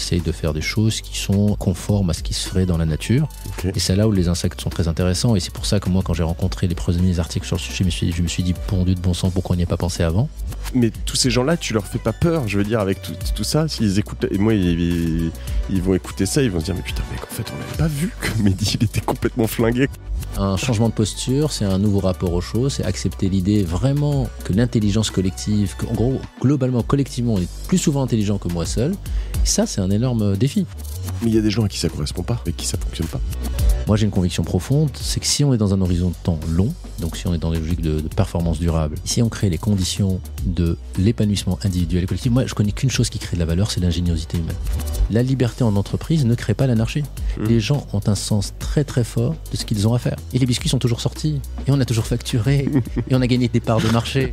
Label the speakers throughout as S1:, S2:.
S1: essaye de faire des choses qui sont conformes à ce qui se ferait dans la nature. Et c'est là où les insectes sont très intéressants. Et c'est pour ça que moi, quand j'ai rencontré les premiers articles sur le sujet, je me suis, dit, je me suis dit, bon de bon sang, pourquoi on n'y a pas pensé avant
S2: Mais tous ces gens-là, tu leur fais pas peur, je veux dire, avec tout, ça. S'ils écoutent, et moi, ils, vont écouter ça, ils vont se dire, mais putain, mec, en fait, on n'avait pas vu que Mehdi, il était complètement flingué un changement de
S1: posture, c'est un nouveau rapport aux choses, c'est accepter l'idée vraiment que l'intelligence collective, qu'en gros, globalement, collectivement, on est plus souvent intelligent que moi seul. ça, c'est un énorme défi. Mais il y a des gens à qui ça correspond pas et qui ça fonctionne pas. Moi, j'ai une conviction profonde, c'est que si on est dans un horizon de temps long, donc si on est dans des logiques de, performance durable, si on crée les conditions de l'épanouissement individuel et collectif, moi, je connais qu'une chose qui crée de la valeur, c'est l'ingéniosité humaine. La liberté en entreprise ne crée pas l'anarchie. Hmm. Les gens ont un sens très très fort de ce qu'ils ont à faire. Et les biscuits sont toujours sortis, et on a toujours facturé, et on a gagné des parts de marché.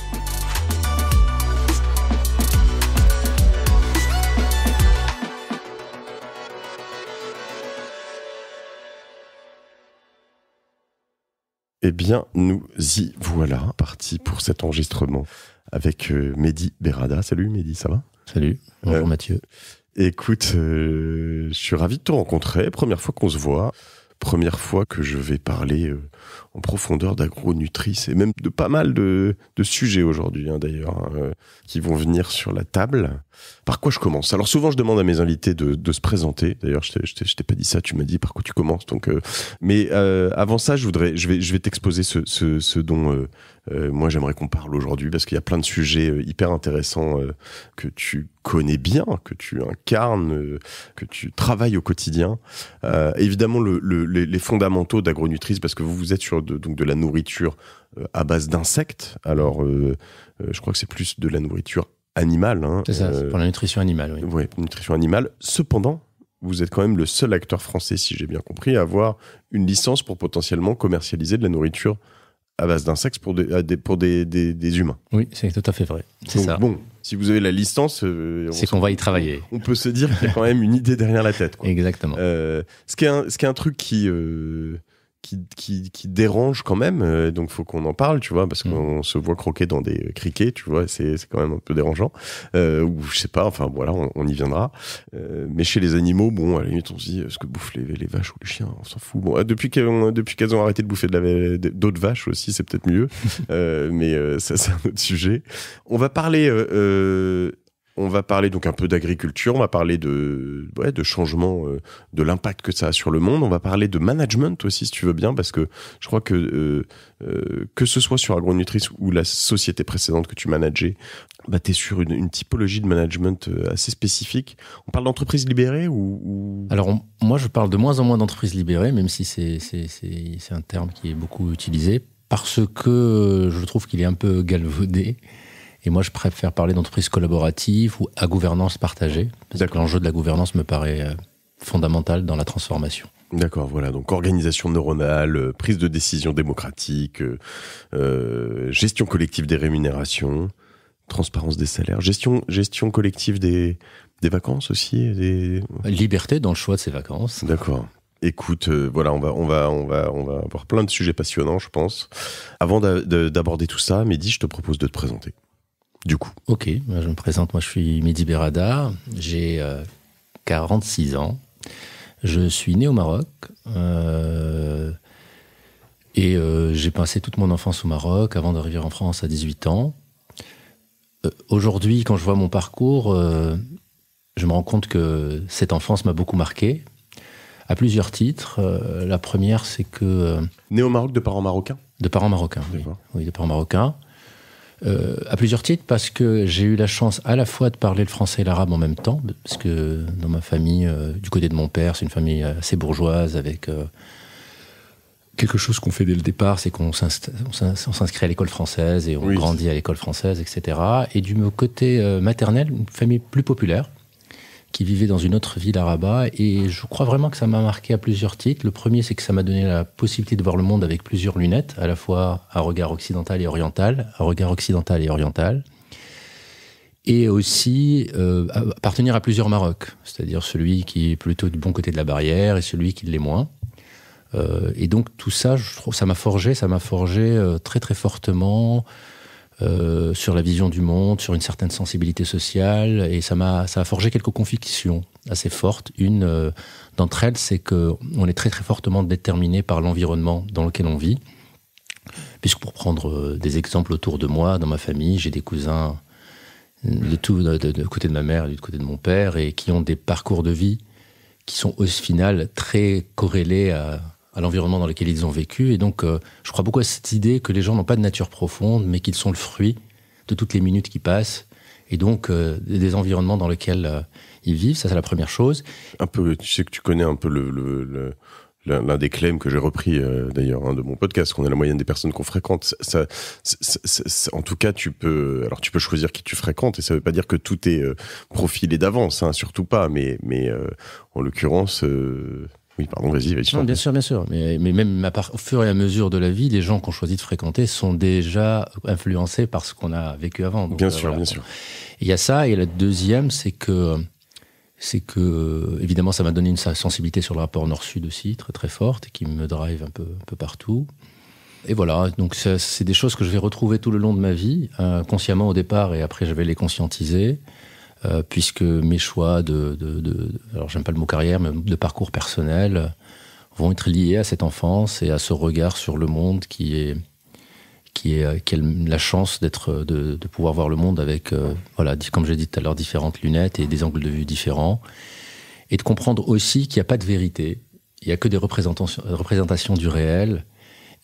S2: Eh bien, nous y voilà, parti pour cet enregistrement avec euh, Mehdi Berada. Salut Mehdi, ça va Salut, bonjour euh, Mathieu. Écoute, euh, je suis ravi de te rencontrer, première fois qu'on se voit, première fois que je vais parler en profondeur d'agronutrice et même de pas mal de, sujets aujourd'hui hein, d'ailleurs, hein, qui vont venir sur la table. Par quoi je commence Alors souvent, je demande à mes invités de, se présenter. D'ailleurs, je t'ai pas dit ça, tu m'as dit par quoi tu commences. Donc, euh, mais euh, avant ça, je voudrais, je vais, je vais t'exposer ce, ce, dont euh, moi j'aimerais qu'on parle aujourd'hui, parce qu'il y a plein de sujets hyper intéressants que tu connais bien, que tu incarnes, que tu travailles au quotidien. évidemment, les fondamentaux d'agronutrice, parce que vous, vous êtes sur donc de la nourriture à base d'insectes. Alors, je crois que c'est plus de la nourriture animal hein, c'est ça, c'est euh, pour la nutrition animale. Oui, nutrition animale. Cependant, vous êtes quand même le seul acteur français, si j'ai bien compris, à avoir une licence pour potentiellement commercialiser de la nourriture à base d'insectes pour, des, pour des, des, humains. Oui, c'est tout à fait vrai. C'est ça. Bon, si vous avez la licence, euh, c'est qu'on va y travailler. On peut se dire qu'il y a quand même une idée derrière la tête. Exactement. Euh, ce, qui est un, ce qui est un truc qui, qui, qui, qui, dérange quand même, euh, donc faut qu'on en parle, tu vois, parce mm. qu'on se voit croquer dans des criquets, tu vois, c'est quand même un peu dérangeant. Euh, ou je sais pas, enfin voilà, on, y viendra. Euh, mais chez les animaux, bon, à la limite, on se dit ce que bouffent les, vaches ou les chiens, on s'en fout. Bon, euh, depuis qu'elles ont, ont arrêté de bouffer d'autres vaches aussi, c'est peut-être mieux, euh, mais ça c'est un autre sujet. On va parler on va parler donc un peu d'agriculture, on va parler de, ouais, de changement, euh, de l'impact que ça a sur le monde, on va parler de management aussi si tu veux bien, parce que je crois que euh, euh, que ce soit sur Agronutrice ou la société précédente que tu manageais, bah, tu es sur une, typologie de management assez spécifique. On parle d'entreprise libérée ou, Alors moi je parle de moins en moins d'entreprise libérée, même si c'est
S1: un terme qui est beaucoup utilisé, parce que je trouve qu'il est un peu galvaudé. Et moi, je préfère parler d'entreprise collaborative ou à gouvernance partagée, parce que l'enjeu de la gouvernance me paraît euh, fondamental dans la transformation.
S2: D'accord, voilà. Donc organisation neuronale, euh, prise de décision démocratique, euh, gestion collective des rémunérations, transparence des salaires, gestion, gestion collective des, des vacances aussi. Des... Liberté dans le choix de ses vacances. D'accord. Écoute, voilà, on va, on, va, on, va, on va avoir plein de sujets passionnants, je pense. Avant d'aborder tout ça, Mehdi, je te propose de te présenter
S1: du coup. Ok, bah, je me présente, moi je suis Midi Berada, j'ai 46 euh, ans, je suis né au Maroc euh, et euh, j'ai passé toute mon enfance au Maroc avant d'arriver en France à 18 ans. Aujourd'hui, quand je vois mon parcours, je me rends compte que cette enfance m'a beaucoup marqué à plusieurs titres. la première, c'est que... né au Maroc de parents marocains De parents marocains, oui. oui, de parents marocains. Euh, à plusieurs titres, parce que j'ai eu la chance à la fois de parler le français et l'arabe en même temps, parce que dans ma famille, euh, du côté de mon père, c'est une famille assez bourgeoise, avec euh, quelque chose qu'on fait dès le départ, c'est qu'on s'inscrit à l'école française et on grandit à l'école française, etc. Et du côté maternel, une famille plus populaire, qui vivait dans une autre ville à Rabat. Et je crois vraiment que ça m'a marqué à plusieurs titres. Le premier, c'est que ça m'a donné la possibilité de voir le monde avec plusieurs lunettes, à la fois à regard occidental et oriental, à regard occidental et oriental. Et aussi euh, appartenir à plusieurs Maroc, c'est-à-dire celui qui est plutôt du bon côté de la barrière et celui qui l'est moins. Euh, et donc tout ça, je trouve, ça m'a forgé, ça m'a forgé euh, très très fortement euh, sur la vision du monde, sur une certaine sensibilité sociale, et ça m'a ça a forgé quelques convictions assez fortes. Une euh, d'entre elles, c'est que on est très très fortement déterminé par l'environnement dans lequel on vit. Puisque pour prendre euh, des exemples autour de moi, dans ma famille, j'ai des cousins de tout, côté de ma mère, du côté de mon père, et qui ont des parcours de vie qui sont au final très corrélés à à l'environnement dans lequel ils ont vécu. Et donc, euh, je crois beaucoup à cette idée que les gens n'ont pas de nature profonde, mais qu'ils sont le fruit de toutes les minutes qui passent, et donc euh, des environnements dans lesquels euh, ils vivent. Ça, c'est la
S2: première chose. Un peu, tu sais que tu connais un peu le, l'un des claims que j'ai repris d'ailleurs hein, de mon podcast, qu'on est la moyenne des personnes qu'on fréquente. Ça, en tout cas, tu peux, alors tu peux choisir qui tu fréquentes et ça veut pas dire que tout est profilé d'avance, hein, surtout pas. Mais, mais en l'occurrence, non,
S1: bien sûr, bien sûr. Mais, mais même part, au fur et à mesure de la vie, les gens qu'on choisit de fréquenter sont déjà influencés par ce qu'on a vécu avant. bien euh, sûr, bien sûr. Il y a ça, et la deuxième, c'est que c'est que évidemment ça m'a donné une sensibilité sur le rapport nord-sud aussi très très forte qui me drive un peu un peu partout. Et voilà, donc c'est des choses que je vais retrouver tout le long de ma vie, euh, consciemment au départ et après je vais les conscientiser. Euh, puisque mes choix de, de, de alors j'aime pas le mot carrière, mais de parcours personnel euh, vont être liés à cette enfance et à ce regard sur le monde qui est qui est euh, quelle la chance d'être de, de, pouvoir voir le monde avec voilà comme j'ai dit tout à l'heure différentes lunettes et des angles de vue différents et de comprendre aussi qu'il n'y a pas de vérité, il n'y a que des représentations, représentations du réel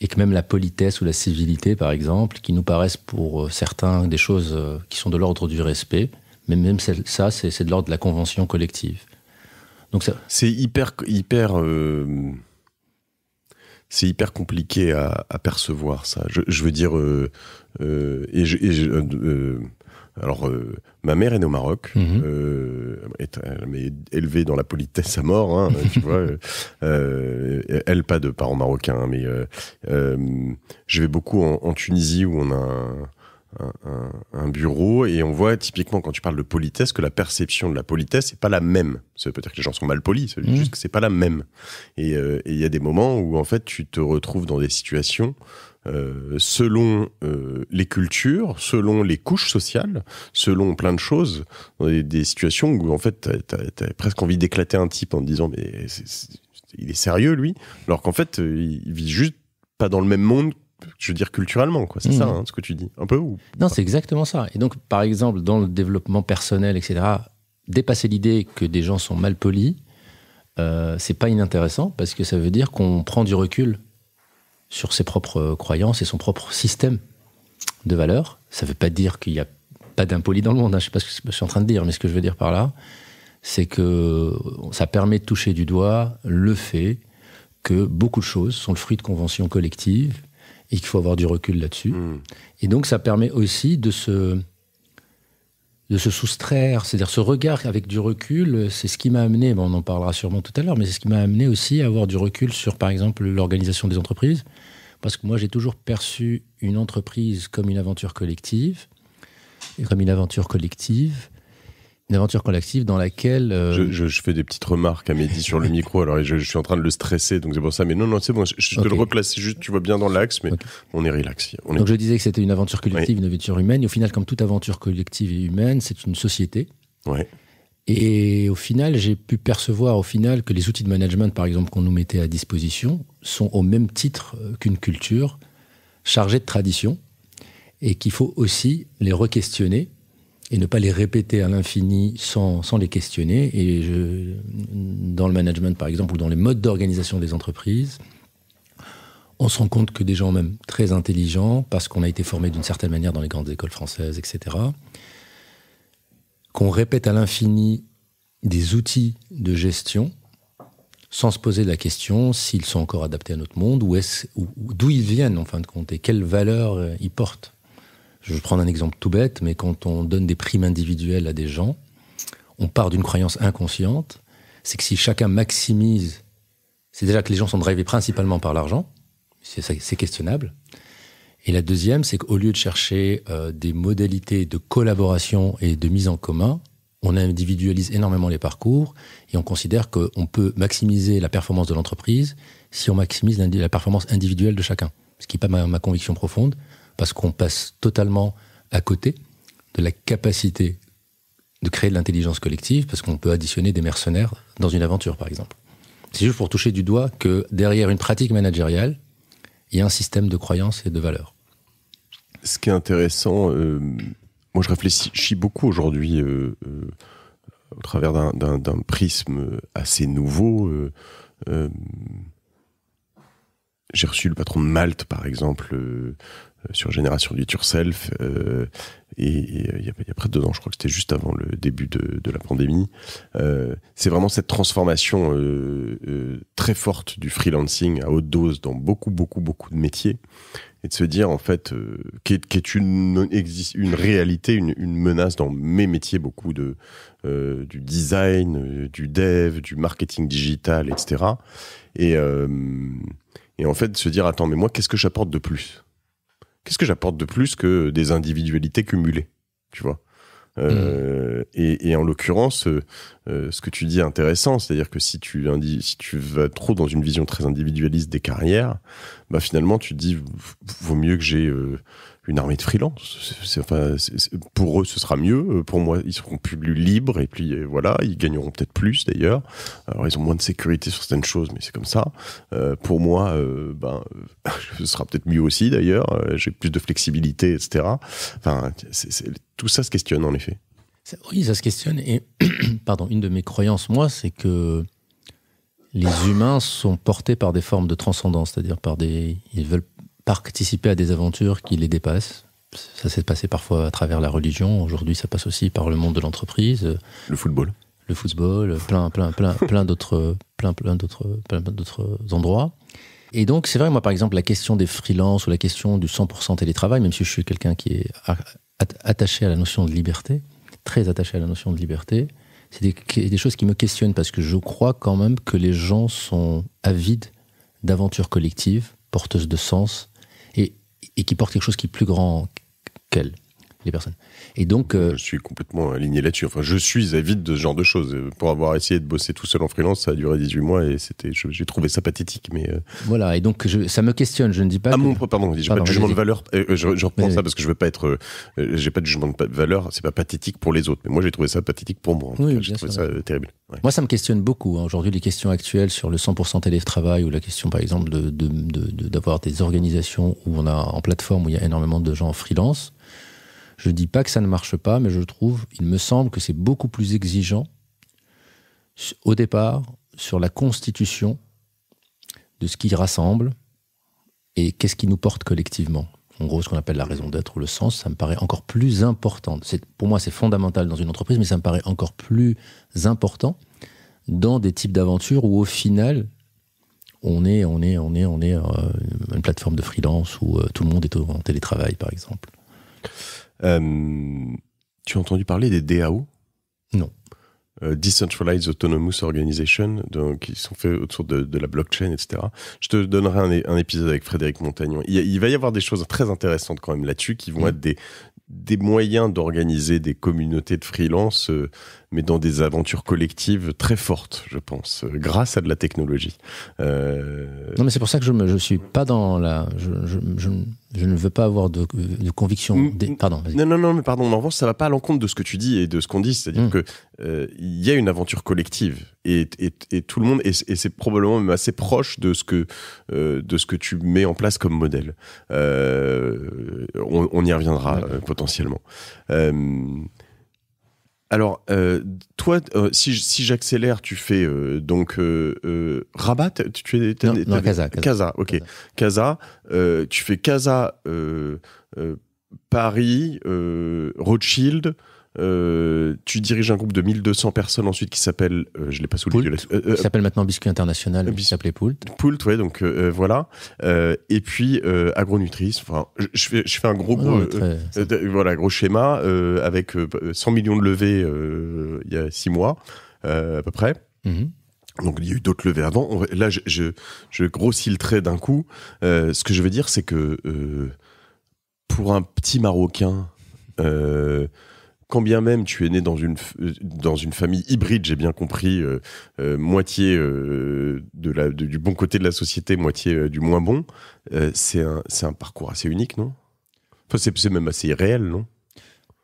S1: et que même la politesse ou la civilité, par exemple, qui nous paraissent pour certains des choses qui sont de l'ordre du respect, mais même ça, c'est de l'ordre de la convention collective.
S2: Donc ça... C'est hyper, hyper, euh, c'est hyper compliqué à, percevoir ça. Je, veux dire, euh, euh, et, alors ma mère est née au Maroc, mhm. elle est, élevée dans la politesse à mort, hein, tu vois. elle pas de parents marocains, mais je vais beaucoup en, en Tunisie où on a. Un, un, bureau et on voit typiquement quand tu parles de politesse que la perception de la politesse n'est pas la même. Ça veut être dire que les gens sont mal polis, ça mmh. juste que c'est pas la même. Euh, et il y a des moments où en fait tu te retrouves dans des situations euh, selon euh, les cultures, selon les couches sociales, selon plein de choses, dans des, situations où en fait tu as, presque envie d'éclater un type en disant mais il est sérieux lui, alors qu'en fait il vit juste pas dans le même monde je veux dire culturellement, quoi. C'est ça, mhm. hein, ce que tu dis, un peu ou Non, c'est
S1: exactement ça. Et donc, par exemple, dans le développement personnel, etc., dépasser l'idée que des gens sont mal polis, euh, c'est pas inintéressant parce que ça veut dire qu'on prend du recul sur ses propres euh, croyances et son propre système de valeurs. Ça veut pas dire qu'il n'y a pas d'impoli dans le monde. Hein. Je sais pas ce que je suis en train de dire, mais ce que je veux dire par là, c'est que ça permet de toucher du doigt le fait que beaucoup de choses sont le fruit de conventions collectives et faut avoir du recul là-dessus. Hmm. Et donc, ça permet aussi de se, de se soustraire, c'est-à-dire ce regard avec du recul, c'est ce qui m'a amené, bon, on en parlera sûrement tout à l'heure, mais c'est ce qui m'a amené aussi à avoir du recul sur, par exemple, l'organisation des entreprises. Parce que moi, j'ai toujours perçu une entreprise comme une aventure collective, et comme une aventure collective
S2: une aventure collective dans laquelle. Euh, je, fais des petites remarques à Mehdi sur le micro, alors je, je suis en train de le stresser, donc c'est pour ça. Mais non, non, c'est bon, je, te le replace juste, tu vois bien dans l'axe, mais on est relax. Donc je
S1: disais que c'était une aventure collective, une aventure humaine. Et au final, comme toute aventure collective et humaine, c'est une société. Ouais. Et au final, j'ai pu percevoir au final que les outils de management, par exemple, qu'on nous mettait à disposition, sont au même titre euh, qu'une culture chargée de tradition et qu'il faut aussi les re-questionner et ne pas les répéter à l'infini sans, les questionner. Et dans le management, par exemple, ou dans les modes d'organisation des entreprises, on se rend compte que des gens même très intelligents, parce qu'on a été formés d'une certaine manière dans les grandes écoles françaises, etc., qu'on répète à l'infini des outils de gestion sans se poser la question s'ils sont encore adaptés à notre monde, ou, d'où ils viennent en fin de compte, et quelles valeurs euh, ils portent. Je vais prendre un exemple tout bête, mais quand on donne des primes individuelles à des gens, on part d'une croyance inconsciente, c'est que si chacun maximise, c'est déjà que les gens sont drivés principalement par l'argent, c'est questionnable. Et la deuxième, c'est qu'au lieu de chercher euh, des modalités de collaboration et de mise en commun, on individualise énormément les parcours et on considère qu'on peut maximiser la performance de l'entreprise si on maximise la performance individuelle de chacun. Ce qui n'est pas ma, conviction profonde parce qu'on passe totalement à côté de la capacité de créer de l'intelligence collective, parce qu'on peut additionner des mercenaires dans une aventure, par exemple. C'est juste pour toucher du doigt que derrière une pratique managériale, il y a un système de croyances et de valeurs.
S2: Ce qui est intéressant, euh, moi je réfléchis beaucoup aujourd'hui euh, euh, au travers d'un prisme assez nouveau. J'ai reçu le patron de Malte, par exemple, sur Génération du Self, euh, et euh, il y, a près de deux ans, je crois que c'était juste avant le début de, la pandémie. Euh, c'est vraiment cette transformation très forte du freelancing à haute dose dans beaucoup, beaucoup, beaucoup de métiers et de se dire en fait quest qui est, une réalité une, menace dans mes métiers beaucoup de du design du dev du marketing digital etc et et en fait de se dire attends mais moi qu'est-ce que j'apporte de plus qu'est-ce que j'apporte de plus que des individualités cumulées, tu vois euh, mm. et, en l'occurrence, euh, euh, ce que tu dis est intéressant, c'est-à-dire que si tu, si tu vas trop dans une vision très individualiste des carrières, bah finalement tu te dis vaut mieux que j'ai une armée de freelance. enfin, pour eux, ce sera mieux. Euh, pour moi, ils seront plus libres et puis euh, voilà, ils gagneront peut-être plus d'ailleurs. Alors, ils ont moins de sécurité sur certaines choses, mais c'est comme ça. Euh, pour moi, ben, ce sera peut-être mieux aussi d'ailleurs. J'ai plus de flexibilité, etc. Enfin, c'est, tout ça se questionne en effet.
S1: oui, ça se questionne. Et pardon, une de mes croyances, moi, c'est que les humains sont portés par des formes de transcendance, c'est-à-dire par des, ils veulent participer à des aventures qui les dépassent. Ça s'est passé parfois à travers la religion. Aujourd'hui, ça passe aussi par le monde de l'entreprise. Le football. Le football, plein, plein, plein, plein d'autres, plein, plein d'autres, plein d'autres endroits. Et donc, c'est vrai, moi, par exemple, la question des freelances ou la question du 100% télétravail, même si je suis quelqu'un qui est attaché à la notion de liberté, très attaché à la notion de liberté, c'est des, des, choses qui me questionnent parce que je crois quand même que les gens sont avides d'aventures collectives, porteuses de sens, et qui porte quelque chose qui est plus grand qu'elle
S2: personnes. Et donc, euh, je suis complètement aligné là-dessus. Enfin, je suis avide de ce genre de choses. Euh, pour avoir essayé de bosser tout seul en freelance, ça a duré 18 mois et c'était, j'ai trouvé ça pathétique. Mais euh, voilà. Et donc,
S1: ça me questionne. Je ne dis pas. Ah que... mon, pardon, j'ai pas de jugement de valeur.
S2: je, reprends ça parce que je veux pas être. j'ai pas de jugement de valeur. C'est pas pathétique pour les autres, mais moi j'ai trouvé ça pathétique pour moi. j'ai trouvé ça terrible.
S1: Moi, ça me questionne beaucoup. Hein. Aujourd'hui, les questions actuelles sur le 100% télétravail ou la question, par exemple, d'avoir de, de, des organisations où on a en plateforme où il y a énormément de gens en freelance je ne dis pas que ça ne marche pas, mais je trouve, il me semble que c'est beaucoup plus exigeant au départ sur la constitution de ce qui rassemble et qu'est-ce qui nous porte collectivement. En gros, ce qu'on appelle la raison d'être ou le sens, ça me paraît encore plus important. Pour moi, c'est fondamental dans une entreprise, mais ça me paraît encore plus important dans des types d'aventures où, au final, on est, on est, on est, on est euh,
S2: une plateforme de freelance où euh, tout le monde est en télétravail, par exemple. Euh, tu as entendu parler des DAO Non. Euh, Decentralized Autonomous Organization, donc, qui sont faits autour de, la blockchain, etc. Je te donnerai un, épisode avec Frédéric Montagnon. Il, va y avoir des choses très intéressantes quand même là-dessus, qui vont mm. être des, des moyens d'organiser des communautés de freelance euh, mais dans des aventures collectives très fortes, je pense, euh, grâce à de la technologie. Euh, non, mais c'est pour ça que je ne je suis pas
S1: dans la. Je, ne veux pas avoir de, conviction. Mm, mm. Pardon.
S2: Non, non, non, mais pardon, en revanche, ça ne va pas à l'encontre de ce que tu dis et de ce qu'on dit. C'est-à-dire mm. que qu'il euh, y a une aventure collective et, et, et tout le monde, et, et c'est probablement même assez proche de ce, que, de ce que tu mets en place comme modèle. On, on, y reviendra potentiellement. Alors, euh, toi, euh, si, j'accélère, tu fais euh, donc Rabat, tu, es non, non, ok, Casa, tu fais Casa, Paris, Rothschild. Euh, tu diriges un groupe de 1200 personnes ensuite qui s'appelle, euh, je l'ai pas sous euh, qui s'appelle maintenant Biscuit International, Bis qui s'appelait Poult. Poult, ouais, donc voilà. et puis Agronutris, enfin, je, fais, un gros, voilà, gros schéma avec 100 bah, millions de levées il y a 6 mois à peu près. Mhm. Donc il y a eu d'autres levées avant. Là, je, je, grossis le trait d'un coup. ce que je veux dire, c'est que pour un petit Marocain, quand bien même tu es né dans une, euh, dans une famille hybride, j'ai bien compris, euh, euh, moitié de la, du bon côté de la société, moitié du moins bon, c'est un, un, parcours assez unique, non enfin, C'est même assez irréel, non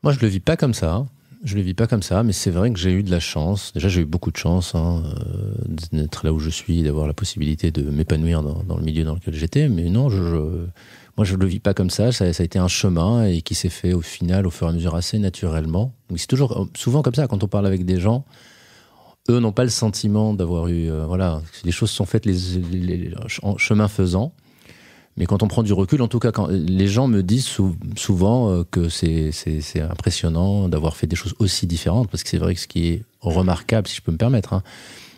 S2: Moi, je le vis pas comme ça.
S1: Je le vis pas comme ça, mais c'est vrai que j'ai eu de la chance. Déjà, j'ai eu beaucoup de chance hein, d'être là où je suis, d'avoir la possibilité de m'épanouir dans, dans, le milieu dans lequel j'étais. Mais non, je moi, je ne le vis pas comme ça. ça. a été un chemin et qui s'est fait au final, au fur et à mesure, assez naturellement. c'est toujours euh, souvent comme ça quand on parle avec des gens. Eux n'ont pas le sentiment d'avoir eu. Euh, voilà, les choses sont faites les, en chemin faisant. Mais quand on prend du recul, en tout cas, quand euh, les gens me disent souvent que c'est impressionnant d'avoir fait des choses aussi différentes, parce que c'est vrai que ce qui est remarquable, si je peux me permettre, hein,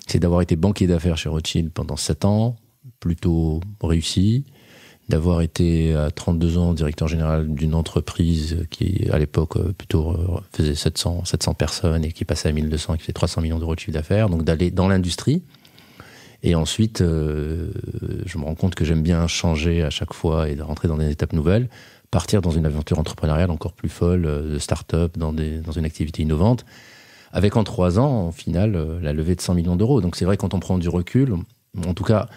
S1: c'est d'avoir été banquier d'affaires chez Rothschild pendant 7 ans, plutôt réussi, d'avoir été à 32 ans directeur général d'une entreprise qui, à l'époque, euh, plutôt euh, faisait 700, 700 personnes et qui passait à 1200 et qui faisait 300 millions d'euros de chiffre d'affaires, donc d'aller dans l'industrie. Et ensuite, euh, je me rends compte que j'aime bien changer à chaque fois et de rentrer dans des étapes nouvelles, partir dans une aventure entrepreneuriale encore plus folle, de start-up, dans, dans une activité innovante, avec en trois ans, en final, la levée de 100 millions d'euros. Donc c'est vrai, quand on prend du recul, en tout cas,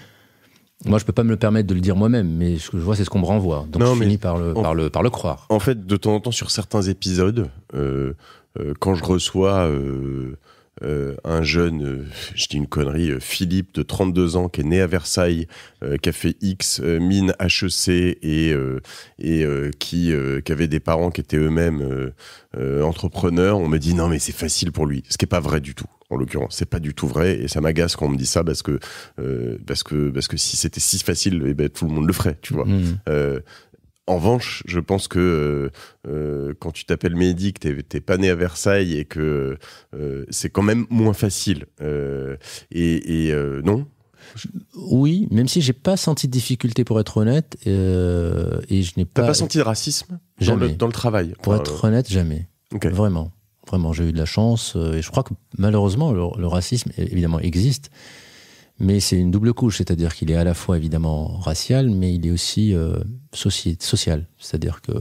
S1: moi, je peux pas me le permettre de le dire moi-même, mais ce que je vois, c'est ce qu'on me renvoie. Donc, je finis par le,
S2: par, le, par le croire. En fait, de temps en temps, sur certains épisodes, euh, euh, quand je reçois euh, un jeune, je dis une connerie, Philippe de 32 ans, qui est né à Versailles, qui a fait X mine HEC et, et qui, qui, avait des parents qui étaient eux-mêmes entrepreneurs, on me dit non, mais c'est facile pour lui. Ce qui est pas vrai du tout en l'occurrence. C'est pas du tout vrai et ça m'agace quand on me dit ça parce que euh, parce que parce que si c'était si facile, eh ben, tout le monde le ferait, tu vois. Mmh. Euh, en revanche, je pense que euh, quand tu t'appelles Mehdi, que t'es pas né à Versailles et que c'est quand même moins facile. et, non,
S1: oui, même si j'ai pas senti de difficulté pour être honnête et je n'ai pas. T'as pas senti
S2: de racisme jamais. Dans, le, travail. Pour être
S1: honnête, jamais. Vraiment. Vraiment, j'ai eu de la chance. Euh, et je crois que malheureusement, le, racisme, évidemment, existe. Mais c'est une double couche, c'est-à-dire qu'il est à la fois évidemment racial, mais il est aussi euh, social. C'est-à-dire que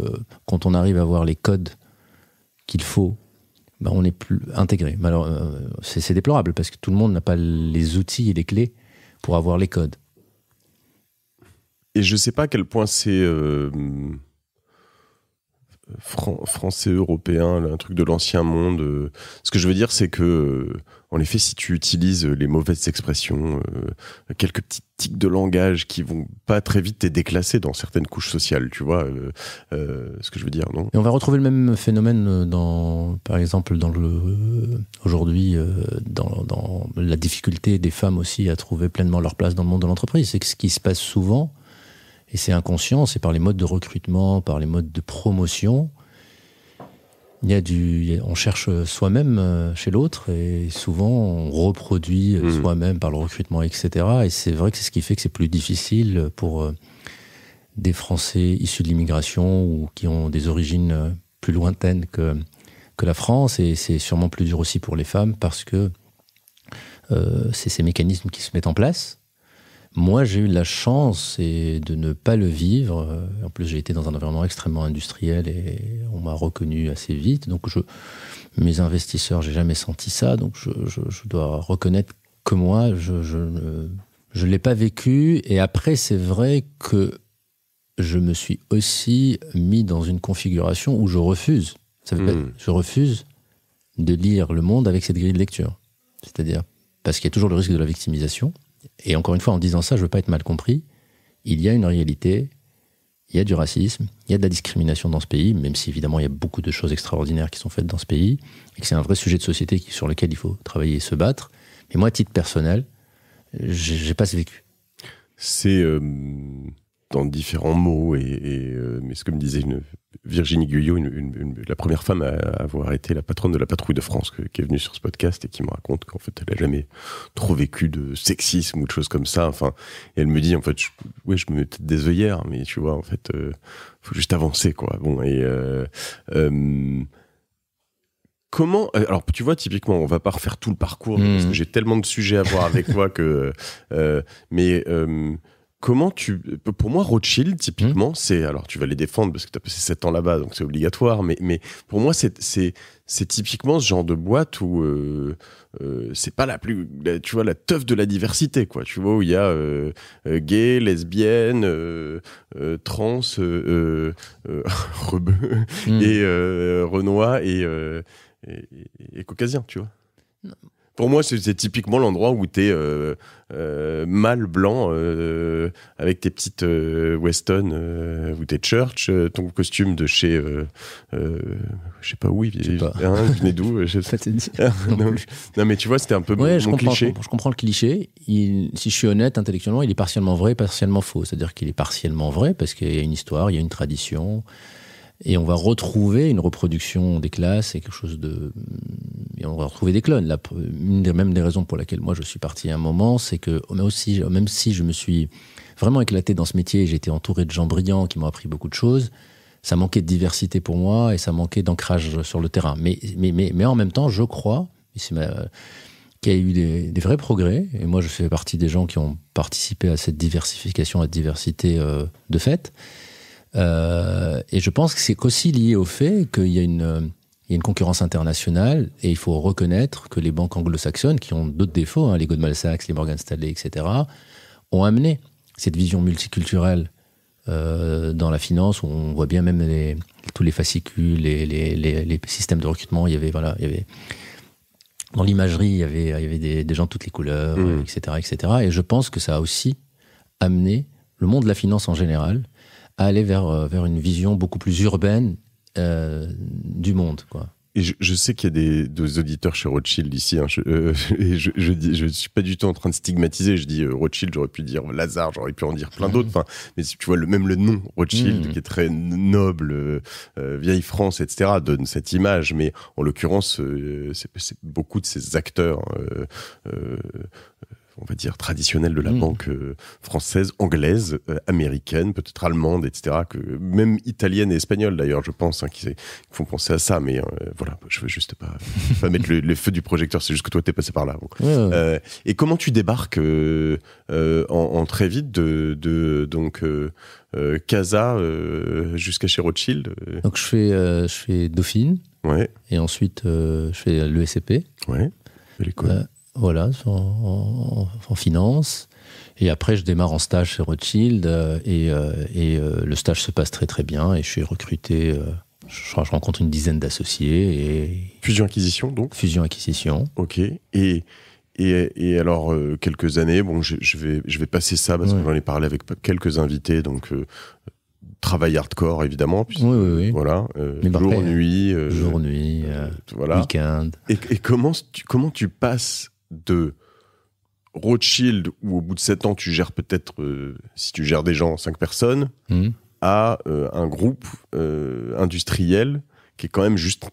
S1: quand on arrive à avoir les codes qu'il faut, ben on est plus intégré. Euh, c'est déplorable parce que tout le monde n'a
S2: pas les outils et les clés pour avoir les codes. Et je ne sais pas à quel point c'est français européen, un truc de l'ancien monde. Euh. ce que je veux dire, c'est que, euh, en effet, si tu utilises les mauvaises expressions, euh, quelques petits tics de langage qui vont pas très vite, être déclassés dans certaines couches sociales, tu vois, ce que je veux dire, non Et on va
S1: retrouver le même phénomène dans, par exemple, dans le aujourd'hui, dans, la difficulté des femmes aussi à trouver pleinement leur place dans le monde de l'entreprise. C'est ce qui se passe souvent, et c'est inconscient, c'est par les modes de recrutement, par les modes de promotion. Il y a du, on cherche soi-même euh, chez l'autre et souvent on reproduit euh, hmm. soi-même par le recrutement, etc. Et c'est vrai que c'est ce qui fait que c'est plus difficile pour euh, des Français issus de l'immigration ou qui ont des origines plus lointaines que, que la France. Et c'est sûrement plus dur aussi pour les femmes parce que c'est ces mécanismes qui se mettent en place moi, j'ai eu la chance et de ne pas le vivre. En plus, j'ai été dans un environnement extrêmement industriel et on m'a reconnu assez vite. Donc, je, mes investisseurs, j'ai jamais senti ça. Donc, je, dois reconnaître que moi, je, je ne l'ai pas vécu. Et après, c'est vrai que je me suis aussi mis dans une configuration où je refuse. Ça veut hmm. je refuse de lire le monde avec cette grille de lecture. C'est-à-dire, parce qu'il y a toujours le risque de la victimisation. Et encore une fois, en disant ça, je veux pas être mal compris. Il y a une réalité, il y a du racisme, il y a de la discrimination dans ce pays, même si évidemment il y a beaucoup de choses extraordinaires qui sont faites dans ce pays, et que c'est un vrai sujet de société sur lequel il faut travailler et se battre. Mais moi, à
S2: titre personnel, j'ai pas ce vécu. C'est. Euh, dans différents mots. Et, euh, mais ce que me disait une, Virginie Guyot, la première femme à, avoir été la patronne de la patrouille de France, qui est venue sur ce podcast et qui me raconte qu'en fait, elle a jamais trop vécu de sexisme ou de choses comme ça. Enfin, elle me dit en fait, ouais, je me mets peut-être des œillères, mais tu vois, en fait, euh, faut juste avancer, quoi. Bon et euh, Comment alors tu vois typiquement on va pas refaire tout le parcours parce que hmm. j'ai tellement de sujets à voir avec toi que mais Comment tu. Pour moi, Rothschild, typiquement, mmh. c'est. Alors, tu vas les défendre parce que tu as passé 7 ans là-bas, donc c'est obligatoire, mais, mais pour moi, c'est typiquement ce genre de boîte où euh, euh, c'est pas la plus. tu vois, la teuf de la diversité, quoi. Tu vois, où il y a euh, gay, lesbienne, trans, rebeu, mmh. et renois et, et, caucasien, tu vois. Non. Pour moi, c'est typiquement l'endroit où t'es es euh, euh, mâle blanc euh, avec tes petites euh, Weston ou tes Church, ton costume de chez, je sais pas où, il hein, venait d'où. non, mais tu vois, c'était un peu ouais, mon je comprends, cliché.
S1: Je comprends le cliché. Il, si je suis honnête, intellectuellement, il est partiellement vrai, et partiellement faux. C'est-à-dire qu'il est partiellement vrai parce qu'il y a une histoire, il y a une tradition. Et on va retrouver une reproduction des classes et quelque chose de. Mm, on va retrouver des clones. Là, une des, même des raisons pour laquelle moi je suis parti à un moment, c'est que mais aussi, même si je me suis vraiment éclaté dans ce métier, j'ai été entouré de gens brillants qui m'ont appris beaucoup de choses, ça manquait de diversité pour moi et ça manquait d'ancrage sur le terrain. Mais, mais, mais, en même temps, je crois, qu'il y a eu des, vrais progrès. Et moi, je fais partie des gens qui ont participé à cette diversification, à cette diversité euh, de fait. Euh, et je pense que c'est aussi lié au fait qu'il y a une concurrence internationale et il faut reconnaître que les banques anglo-saxonnes, qui ont d'autres défauts, hein, les Goldman Sachs, les Morgan Stanley, etc., ont amené cette vision multiculturelle euh, dans la finance, où on voit bien même tous les fascicules, les, les, systèmes de recrutement, il y avait, voilà, y dans l'imagerie, il y avait, des, gens de toutes les couleurs, etc., mmh. etc. Et je pense que ça a aussi amené le monde de la finance en général
S2: à aller vers, euh, vers une vision beaucoup plus urbaine euh, du monde. Quoi. Et je, sais qu'il y a des, auditeurs chez Rothschild ici, hein. je, euh, et je, je, je suis pas du tout en train de stigmatiser, je dis Rothschild, j'aurais pu dire Lazare, j'aurais pu en dire plein mmh. d'autres, enfin, mais tu vois, le, même le nom Rothschild, mmh. qui est très noble, vieille France, etc., donne cette image, mais en l'occurrence, c'est beaucoup de ces acteurs on va dire, traditionnelle de la mm. banque euh, française, anglaise, euh, américaine, peut-être allemande, etc., même italienne et espagnole d'ailleurs, je pense, hein, qui, font penser à ça, mais euh, voilà, je veux juste pas, mettre le, feux feu du projecteur, c'est juste que toi, t'es passé par là. et comment tu débarques en, très vite de, donc, Casa jusqu'à chez Rothschild Donc je fais, je fais Dauphine,
S1: et ensuite je fais l'ESCP.
S2: Ouais voilà,
S1: en, en, finance. Et après, je démarre en stage chez Rothschild euh, et, euh, euh, le stage se passe très très bien et je suis recruté. Je, je, rencontre une dizaine
S2: d'associés et... Fusion-acquisition, donc Fusion-acquisition. Ok. Et, et, alors, quelques années, bon, je, vais, je vais passer ça parce que j'en ai parlé avec quelques invités, donc... travail hardcore évidemment puis, oui, voilà jour, nuit, jour nuit week-end et, comment comment tu passes de Rothschild où au bout de 7 ans tu gères peut-être, euh, si tu gères des gens, 5 personnes, hmm. à euh, un groupe euh, industriel qui est quand même juste...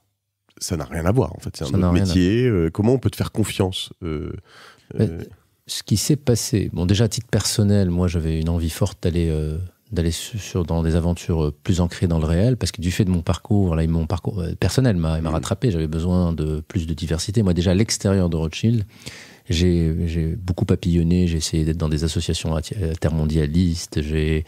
S2: Ça n'a rien à voir en fait, c'est un autre métier. comment on peut te faire confiance
S1: Ce qui s'est passé, bon déjà à titre personnel, moi j'avais une envie forte d'aller d'aller sur dans des aventures euh, plus ancrées dans le réel parce que du fait de mon parcours là mon parcours euh, personnel m'a m'a mm. rattrapé j'avais besoin de plus de diversité moi déjà à l'extérieur de Rothschild j'ai beaucoup papillonné j'ai essayé d'être dans des associations intermondialistes j'ai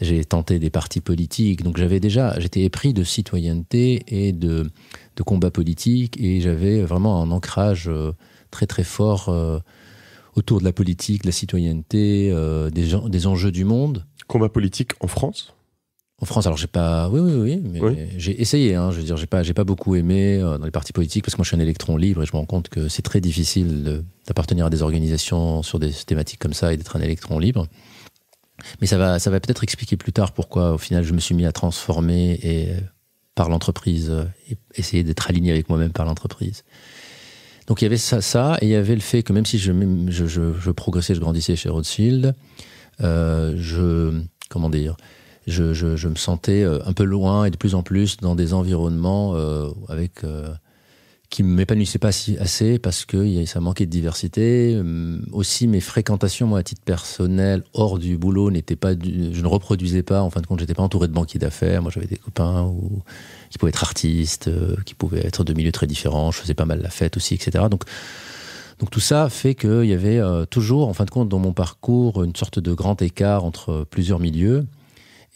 S1: j'ai tenté des partis politiques donc j'avais déjà j'étais épris de citoyenneté et de de combat politique et j'avais vraiment un ancrage euh, très très fort autour de la politique de la citoyenneté des des enjeux du monde combat politique en France en France, alors j'ai pas, oui, oui, oui, mais j'ai essayé. Hein, je veux dire, j'ai pas, j'ai pas beaucoup aimé euh, dans les partis politiques parce que moi je suis un électron libre et je me rends compte que c'est très difficile d'appartenir à des organisations sur des thématiques comme ça et d'être un électron libre. Mais ça va, ça va peut-être expliquer plus tard pourquoi au final je me suis mis à transformer et euh, par l'entreprise euh, et essayer d'être aligné avec moi-même par l'entreprise. Donc il y avait ça, et il y avait le fait que même si je, je, je progressais, je grandissais chez Rothschild, euh, je, comment dire, je, me sentais euh, un peu loin et de plus en plus dans des environnements euh, avec qui ne m'épanouissaient pas assez parce que ça manquait de diversité. Hum, aussi, mes fréquentations, à titre personnel, hors du boulot, n'étaient pas je ne reproduisais pas. En fin de compte, j'étais pas entouré de banquiers d'affaires. Moi, j'avais des copains qui pouvaient être artistes, qui pouvaient être de milieux très différents. Je faisais pas mal la fête aussi, etc. Donc, donc tout ça fait qu'il y avait euh, toujours, en fin de compte, dans mon parcours, une sorte de grand écart entre plusieurs milieux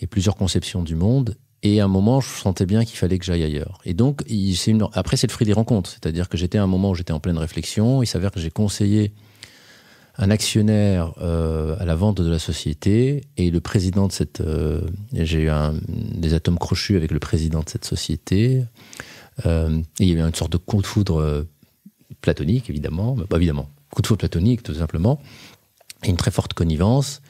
S1: et plusieurs conceptions du monde. Et à un moment, je sentais bien qu'il fallait que j'aille ailleurs. Et donc, après, c'est le fruit des rencontres. C'est-à-dire que j'étais à un moment où j'étais en pleine réflexion. Il s'avère que j'ai conseillé un actionnaire euh, à la vente de la société et le président de cette. Euh, j'ai eu des atomes crochus avec le président de cette société. il y avait une sorte de coup foudre platonique évidemment, mais pas évidemment, coup de feu platonique tout simplement, et une très forte connivence.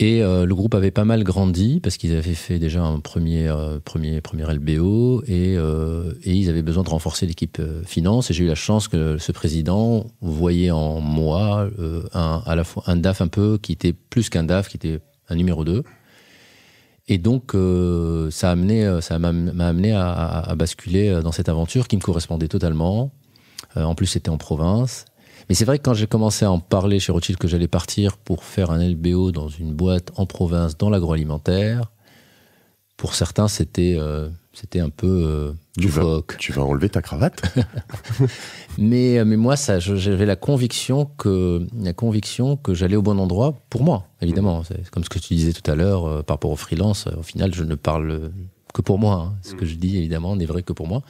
S1: Et euh, le groupe avait pas mal grandi parce qu'ils avaient fait déjà un premier, euh, premier, premier LBO et, euh, et, ils avaient besoin de renforcer l'équipe finance. Et j'ai eu la chance que ce président voyait en moi un, à la fois un DAF un peu qui était plus qu'un DAF, qui était un numéro 2. Et donc, ça m'a amené, ça amené à, basculer dans cette aventure qui me correspondait totalement. Euh, en plus, c'était en province. Mais c'est vrai que quand j'ai commencé à en parler chez Rothschild que j'allais partir pour faire un LBO dans une boîte en province, dans l'agroalimentaire, pour certains, c'était euh, un peu du euh, tu tu vas enlever ta cravate mais, mais moi, j'avais la conviction que, que j'allais au bon endroit pour moi, évidemment. Mm. C'est comme ce que tu disais tout à l'heure par rapport au freelance. au final, je ne parle que pour moi. Hein. Ce mm. que je dis, évidemment, n'est vrai que pour moi.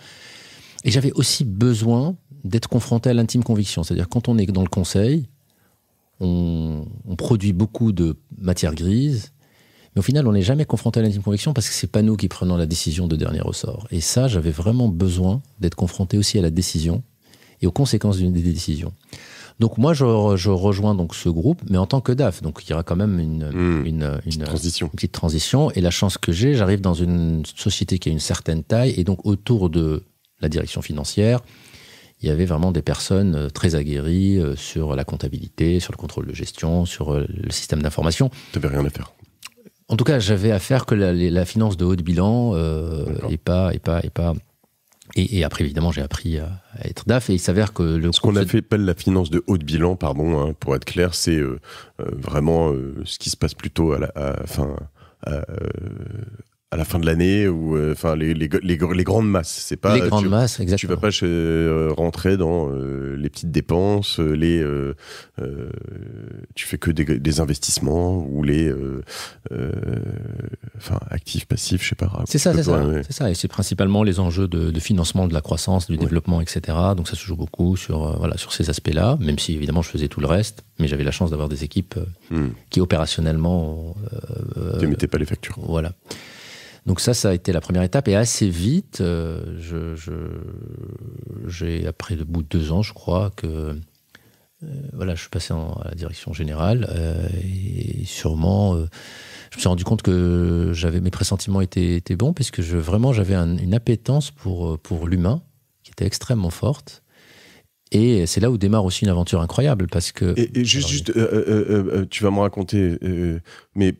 S1: Et j'avais aussi besoin d'être confronté à l'intime conviction. C'est-à-dire, quand on est dans le conseil, on, produit beaucoup de matière grise, mais au final, on n'est jamais confronté à l'intime conviction parce que c'est pas nous qui prenons la décision de dernier ressort. Et ça, j'avais vraiment besoin d'être confronté aussi à la décision et aux conséquences d'une des décisions. Donc moi, je, rejoins donc ce groupe, mais en tant que DAF. Donc il y aura quand même une hmm. petite transition. Et la chance que j'ai, j'arrive dans une société qui a une certaine taille. Et donc autour de, la direction financière. Il y avait vraiment des personnes euh, très aguerries euh, sur la comptabilité, sur le contrôle de gestion, sur euh, le système d'information. Tu n'avais rien à faire. En tout cas, j'avais à faire que la, finance de haut de bilan euh, et pas et pas et pas et, après, évidemment, j'ai appris à
S2: être DAF et il s'avère que Ce qu'on a fait appelle la finance de haut de bilan, pardon, hein, pour être clair, c'est vraiment ce qui se passe plutôt à la. fin, à la fin de l'année ou euh, enfin les, les, les, grandes masses c'est pas les grandes tu, masses exactement tu vas pas euh, rentrer dans euh, les petites dépenses les tu fais que des, investissements ou les enfin actifs passifs je sais pas c'est ça c'est ça c'est
S1: ça et c'est principalement les enjeux de, de, financement de la croissance du développement etc donc ça se joue beaucoup sur voilà sur ces aspects là même si évidemment je faisais tout le reste mais j'avais la chance d'avoir des équipes hmm. qui opérationnellement ne mettais pas les factures voilà donc ça, ça a été la première étape. Et assez vite, euh, j'ai après le bout de deux ans, je crois, que euh, voilà, je suis passé en, à la direction générale. Euh, et sûrement, je me suis rendu compte que j'avais mes pressentiments étaient, étaient bons, puisque je, vraiment j'avais une appétence pour, pour l'humain qui était extrêmement forte. Et c'est là où démarre aussi une aventure incroyable parce que.
S2: Et, juste, tu vas me raconter, mais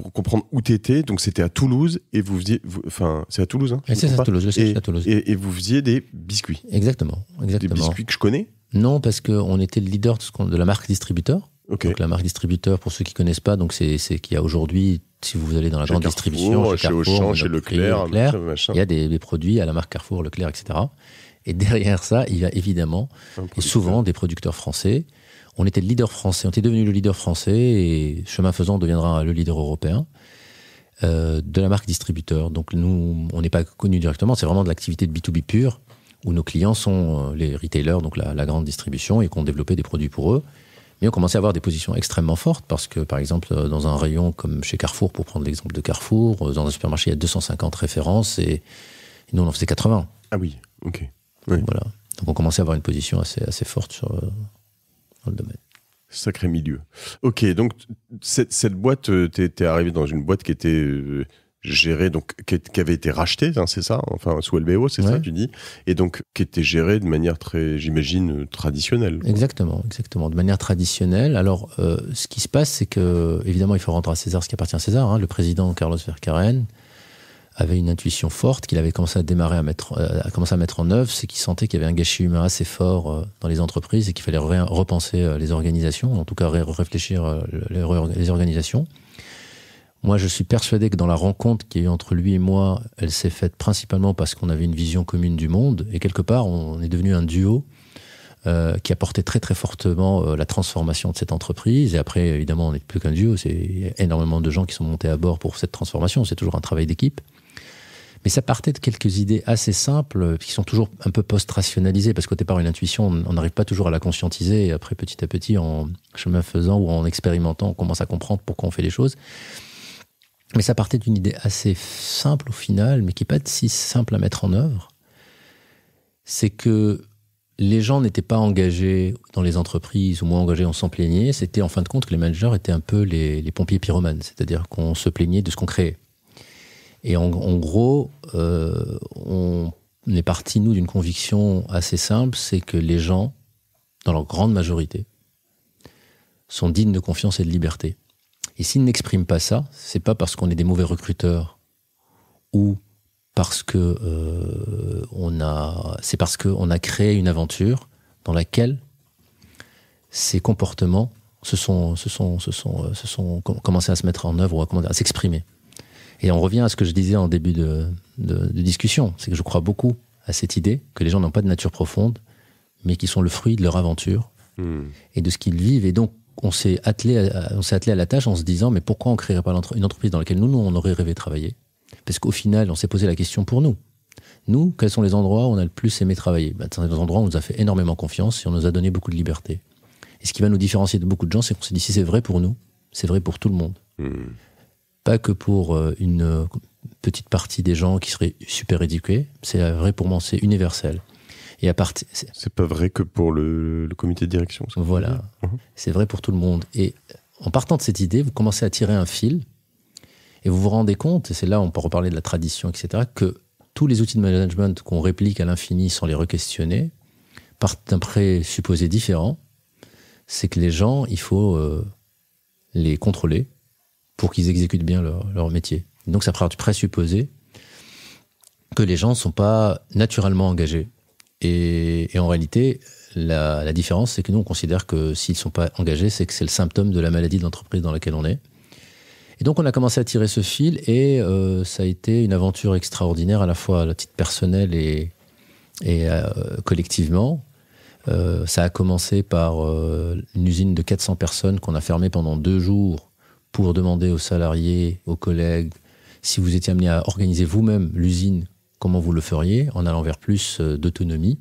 S2: pour comprendre où t'étais, donc c'était à Toulouse et vous faisiez, vous, enfin c'est à Toulouse, hein, et, Et, vous faisiez des biscuits. Exactement, exactement. Des biscuits que je connais. Non, parce qu'on était le leader de, ce de la marque
S1: distributeur. Donc la marque distributeur, pour ceux qui connaissent pas, donc c'est qu'il y a aujourd'hui, si vous allez dans la grande distribution, chez, Carrefour, chez chez Leclerc, il y a des, des, produits à la marque Carrefour, Leclerc, etc. Et derrière ça, il y a évidemment et souvent des producteurs français on était le leader français, on était devenu le leader français et chemin faisant, on deviendra le leader européen euh, de la marque distributeur. Donc nous, on n'est pas connu directement, c'est vraiment de l'activité de B2B pure où nos clients sont euh, les retailers, donc la, grande distribution, et qu'on développait des produits pour eux. Mais on commençait à avoir des positions extrêmement fortes parce que, par exemple, euh, dans un rayon comme chez Carrefour, pour prendre l'exemple de Carrefour, dans un supermarché, il y a 250 références et, nous, on en faisait 80. Ah oui, ok. Voilà. Donc on commençait à avoir une position assez, assez forte sur, le domaine.
S2: Sacré milieu. Ok, donc cette, boîte, euh, tu es, arrivé dans une boîte qui était euh, gérée, donc qui, avait été rachetée, hein, c'est ça Enfin, sous LBO, c'est ça, tu dis Et donc qui était gérée de manière très, j'imagine, euh, traditionnelle.
S1: Exactement, exactement, de manière traditionnelle. Alors, ce qui se passe, c'est que, évidemment, il faut rentrer à César ce qui appartient à César. Hein, le président Carlos Vercaren avait une intuition forte qu'il avait commencé à démarrer à mettre, euh, à commencer à mettre en œuvre, c'est qu'il sentait qu'il y avait un gâchis humain assez fort euh, dans les entreprises et qu'il fallait repenser euh, les organisations, en tout cas réfléchir les organisations. Moi, je suis persuadé que dans la rencontre qu'il y a eu entre lui et moi, elle s'est faite principalement parce qu'on avait une vision commune du monde et quelque part, on est devenu un duo euh, qui apportait très très fortement la transformation de cette entreprise. Et après, évidemment, on n'est plus qu'un duo, c'est énormément de gens qui sont montés à bord pour cette transformation, c'est toujours un travail d'équipe. Mais ça partait de quelques idées assez simples, euh, qui sont toujours un peu post-rationalisées, parce qu'au départ, une intuition, on n'arrive pas toujours à la conscientiser, et après, petit à petit, en chemin faisant ou en expérimentant, on commence à comprendre pourquoi on fait les choses. Mais ça partait d'une idée assez simple au final, mais qui n'est pas si simple à mettre en œuvre. C'est que les gens n'étaient pas engagés dans les entreprises, ou moins engagés, on s'en plaignait. C'était en fin de compte que les managers étaient un peu les, les pompiers pyromanes, c'est-à-dire qu'on se plaignait de ce qu'on créait. Et en, gros, euh, on est parti, nous, d'une conviction assez simple, c'est que les gens, dans leur grande majorité, sont dignes de confiance et de liberté. Et s'ils n'expriment pas ça, c'est pas parce qu'on est des mauvais recruteurs ou parce que euh, on a, c'est parce qu'on a créé une aventure dans laquelle ces comportements se sont, se sont, se sont, se sont commencé à se mettre en œuvre ou à s'exprimer. Et on revient à ce que je disais en début de, discussion, c'est que je crois beaucoup à cette idée que les gens n'ont pas de nature profonde, mais qui sont le fruit de leur aventure hmm. et de ce qu'ils vivent. Et donc, on s'est attelé, à, attelé à la tâche en se disant, mais pourquoi on ne créerait pas une entreprise dans laquelle nous, nous, on aurait rêvé de travailler Parce qu'au final, on s'est posé la question pour nous. Nous, quels sont les endroits où on a le plus aimé travailler ben, C'est des endroits où on nous a fait énormément confiance et on nous a donné beaucoup de liberté. Et ce qui va nous différencier de beaucoup de gens, c'est qu'on s'est dit, si c'est vrai pour nous, c'est vrai pour tout le monde. Hmm pas que pour euh, une euh, petite partie des gens qui seraient super éduqués, c'est euh, vrai pour moi, c'est universel. Et à partir, c'est pas vrai que pour le, comité de direction. Voilà, mhm. c'est vrai pour tout le monde. Et en partant de cette idée, vous commencez à tirer un fil et vous vous rendez compte, et c'est là où on peut reparler de la tradition, etc., que tous les outils de management qu'on réplique à l'infini sans les re-questionner partent d'un présupposé différent. C'est que les gens, il faut les contrôler, pour qu'ils exécutent bien leur, métier. Donc ça part du présupposé que les gens ne sont pas naturellement engagés. Et, en réalité, la, différence, c'est que nous, on considère que s'ils ne sont pas engagés, c'est que c'est le symptôme de la maladie de l'entreprise dans laquelle on est. Et donc on a commencé à tirer ce fil et euh, ça a été une aventure extraordinaire à la fois à titre personnel et, euh, collectivement. Euh, ça a commencé par une usine de 400 personnes qu'on a fermée pendant deux jours pour demander aux salariés, aux collègues, si vous étiez amené à organiser vous-même l'usine, comment vous le feriez en allant vers plus euh, d'autonomie.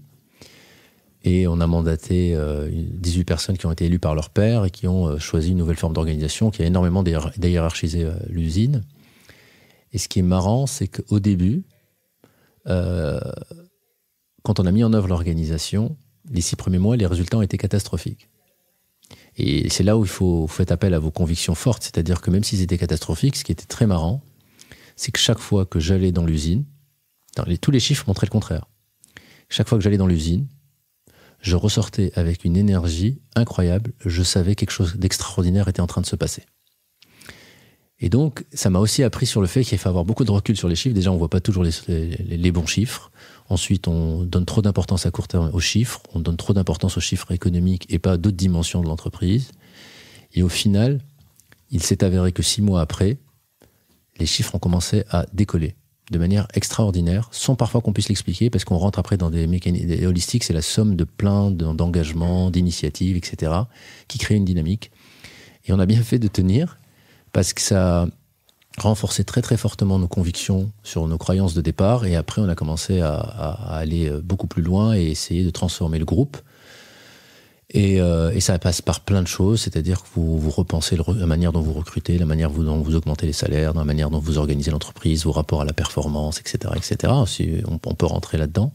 S1: Et on a mandaté 18 euh, personnes qui ont été élues par leur père et qui ont euh, choisi une nouvelle forme d'organisation qui a énormément déhiérarchisé l'usine. Et ce qui est marrant, c'est qu'au début, quand on a mis en œuvre l'organisation, les six premiers mois, les résultats ont été catastrophiques. Et c'est là où il faut faire appel à vos convictions fortes, c'est-à-dire que même s'ils étaient catastrophiques, ce qui était très marrant, c'est que chaque fois que j'allais dans l'usine, tous les chiffres montraient le contraire. Chaque fois que j'allais dans l'usine, je ressortais avec une énergie incroyable. Je savais quelque chose d'extraordinaire était en train de se passer. Et donc, ça m'a aussi appris sur le fait qu'il faut avoir beaucoup de recul sur les chiffres. Déjà, on ne voit pas toujours les bons chiffres. Ensuite, on donne trop d'importance à court terme aux chiffres, on donne trop d'importance aux chiffres économiques et pas d'autres dimensions de l'entreprise. Et au final, il s'est avéré que six mois après, les chiffres ont commencé à décoller de manière extraordinaire, sans parfois qu'on puisse l'expliquer, parce qu'on rentre après dans des mécanismes holistiques, c'est la somme de plein d'engagements, d'initiatives, etc., qui créent une dynamique. Et on a bien fait de tenir, parce que ça, renforcer très très fortement nos convictions sur nos croyances de départ et après on a commencé à, aller euh, beaucoup plus loin et essayer de transformer le groupe. Euh, et, ça passe par plein de choses, c'est-à-dire que vous, vous repensez la manière dont vous recrutez, la manière dont vous augmentez les salaires, la manière dont vous organisez l'entreprise, vos rapports à la performance, etc. etc. Si on, peut rentrer là-dedans.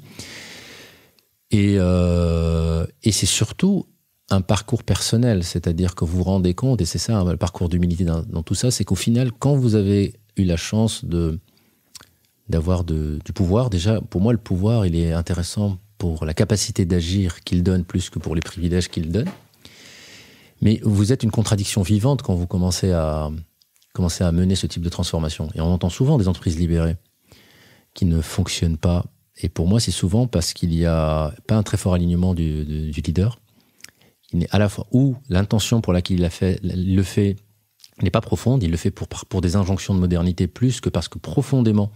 S1: Et, euh, et c'est surtout un parcours personnel, c'est-à-dire que vous vous rendez compte, et c'est ça hein, le parcours d'humilité dans, tout ça, c'est qu'au final, quand vous avez eu la chance de d'avoir du pouvoir, déjà, pour moi, le pouvoir, il est intéressant pour la capacité d'agir qu'il donne plus que pour les privilèges qu'il donne. Mais vous êtes une contradiction vivante quand vous commencez à, à mener ce type de transformation. Et on entend souvent des entreprises libérées qui ne fonctionnent pas. Et pour moi, c'est souvent parce qu'il n'y a pas un très fort alignement du leader il est à la fois où l'intention pour laquelle il le fait n'est pas profonde, il le fait pour, pour des injonctions de modernité plus que parce que profondément,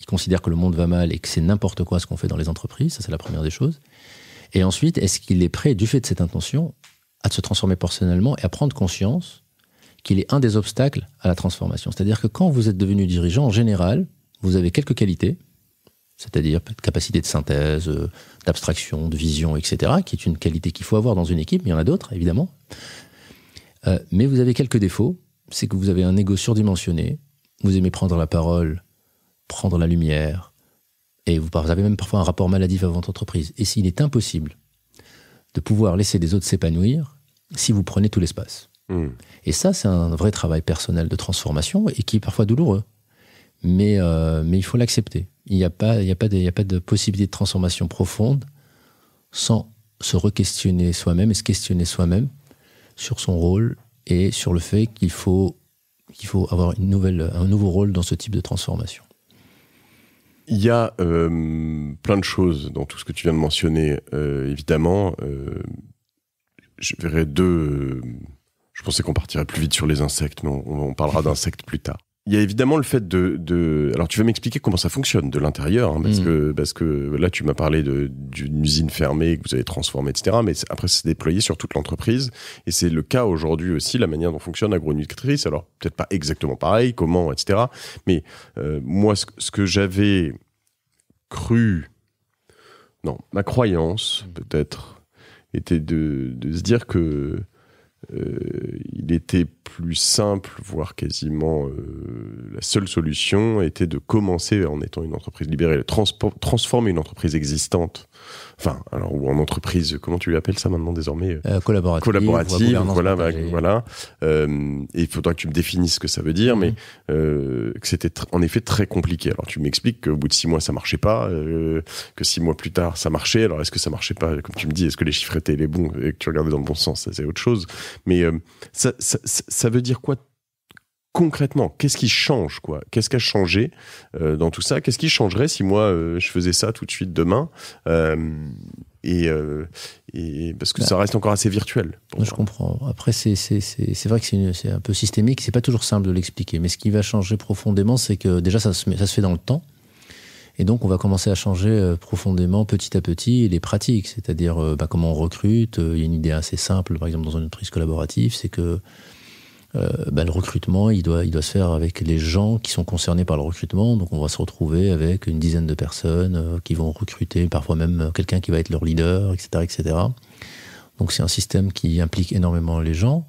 S1: il considère que le monde va mal et que c'est n'importe quoi ce qu'on fait dans les entreprises, ça c'est la première des choses. Et ensuite, est-ce qu'il est prêt, du fait de cette intention, à se transformer personnellement et à prendre conscience qu'il est un des obstacles à la transformation. C'est-à-dire que quand vous êtes devenu dirigeant, en général, vous avez quelques qualités, c'est-à-dire capacité de synthèse, euh, d'abstraction, de vision, etc., qui est une qualité qu'il faut avoir dans une équipe, il y en a d'autres, évidemment. Euh, mais vous avez quelques défauts, c'est que vous avez un ego surdimensionné, vous aimez prendre la parole, prendre la lumière, et vous avez même parfois un rapport maladif à votre entreprise. Et s'il est impossible de pouvoir laisser des autres s'épanouir si vous prenez tout l'espace. Hmm. Et ça, c'est un vrai travail personnel de transformation et qui est parfois douloureux. mais euh, il faut l'accepter. Il n'y a, pas, il a, pas de, a pas de possibilité de transformation profonde sans se re-questionner soi-même et se questionner soi-même sur son rôle et sur le fait qu'il faut, qu'il faut avoir une nouvelle, un nouveau rôle dans ce type de transformation.
S2: Il y a euh, plein de choses dans tout ce que tu viens de mentionner, euh, évidemment. Euh, je verrais deux. Je pensais qu'on partirait plus vite sur les insectes, mais on parlera d'insectes plus tard il y a évidemment le fait de, alors tu vas m'expliquer comment ça fonctionne de l'intérieur hein, parce mm. que parce que là tu m'as parlé d'une usine fermée que vous avez transformée etc mais après c'est déployé sur toute l'entreprise et c'est le cas aujourd'hui aussi la manière dont fonctionne agronutrice alors peut-être pas exactement pareil comment etc mais euh, moi ce, que j'avais cru non ma croyance mm. peut-être était de, de se dire que euh, il était plus simple, voire quasiment euh, la seule solution, était de commencer en étant une entreprise libérée, transformer une entreprise existante enfin, alors ou en entreprise, comment tu l'appelles ça maintenant désormais euh, euh Collaborative. Collaborative, voilà, voilà. Euh, et il faudra que tu me définisses ce que ça veut dire, mais mm-hmm. euh, que c'était en effet très compliqué. Alors tu m'expliques qu'au bout de six mois ça marchait pas, que six mois plus tard ça marchait. Alors est-ce que ça marchait pas Comme tu me dis, est-ce que les chiffres étaient les bons et que tu regardais dans le bon sens, c'est autre chose. Mais ça, ça veut dire quoi concrètement, qu'est-ce qui change quoi Qu'est-ce qui a changé euh, dans tout ça Qu'est-ce qui changerait si moi euh, je faisais ça tout de suite demain euh, et, parce que bah. ça reste encore assez virtuel. je comprends.
S1: Après, c'est vrai que c'est un peu systémique, c'est pas toujours simple de l'expliquer. Mais ce qui va changer profondément, c'est que déjà ça se, fait dans le temps. Et donc, on va commencer à changer profondément, petit à petit, les pratiques. C'est-à-dire bah, comment on recrute. Il y a une idée assez simple, par exemple, dans une entreprise collaborative, c'est que euh, ben, le recrutement, il doit, il doit se faire avec les gens qui sont concernés par le recrutement. Donc on va se retrouver avec une dizaine de personnes euh, qui vont recruter, parfois même euh, quelqu'un qui va être leur leader, etc. etc. Donc c'est un système qui implique énormément les
S2: gens.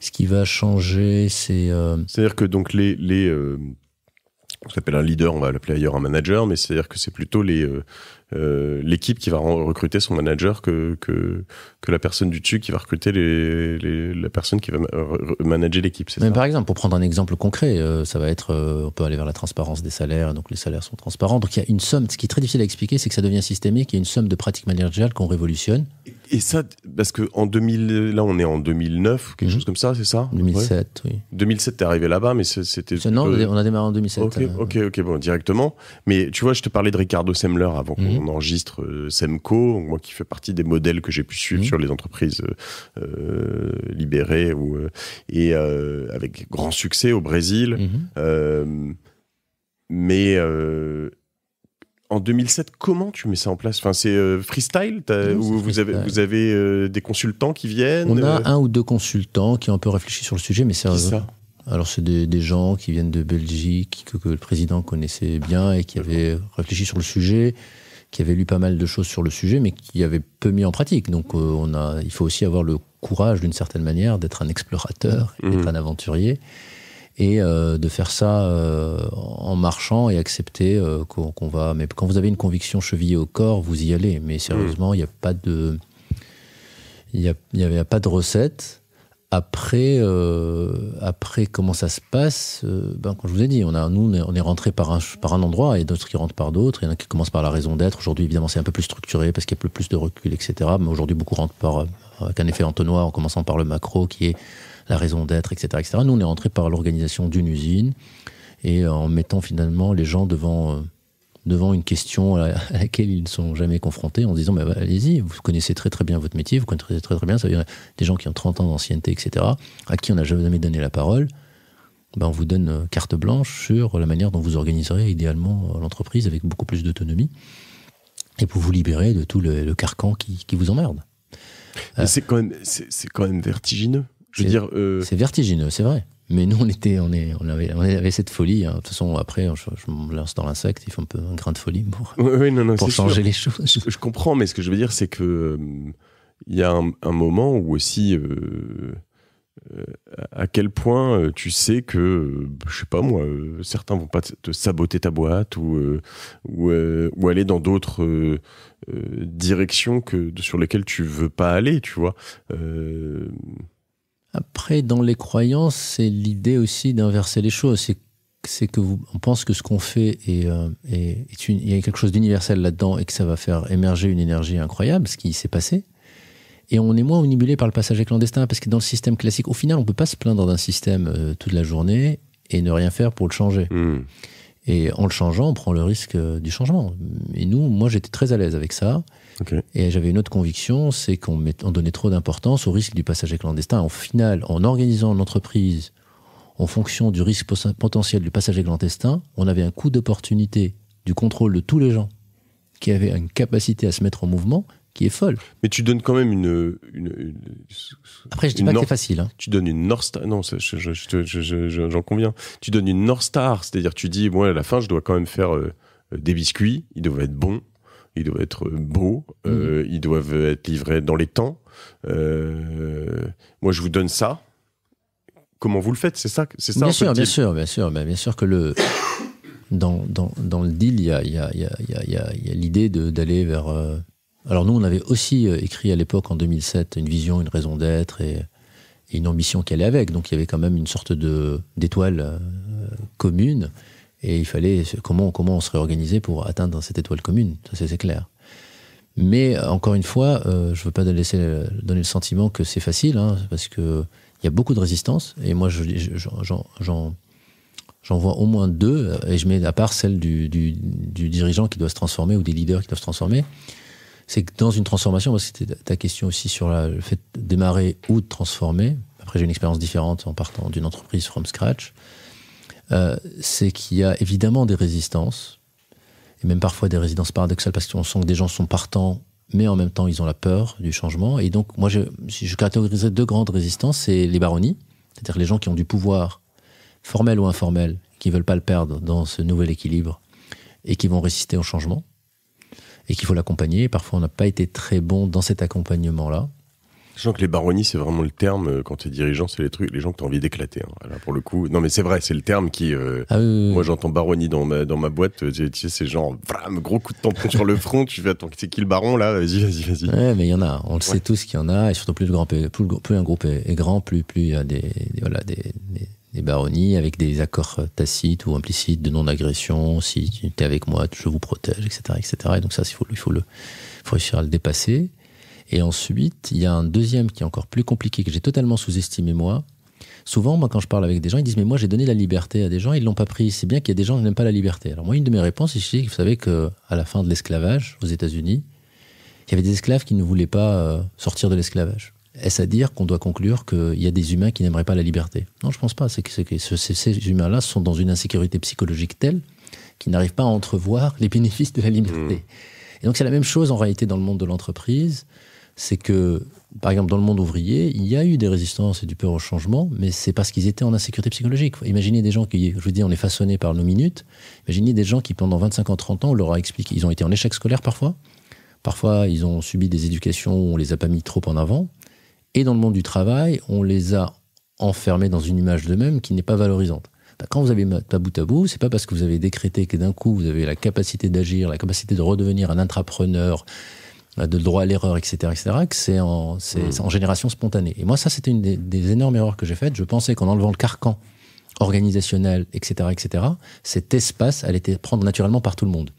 S2: Ce qui va changer, c'est... C'est-à-dire que donc les... les on s'appelle un leader, on va l'appeler ailleurs un manager, mais c'est-à-dire que c'est plutôt euh, euh, l'équipe qui va recruter son manager que, que, la personne du dessus qui va recruter la personne qui va manager l'équipe.
S1: par exemple, pour prendre un exemple concret, euh, ça va être, on peut aller vers la transparence des salaires, donc les salaires sont transparents. Donc il y a une somme, ce qui est très difficile à expliquer, c'est que ça devient systémique, il y a une somme de pratiques managériales qu'on révolutionne.
S2: Et ça, parce que en 2000, là on est en 2009, quelque mhm. chose comme ça, c'est ça 2007, oui. 2007, t'es arrivé là-bas, mais c'était. Non, euh, on a démarré en 2007. Ok, euh. ok, ok, bon, directement. Mais tu vois, je te parlais de Ricardo Semler avant qu'on mhm. enregistre euh, Semco, moi qui fait partie des modèles que j'ai pu suivre mhm. sur les entreprises euh, libérées ou, et avec grand succès au Brésil. mais en 2007, comment tu mets ça en place enfin, C'est euh, freestyle où vous avez, euh, des consultants qui viennent On a euh un
S1: ou deux consultants qui ont un peu réfléchi sur le sujet, mais c'est ça. Alors, c'est des, gens qui viennent de Belgique, que, le président connaissait bien et qui avaient réfléchi sur le sujet, qui avaient lu pas mal de choses sur le sujet, mais qui avaient peu mis en pratique. Donc, on a, il faut aussi avoir le courage, d'une certaine manière, d'être un explorateur, d'être mhm. un aventurier et euh, de faire ça euh, en marchant et accepter euh, qu'on va. Mais quand vous avez une conviction chevillée au corps, vous y allez. Mais sérieusement, il n'y a pas de, il y a, pas de recette. Après, après comment ça se passe Ben, je vous ai dit, on a nous, on est, rentré par un par un endroit et d'autres qui rentrent par d'autres. Il y en a qui commencent par la raison d'être. Aujourd'hui, évidemment, c'est un peu plus structuré parce qu'il y a plus de recul, etc. Mais aujourd'hui, beaucoup rentrent par avec un effet entonnoir, en commençant par le macro qui est la raison d'être, etc., etc. Nous, on est rentré par l'organisation d'une usine et en mettant finalement les gens devant, euh, devant une question à, laquelle ils ne sont jamais confrontés, en disant bah, allez-y, vous connaissez très très bien votre métier, vous connaissez très très bien, ça veut dire des gens qui ont 30 ans d'ancienneté, etc., à qui on n'a jamais donné la parole. Bah, on vous donne euh, carte blanche sur la manière dont vous organiserez idéalement euh, l'entreprise avec beaucoup plus d'autonomie et pour vous libérer de tout le, carcan qui, vous emmerde. c'est quand, quand même vertigineux. Je veux dire, euh, c'est vertigineux, c'est vrai. Mais nous, on était, on est, on avait, on avait cette folie. Hein. De toute façon, après, je, me lance dans l'insecte, il faut un peu un grain de folie pour,
S2: changer les choses. Je, comprends, mais ce que je veux dire, c'est que euh, il y a un, moment où aussi. Euh, à quel point tu sais que, je sais pas moi, certains vont pas te saboter ta boîte ou, ou, aller dans d'autres directions que, sur lesquelles tu veux pas aller, tu vois.
S1: Après, dans les croyances, c'est l'idée aussi d'inverser les choses. C'est c'est que vous, on pense que ce qu'on fait est, euh, il y a quelque chose d'universel là-dedans et que ça va faire émerger une énergie incroyable, ce qui s'est passé. Et on est moins onibulé par le passager clandestin parce que dans le système classique, au final, on peut pas se plaindre d'un système euh, toute la journée et ne rien faire pour le changer. Hmm. Et en le changeant, on prend le risque euh, du changement. Et nous, moi, j'étais très à l'aise avec ça. Et j'avais une autre conviction, c'est qu'on donnait trop d'importance au risque du passager clandestin. En final, en organisant l'entreprise en fonction du risque potentiel du passager clandestin, on avait un coup d'opportunité du contrôle de tous les gens qui avaient une capacité à se mettre en mouvement
S2: qui est folle. Mais tu donnes quand même une. Après, je dis pas que c'est facile. Hein. Tu donnes une North Star. Non, j'en conviens. Tu donnes une North Star, c'est-à-dire tu dis, bon, à la fin, je dois quand même faire euh, des biscuits, ils doivent être bons ils doivent être beaux, euh, mhm. ils doivent être livrés dans les temps. Euh, moi, je vous donne ça. Comment vous le faites C'est ça, c'est ça. Bien sûr, bien sûr,
S1: bien sûr, bien sûr que le dans, dans, dans le deal, il y a, y a, y a, y a l'idée d'aller vers. Euh, alors nous, on avait aussi écrit à l'époque en 2007 une vision, une raison d'être et, une ambition qui allait avec. Donc il y avait quand même une sorte de d'étoile commune. Et il fallait comment, comment on serait organisé pour atteindre cette étoile commune, ça c'est clair. Mais euh, encore une fois, euh, je veux pas laisser euh, donner le sentiment que c'est facile, hein, parce que il y a beaucoup de résistance. Et moi, j'en vois au moins deux, et je mets à part celle du, dirigeant qui doit se transformer ou des leaders qui doivent se transformer. C'est que dans une transformation, parce que c'était ta question aussi sur le fait de démarrer ou de transformer. Après, j'ai une expérience différente en partant d'une entreprise from scratch. Euh, c'est qu'il y a évidemment des résistances, et même parfois des résistances paradoxales, parce qu'on sent que des gens sont partants, mais en même temps, ils ont la peur du changement. Et donc, moi, je, je catégoriserais deux grandes résistances, c'est les baronnies, c'est-à-dire les gens qui ont du pouvoir, formel ou informel, qui veulent pas le perdre dans ce nouvel équilibre, et qui vont résister au changement, et qu'il faut l'accompagner. Parfois, on n'a pas été très bon dans cet accompagnement-là.
S2: Je sens que les baronies c'est vraiment le terme, euh, quand tu es dirigeant, c'est les trucs, les gens que tu as envie d'éclater. Hein. pour le coup, non mais c'est vrai, c'est le terme qui... Euh, ah moi, j'entends baronie dans ma, dans ma boîte, euh, c'est genre, gros coup de tampon sur le front, tu fais, attends, c'est qui le baron, là Vas-y, vas-y, vas-y. Ouais, mais
S1: il y en a, on le sait tous qu'il y en a, et surtout plus, le grand, plus, un groupe est, grand, plus, plus il y a des, des, voilà, des, avec des accords tacites ou implicites de non-agression. Si tu es avec moi, je vous protège, etc., etc. Et donc ça, il faut, il faut le, faut réussir à le dépasser. Et ensuite, il y a un deuxième qui est encore plus compliqué, que j'ai totalement sous-estimé moi. Souvent, moi, quand je parle avec des gens, ils disent Mais moi, j'ai donné la liberté à des gens, ils ne l'ont pas pris. C'est bien qu'il y a des gens qui n'aiment pas la liberté. Alors, moi, une de mes réponses, c'est que Vous savez qu'à la fin de l'esclavage aux États-Unis, il y avait des esclaves qui ne voulaient pas euh, sortir de l'esclavage. Est-ce à dire qu'on doit conclure qu'il y a des humains qui n'aimeraient pas la liberté Non, je pense pas. C'est ces humains-là sont dans une insécurité psychologique telle qu'ils n'arrivent pas à entrevoir les bénéfices de la liberté. Mmh. Et donc c'est la même chose en réalité dans le monde de l'entreprise c'est que, par exemple, dans le monde ouvrier, il y a eu des résistances et du peur au changement, mais c'est parce qu'ils étaient en insécurité psychologique. Imaginez des gens qui, je vous dis, on est façonnés par nos minutes. Imaginez des gens qui, pendant 25 ans, 30 ans, on leur a expliqué, ils ont été en échec scolaire parfois. Parfois, ils ont subi des éducations où on les a pas mis trop en avant. Et dans le monde du travail, on les a enfermés dans une image d'eux-mêmes qui n'est pas valorisante bah, quand vous avez pas bout à bout, c'est pas parce que vous avez décrété que d'un coup vous avez la capacité d'agir, la capacité de redevenir un intrapreneur bah, de droit à l'erreur, etc., etc., que mm. c'est en, génération spontanée. Et moi, ça, c'était une des, énormes erreurs que j'ai faites. Je pensais qu'en enlevant le carcan organisationnel, etc., etc., cet espace allait être prendre naturellement par tout le monde.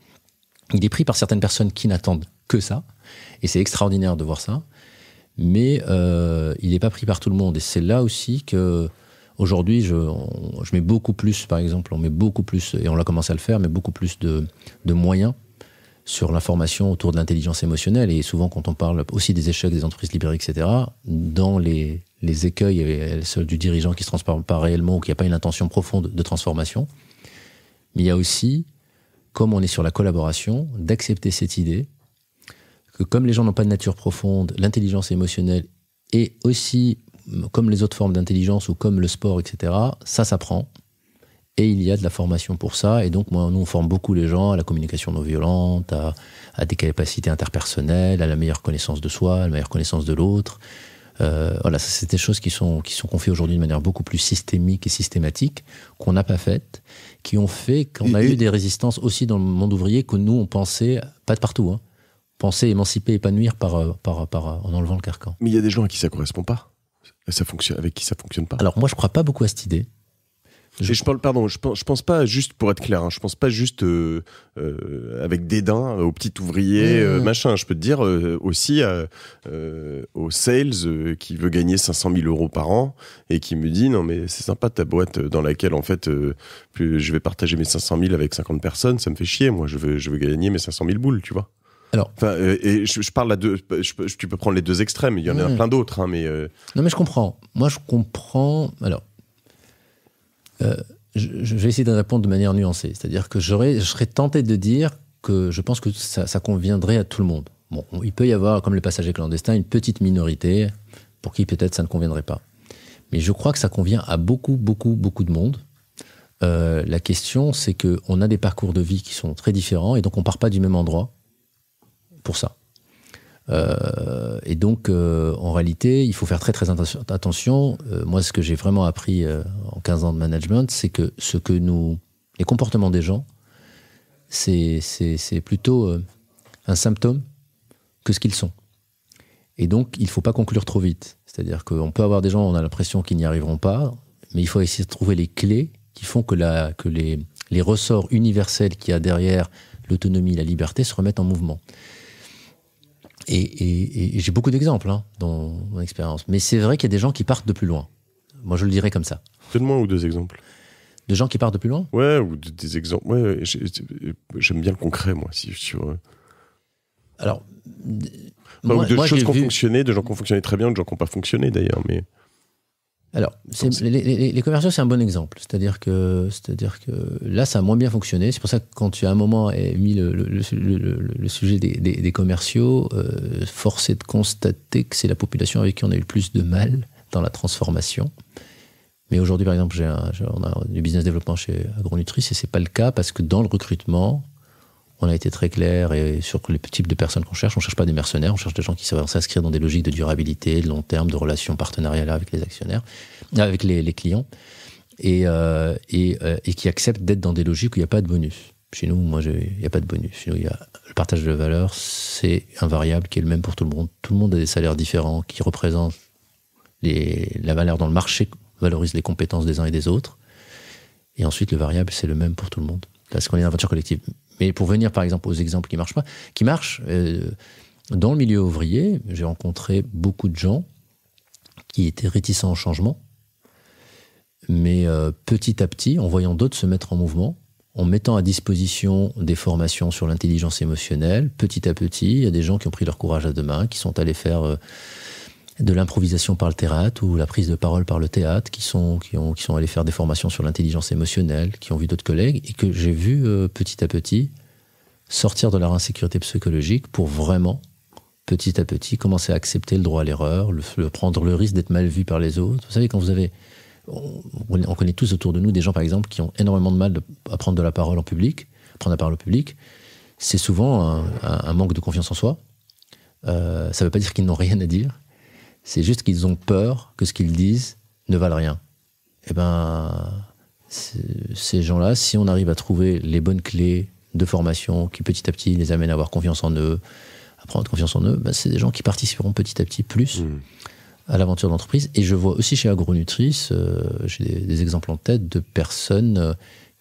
S1: Il est pris par certaines personnes qui n'attendent que ça, et c'est extraordinaire de voir ça, mais euh, il n'est pas pris par tout le monde. Et c'est là aussi que Aujourd'hui, je, mets beaucoup plus, par exemple, on met beaucoup plus, et on l'a commencé à le faire, mais beaucoup plus de, de moyens sur l'information autour de l'intelligence émotionnelle. Et souvent, quand on parle aussi des échecs des entreprises libérées, etc., dans les, écueils et euh, du dirigeant qui ne se transforme pas réellement ou qui n'a pas une intention profonde de transformation, mais il y a aussi, comme on est sur la collaboration, d'accepter cette idée que comme les gens n'ont pas de nature profonde, l'intelligence émotionnelle est aussi comme les autres formes d'intelligence ou comme le sport, etc., ça s'apprend. Et il y a de la formation pour ça. Et donc, nous, on forme beaucoup les gens à la communication non violente, à, des capacités interpersonnelles, à la meilleure connaissance de soi, à la meilleure connaissance de l'autre. Euh, voilà, c'est des choses qui sont, qui sont aujourd'hui de manière beaucoup plus systémique et systématique, qu'on n'a pas faites, qui ont fait qu'on a eu des résistances aussi dans le monde ouvrier que nous, on pensait, pas de partout, hein. penser émanciper, épanouir par, euh, par, par, euh, en enlevant le carcan. Mais il y a des gens à qui ça correspond pas, ça avec qui ça fonctionne pas. Alors moi, je crois pas beaucoup à cette idée.
S2: Je, parle, pardon, je pense, je pense pas juste pour être clair, hein, je pense pas juste euh, euh, avec dédain euh, aux petit ouvriers, machin. Je peux te dire aussi aux sales qui veut gagner 500 000 euros par an et qui me dit non mais c'est sympa ta boîte dans laquelle en fait je vais partager mes 500 000 avec 50 personnes, ça me fait chier. Moi je veux je veux gagner mes 500 000 boules, tu vois. Alors, enfin, et je, parle deux. tu peux prendre les deux extrêmes. Il y en a plein d'autres, hein, mais
S1: non, mais je comprends. Moi, je comprends. Alors, euh, je, vais essayer de répondre de manière nuancée. C'est-à-dire que je serais tenté de dire que je pense que ça, conviendrait à tout le monde. Bon, il peut y avoir, comme les passagers clandestins, une petite minorité pour qui peut-être ça ne conviendrait pas. Mais je crois que ça convient à beaucoup, beaucoup, beaucoup de monde. Euh, la question, c'est que on a des parcours de vie qui sont très différents et donc on part pas du même endroit pour ça. Euh, et donc, euh, en réalité, il faut faire très très attention. Euh, moi, ce que j'ai vraiment appris en 15 ans de management, c'est que ce que nous, les comportements des gens, c'est plutôt un symptôme que ce qu'ils sont. Et donc, il ne faut pas conclure trop vite. C'est-à-dire qu'on peut avoir des gens, on a l'impression qu'ils n'y arriveront pas, mais il faut essayer de trouver les clés qui font que, que les, ressorts universels qu'il y a derrière l'autonomie, et la liberté se remettent en mouvement. Et, j'ai beaucoup d'exemples hein, dans mon expérience. Mais c'est vrai qu'il y a des gens qui partent de plus loin.
S2: Moi, je le dirais comme ça. Donne-moi ou deux exemples. De gens qui partent de plus loin Ouais, ou des, exemples. Ouais, j'aime bien le concret, moi, si sur. Alors. moi, ou de choses qui ont fonctionné, de gens qui ont fonctionné très bien, de gens qui n'ont pas fonctionné d'ailleurs. Mais...
S1: Alors, les, commerciaux, c'est un bon exemple. C'est-à-dire que, c'est-à-dire que là, ça a moins bien fonctionné. C'est pour ça que quand tu as un moment mis le, sujet des, commerciaux, euh, force est de constater que c'est la population avec qui on a eu le plus de mal dans la transformation. Mais aujourd'hui, par exemple, j'ai on a du business développement chez AgroNutris et n'est pas le cas parce que dans le recrutement, on a été très clair et sur les types de personnes qu'on cherche. On ne cherche pas des mercenaires, on cherche des gens qui savent s'inscrire dans des logiques de durabilité, de long terme, de relations partenariales avec les actionnaires, avec les, clients, euh, euh, et, qui acceptent d'être dans des logiques où il n'y a pas de bonus. Chez nous, moi, il n'y a pas de bonus. Chez y a, le partage de valeur, c'est un variable qui est le même pour tout le monde. Tout le monde a des salaires différents qui représentent la valeur dans le marché, valorise les compétences des uns et des autres. Et ensuite, le variable, c'est le même pour tout le monde parce qu'on est dans une aventure collective. Mais pour venir par exemple aux exemples qui marchent pas, qui marchent, euh, dans le milieu ouvrier, j'ai rencontré beaucoup de gens qui étaient réticents au changement, mais euh, petit à petit, en voyant d'autres se mettre en mouvement, en mettant à disposition des formations sur l'intelligence émotionnelle, petit à petit, il y a des gens qui ont pris leur courage à deux mains, qui sont allés faire... Euh, de l'improvisation par le théâtre ou la prise de parole par le théâtre, qui sont, qui ont, qui sont allés faire des formations sur l'intelligence émotionnelle, qui ont vu d'autres collègues, et que j'ai vu euh, petit à petit sortir de leur insécurité psychologique pour vraiment, petit à petit, commencer à accepter le droit à l'erreur, le, prendre le risque d'être mal vu par les autres. Vous savez, quand vous avez... On, connaît tous autour de nous des gens, par exemple, qui ont énormément de mal à prendre de la parole en public, prendre la parole au public. C'est souvent un, manque de confiance en soi. Euh, ça ne veut pas dire qu'ils n'ont rien à dire, c'est juste qu'ils ont peur que ce qu'ils disent ne valent rien. Eh ben, ces gens-là, si on arrive à trouver les bonnes clés de formation qui petit à petit les amènent à avoir confiance en eux, à prendre confiance en eux, ben, c'est des gens qui participeront petit à petit plus. Hmm. à l'aventure d'entreprise. Et je vois aussi chez AgroNutris, euh, j'ai des, exemples en tête de personnes euh,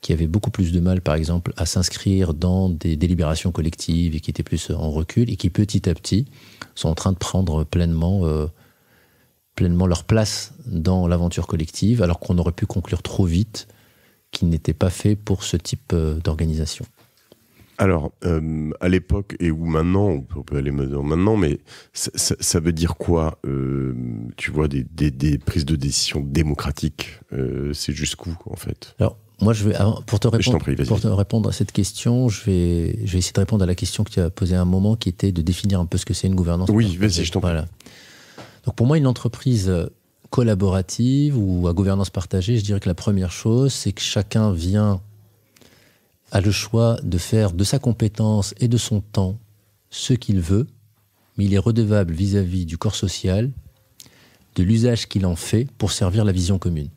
S1: qui avaient beaucoup plus de mal, par exemple, à s'inscrire dans des délibérations collectives et qui étaient plus en recul et qui petit à petit sont en train de prendre pleinement euh, pleinement leur place dans l'aventure collective, alors qu'on aurait pu conclure trop vite qu'ils n'étaient pas faits pour ce type
S2: euh, d'organisation. Alors, euh, à l'époque et où maintenant, on peut aller maintenant, mais ça, veut dire quoi euh, Tu vois, des, prises de décision démocratiques, c'est jusqu'où en fait Alors, moi, je vais, ah, pour, te répondre, pour,
S1: te répondre, à cette question, je vais, je vais essayer de répondre à la question que tu as posée à un moment qui était de définir un peu ce que c'est une gouvernance. Oui, vas-y, je t'en prie. Donc pour moi, une entreprise euh, collaborative ou à gouvernance partagée, je dirais que la première chose, c'est que chacun vient a le choix de faire de sa compétence et de son temps ce qu'il veut, mais il est redevable vis-à-vis du corps social de l'usage qu'il en fait pour servir la vision commune.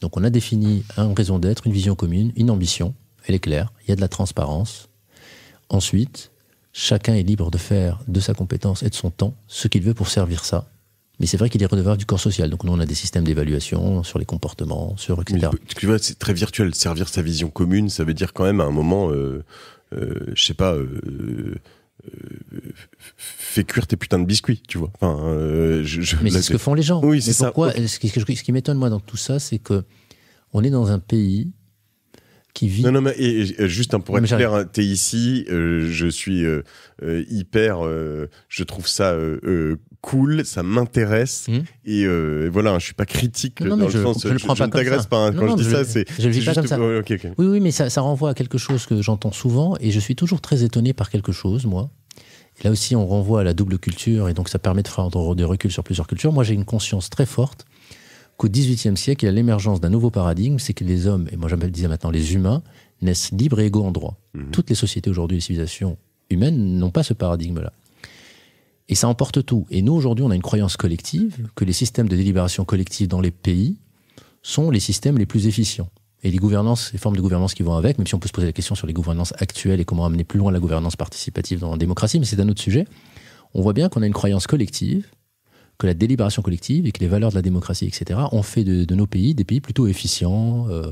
S1: Donc on a défini un raison d'être, une vision commune, une ambition, elle est claire, il y a de la transparence. Ensuite, chacun est libre de faire de sa compétence et de son temps ce qu'il veut pour servir ça. Mais c'est vrai qu'il est redevable du corps social. Donc nous, on a des systèmes
S2: d'évaluation sur les comportements, sur etc. tu vois, c'est très virtuel. Servir sa vision commune, ça veut dire quand même à un moment, euh, ne euh, je sais pas. Euh, euh, fais cuire tes putains de biscuits, tu vois. Enfin, je, mais c'est ce que font les
S1: gens. Oui, c'est ça. Pourquoi, ce qui, m'étonne moi dans tout ça, c'est que on est dans un pays qui vit. Non,
S2: non, mais juste hein, pour être clair, hein, t'es ici, je suis hyper. je trouve ça cool, ça m'intéresse. Hmm. Euh, et, voilà, je je suis pas critique non, le je, sens. Je, je, ne t'agresse pas. Hein. quand je dis ça, c'est. Je le dis pas comme ça. Oui,
S1: oui, mais ça, renvoie à quelque chose que j'entends souvent et je suis toujours très étonné par quelque chose, moi. là aussi, on renvoie à la double culture et donc ça permet de faire des reculs sur plusieurs cultures. Moi, j'ai une conscience très forte qu'au XVIIIe siècle, il y a l'émergence d'un nouveau paradigme, c'est que les hommes, et moi j'appelle disais maintenant les humains, naissent libres et égaux en droit. Mhm. Toutes les sociétés aujourd'hui, les civilisations humaines n'ont pas ce paradigme-là. Et ça emporte tout. Et nous, aujourd'hui, on a une croyance collective que les systèmes de délibération collective dans les pays sont les systèmes les plus efficients. Et les gouvernances, les formes de gouvernance qui vont avec, même si on peut se poser la question sur les gouvernances actuelles et comment amener plus loin la gouvernance participative dans la démocratie, mais c'est un autre sujet, on voit bien qu'on a une croyance collective, que la délibération collective et que les valeurs de la démocratie, etc., ont fait de, nos pays des pays plutôt efficients euh,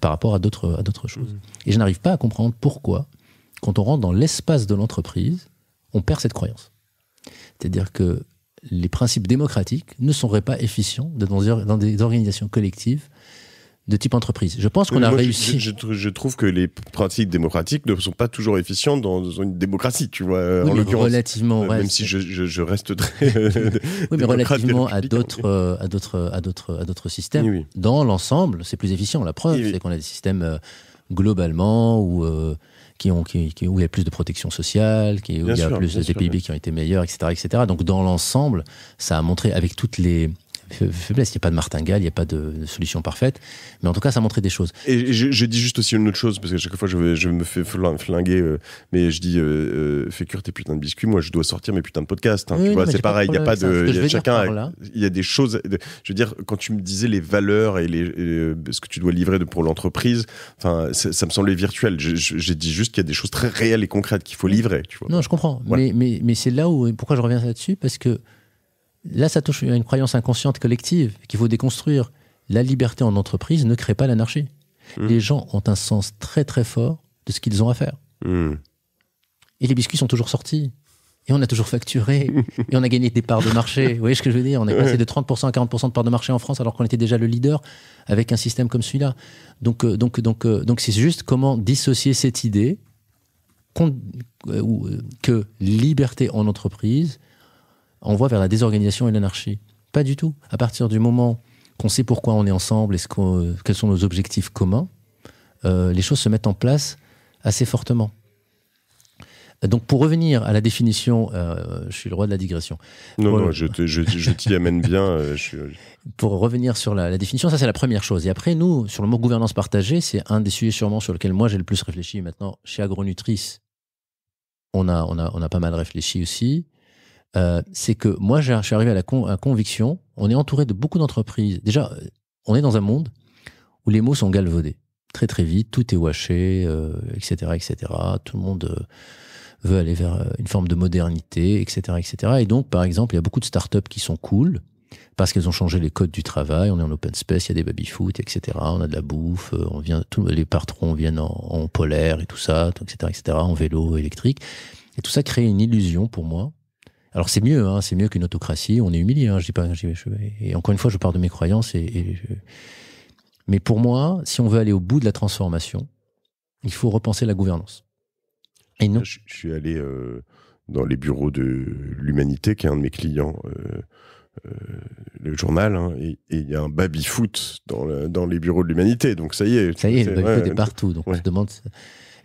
S1: par rapport à d'autres choses. Mmh. Et je n'arrive pas à comprendre pourquoi, quand on rentre dans l'espace de l'entreprise, on perd cette croyance. C'est-à-dire que les principes démocratiques ne seraient pas efficients dans des, organisations collectives de type entreprise. Je pense qu'on a réussi.
S2: Je, trouve que les principes démocratiques ne sont pas toujours efficients dans, une démocratie, tu vois. Euh, en relativement. même si je, reste mais relativement à
S1: d'autres, systèmes. Dans l'ensemble, c'est plus efficient. La preuve, c'est qu'on a des systèmes euh, globalement où qui ont, qui, où il y a plus de protection sociale, qui, où il y a plus de pib qui ont été meilleurs, etc., etc. Donc dans l'ensemble, ça a montré avec toutes les faiblesse. Il n'y a pas de martingale, il n'y a pas de solution parfaite. Mais en tout cas, ça montrait des choses.
S2: Et je, je dis juste aussi une autre chose, parce que chaque fois, je, me fais flinguer. Euh, mais je dis, euh, euh, fais tes putains de biscuits. Moi, je dois sortir mes putains de podcasts. Hein, tu c'est pareil. Il n'y a pas de. chacun. Il y a des choses. je veux dire, quand tu me disais les valeurs et, les, ce que tu dois livrer de, pour l'entreprise, ça me semblait virtuel. J'ai dit juste qu'il y a des choses très réelles et concrètes qu'il faut livrer.
S1: Non, je comprends. Mais, mais c'est là où. Pourquoi je reviens là-dessus Parce que Là, ça touche à une croyance inconsciente collective qu'il faut déconstruire. La liberté en entreprise ne crée pas l'anarchie. Hmm. Les gens ont un sens très très fort de ce qu'ils ont à faire. Hmm. Et les biscuits sont toujours sortis. Et on a toujours facturé. et on a gagné des parts de marché. Vous voyez ce que je veux dire On est passé de 30% à 40% de parts de marché en France alors qu'on était déjà le leader avec un système comme celui-là. Donc, euh, euh, c'est juste comment dissocier cette idée euh, que liberté en entreprise on voit vers la désorganisation et l'anarchie. Pas du tout. À partir du moment qu'on sait pourquoi on est ensemble et ce euh, quels sont nos objectifs communs, euh, les choses se mettent en place assez fortement. Donc pour revenir à la définition, euh, je suis le roi de la digression. Non, non, je, t'y amène bien. Pour revenir sur la, définition, ça c'est la première chose. Et après, nous, sur le mot gouvernance partagée, c'est un des sujets sûrement sur lequel moi j'ai le plus réfléchi maintenant. Chez Agronutrice, on a, on a, on a pas mal réfléchi aussi. Euh, c'est que moi, je arrivé à la conviction, on est entouré de beaucoup d'entreprises. Déjà, euh, on est dans un monde où les mots sont galvaudés. Très très vite, tout est washé, etc., euh, etc. Tout le monde veut aller vers une forme de modernité, etc., etc. Et donc, par exemple, il y a beaucoup de startups qui sont cool parce qu'elles ont changé les codes du travail. On est en open space, il y a des baby-foot, etc. On a de la bouffe, on vient, tous les patrons viennent en, en polaire et tout ça, etc., etc. En vélo électrique. Et tout ça crée une illusion pour moi alors c'est mieux, hein, c'est mieux qu'une autocratie. On est humilié. Hein, je dis pas. Je, et encore une fois, je parle de mes croyances. Et, Mais pour moi, si on veut aller au bout de la transformation, il faut repenser la gouvernance.
S2: Et non. Je, suis allé euh, dans les bureaux de l'Humanité, qui est un de mes clients. Euh, euh, le journal, hein, et il y a un baby-foot dans, les bureaux de l'humanité. Donc ça y est. Ça y est, le baby est partout. Donc on se demande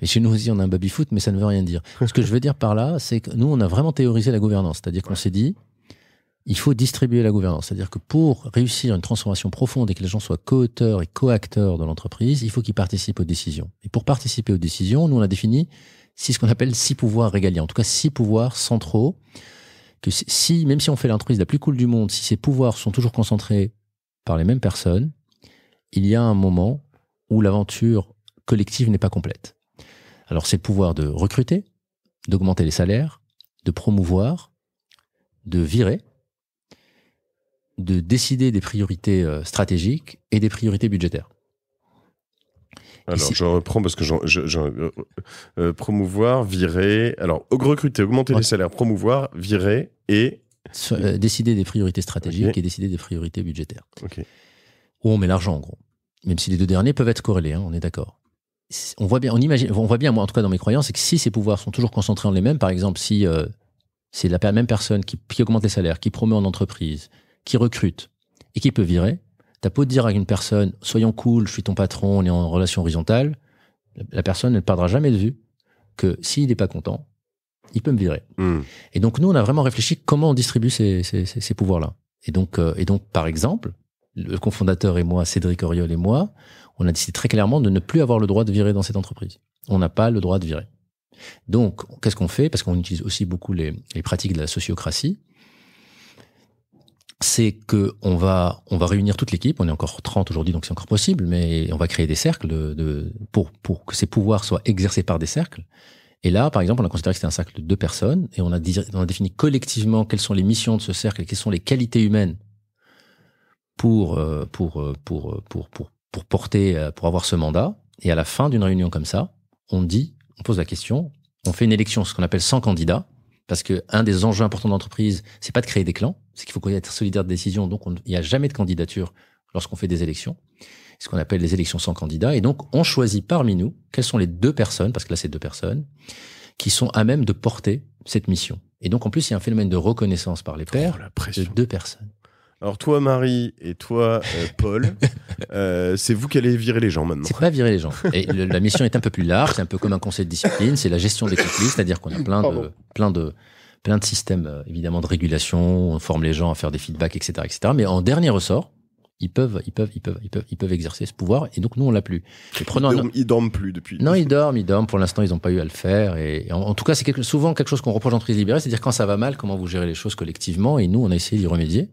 S1: et chez nous aussi, on a un baby-foot, mais ça ne veut rien dire. Ce que je veux dire par là, c'est que nous, on a vraiment théorisé la gouvernance. C'est-à-dire qu'on s'est dit, il faut distribuer la gouvernance. C'est-à-dire que pour réussir une transformation profonde et que les gens soient co-auteurs et co-acteurs de l'entreprise, il faut qu'ils participent aux décisions. Et pour participer aux décisions, nous, on a défini ce qu'on appelle six pouvoirs régaliens. En tout cas, six pouvoirs centraux. Que si, même si on fait l'entreprise la plus cool du monde, si ces pouvoirs sont toujours concentrés par les mêmes personnes, il y a un moment où l'aventure collective n'est pas complète. Alors c'est le pouvoir de recruter, d'augmenter les salaires, de promouvoir, de virer, de décider des priorités euh, stratégiques et des priorités budgétaires.
S2: Alors, je reprends parce que je, euh, euh, promouvoir, virer. Alors, recruter, augmenter les salaires, promouvoir, virer et.
S1: décider des priorités stratégiques et décider des priorités budgétaires. Où on met l'argent, en gros. Même si les deux derniers peuvent être corrélés, hein, on est d'accord on voit bien, on imagine, on voit bien, moi en tout cas dans mes croyances, c'est que si ces pouvoirs sont toujours concentrés en les mêmes, par exemple, si euh, c'est la même personne qui, augmente les salaires, qui promeut en entreprise, qui recrute et qui peut virer, t'as de dire à une personne, soyons cool, je suis ton patron, on est en relation horizontale, la personne ne perdra jamais de vue que s'il n'est pas content, il peut me virer. Hmm. Et donc nous, on a vraiment réfléchi comment on distribue ces, ces, pouvoirs-là. Et donc, euh, et donc, par exemple, le cofondateur et moi, Cédric Oriol et moi, on a décidé très clairement de ne plus avoir le droit de virer dans cette entreprise. On n'a pas le droit de virer. Donc, qu'est-ce qu'on fait Parce qu'on utilise aussi beaucoup les, pratiques de la sociocratie. C'est que on va, on va réunir toute l'équipe. On est encore 30 aujourd'hui, donc c'est encore possible, mais on va créer des cercles de, pour, pour que ces pouvoirs soient exercés par des cercles. Et là, par exemple, on a considéré que c'était un cercle de deux personnes et on a, on a défini collectivement quelles sont les missions de ce cercle et quelles sont les qualités humaines pour, euh, euh, euh, pour, pour, pour pour porter, euh, pour avoir ce mandat. Et à la fin d'une réunion comme ça, on dit, on pose la question, on fait une élection, ce qu'on appelle sans candidat, parce que un des enjeux importants d'entreprise, c'est pas de créer des clans, c'est qu'il faut être solidaire de décision. Donc, il n'y a jamais de candidature lorsqu'on fait des élections, ce qu'on appelle les élections sans candidat. Et donc, on choisit parmi nous quelles sont les deux personnes, parce que là, c'est deux personnes, qui sont à même de porter cette mission. Et donc, en plus, il y a un phénomène de reconnaissance par les pairs oh, de deux personnes.
S2: Alors toi Marie et toi euh, Paul, euh, c'est vous qui allez virer les gens maintenant. C'est pas virer les gens. Et la mission est un peu plus large,
S1: c'est un peu comme un conseil de discipline, c'est la gestion des conflits, c'est-à-dire qu'on a plein de, plein de plein de systèmes euh, évidemment de régulation, on forme les gens à faire des feedbacks, etc., etc. Mais en dernier ressort, ils peuvent, ils peuvent, ils peuvent, ils peuvent, ils peuvent exercer ce pouvoir. Et donc nous, on l'a plus. ils, dorment,
S2: dorment plus depuis. Non,
S1: ils dorment, ils dorment. Pour l'instant, ils n'ont pas eu à le faire. Et, en, tout cas, c'est souvent quelque chose qu'on reproche en crise libérée, c'est-à-dire quand ça va mal, comment vous gérez les choses collectivement. Et nous, on a essayé d'y remédier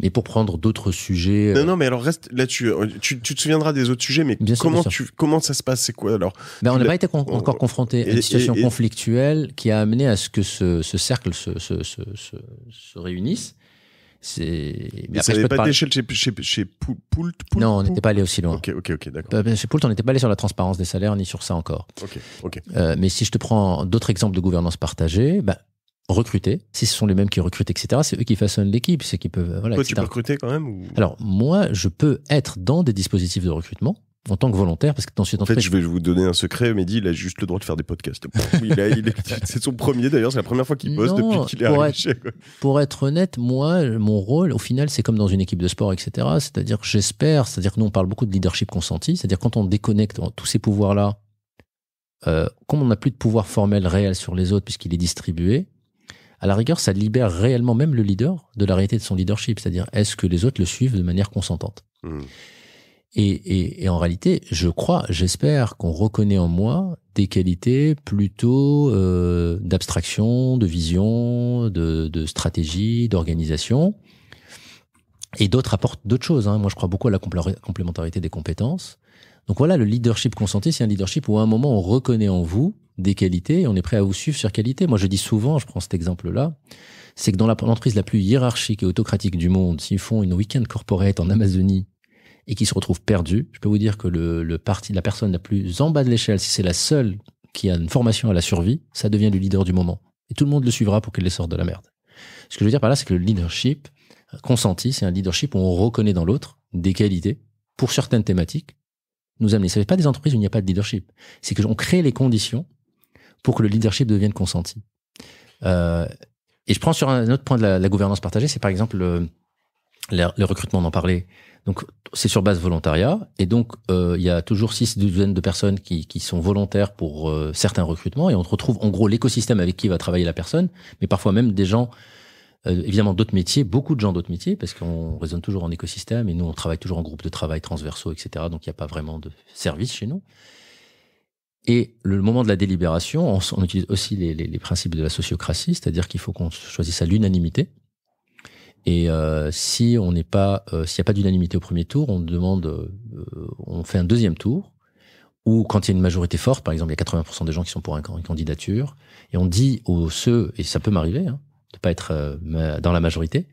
S1: mais pour prendre d'autres sujets.
S2: Euh, non, non, mais alors reste là euh, Tu, tu, te souviendras des autres sujets, mais bien comment, Tu, comment ça se passe C'est quoi alors ben, On n'a pas été encore confronté à une situation
S1: conflictuelle qui a amené à ce que ce, cercle se, se, se, réunisse. C'est. Ça n'avait pas été chez, Poult, Non, on n'était pas allé aussi loin. Ok, ok, ok, d'accord. Ben, ben, chez Poult, on n'était pas allé sur la transparence des salaires ni sur ça encore. Ok, ok. Euh, mais si je te prends d'autres exemples de gouvernance partagée, bah, recruter. Si ce sont les mêmes qui recrutent, etc., c'est eux qui façonnent l'équipe, c'est qui peuvent. Euh, voilà, tu peux recruter quand même Alors, moi, je peux être dans des dispositifs de recrutement en tant que volontaire, parce que ensuite En fait, je vais vous donner un secret,
S2: Mehdi, il a juste le droit de faire des podcasts. c'est son premier d'ailleurs, c'est la première fois qu'il bosse depuis qu'il est arrivé.
S1: Être, pour être honnête, moi, mon rôle, au final, c'est comme dans une équipe de sport, etc. C'est-à-dire, j'espère, c'est-à-dire que nous, on parle beaucoup de leadership consenti, c'est-à-dire quand on déconnecte tous ces pouvoirs-là, euh, comme on n'a plus de pouvoir formel réel sur les autres puisqu'il est distribué, à la rigueur, ça libère réellement même le leader de la réalité de son leadership, c'est-à-dire est-ce que les autres le suivent de manière consentante hmm. et, en réalité, je crois, j'espère qu'on reconnaît en moi des qualités plutôt euh, d'abstraction, de vision, de, stratégie, d'organisation. Et d'autres apportent d'autres choses. Hein. Moi, je crois beaucoup à la complémentarité des compétences. Donc voilà, le leadership consenti, c'est un leadership où à un moment, on reconnaît en vous des qualités et on est prêt à vous suivre sur qualité. Moi, je dis souvent, je prends cet exemple-là, c'est que dans l'entreprise la plus hiérarchique et autocratique du monde, s'ils font une week-end corporate en Amazonie et qu'ils se retrouvent perdus, je peux vous dire que le, la personne la plus en bas de l'échelle, si c'est la seule qui a une formation à la survie, ça devient le leader du moment. Et tout le monde le suivra pour qu'il les sorte de la merde. Ce que je veux dire par là, c'est que le leadership euh, consenti, c'est un leadership où on reconnaît dans l'autre des qualités pour certaines thématiques nous amener. Ce n'est pas des entreprises où il n'y a pas de leadership. C'est que crée les conditions pour que le leadership devienne consenti. Euh, et je prends sur un autre point de la, gouvernance partagée, c'est par exemple euh, le, le, recrutement, on en parlait. Donc c'est sur base volontariat, et donc euh, il y a toujours six douzaines de personnes qui, sont volontaires pour certains recrutements, et on retrouve en gros l'écosystème avec qui va travailler la personne, mais parfois même des gens euh, évidemment, d'autres métiers, beaucoup de gens d'autres métiers, parce qu'on raisonne toujours en écosystème et nous, on travaille toujours en groupe de travail transversaux, etc. Donc, il n'y a pas vraiment de service chez nous. Et le moment de la délibération, on, utilise aussi les, les, les, principes de la sociocratie, c'est-à-dire qu'il faut qu'on choisisse à l'unanimité. Et euh, si on n'est pas, euh, s'il n'y a pas d'unanimité au premier tour, on demande, euh, on fait un deuxième tour. Ou quand il y a une majorité forte, par exemple, il y a 80% des gens qui sont pour une candidature, et on dit aux ceux, et ça peut m'arriver, hein, pas être euh, dans la majorité.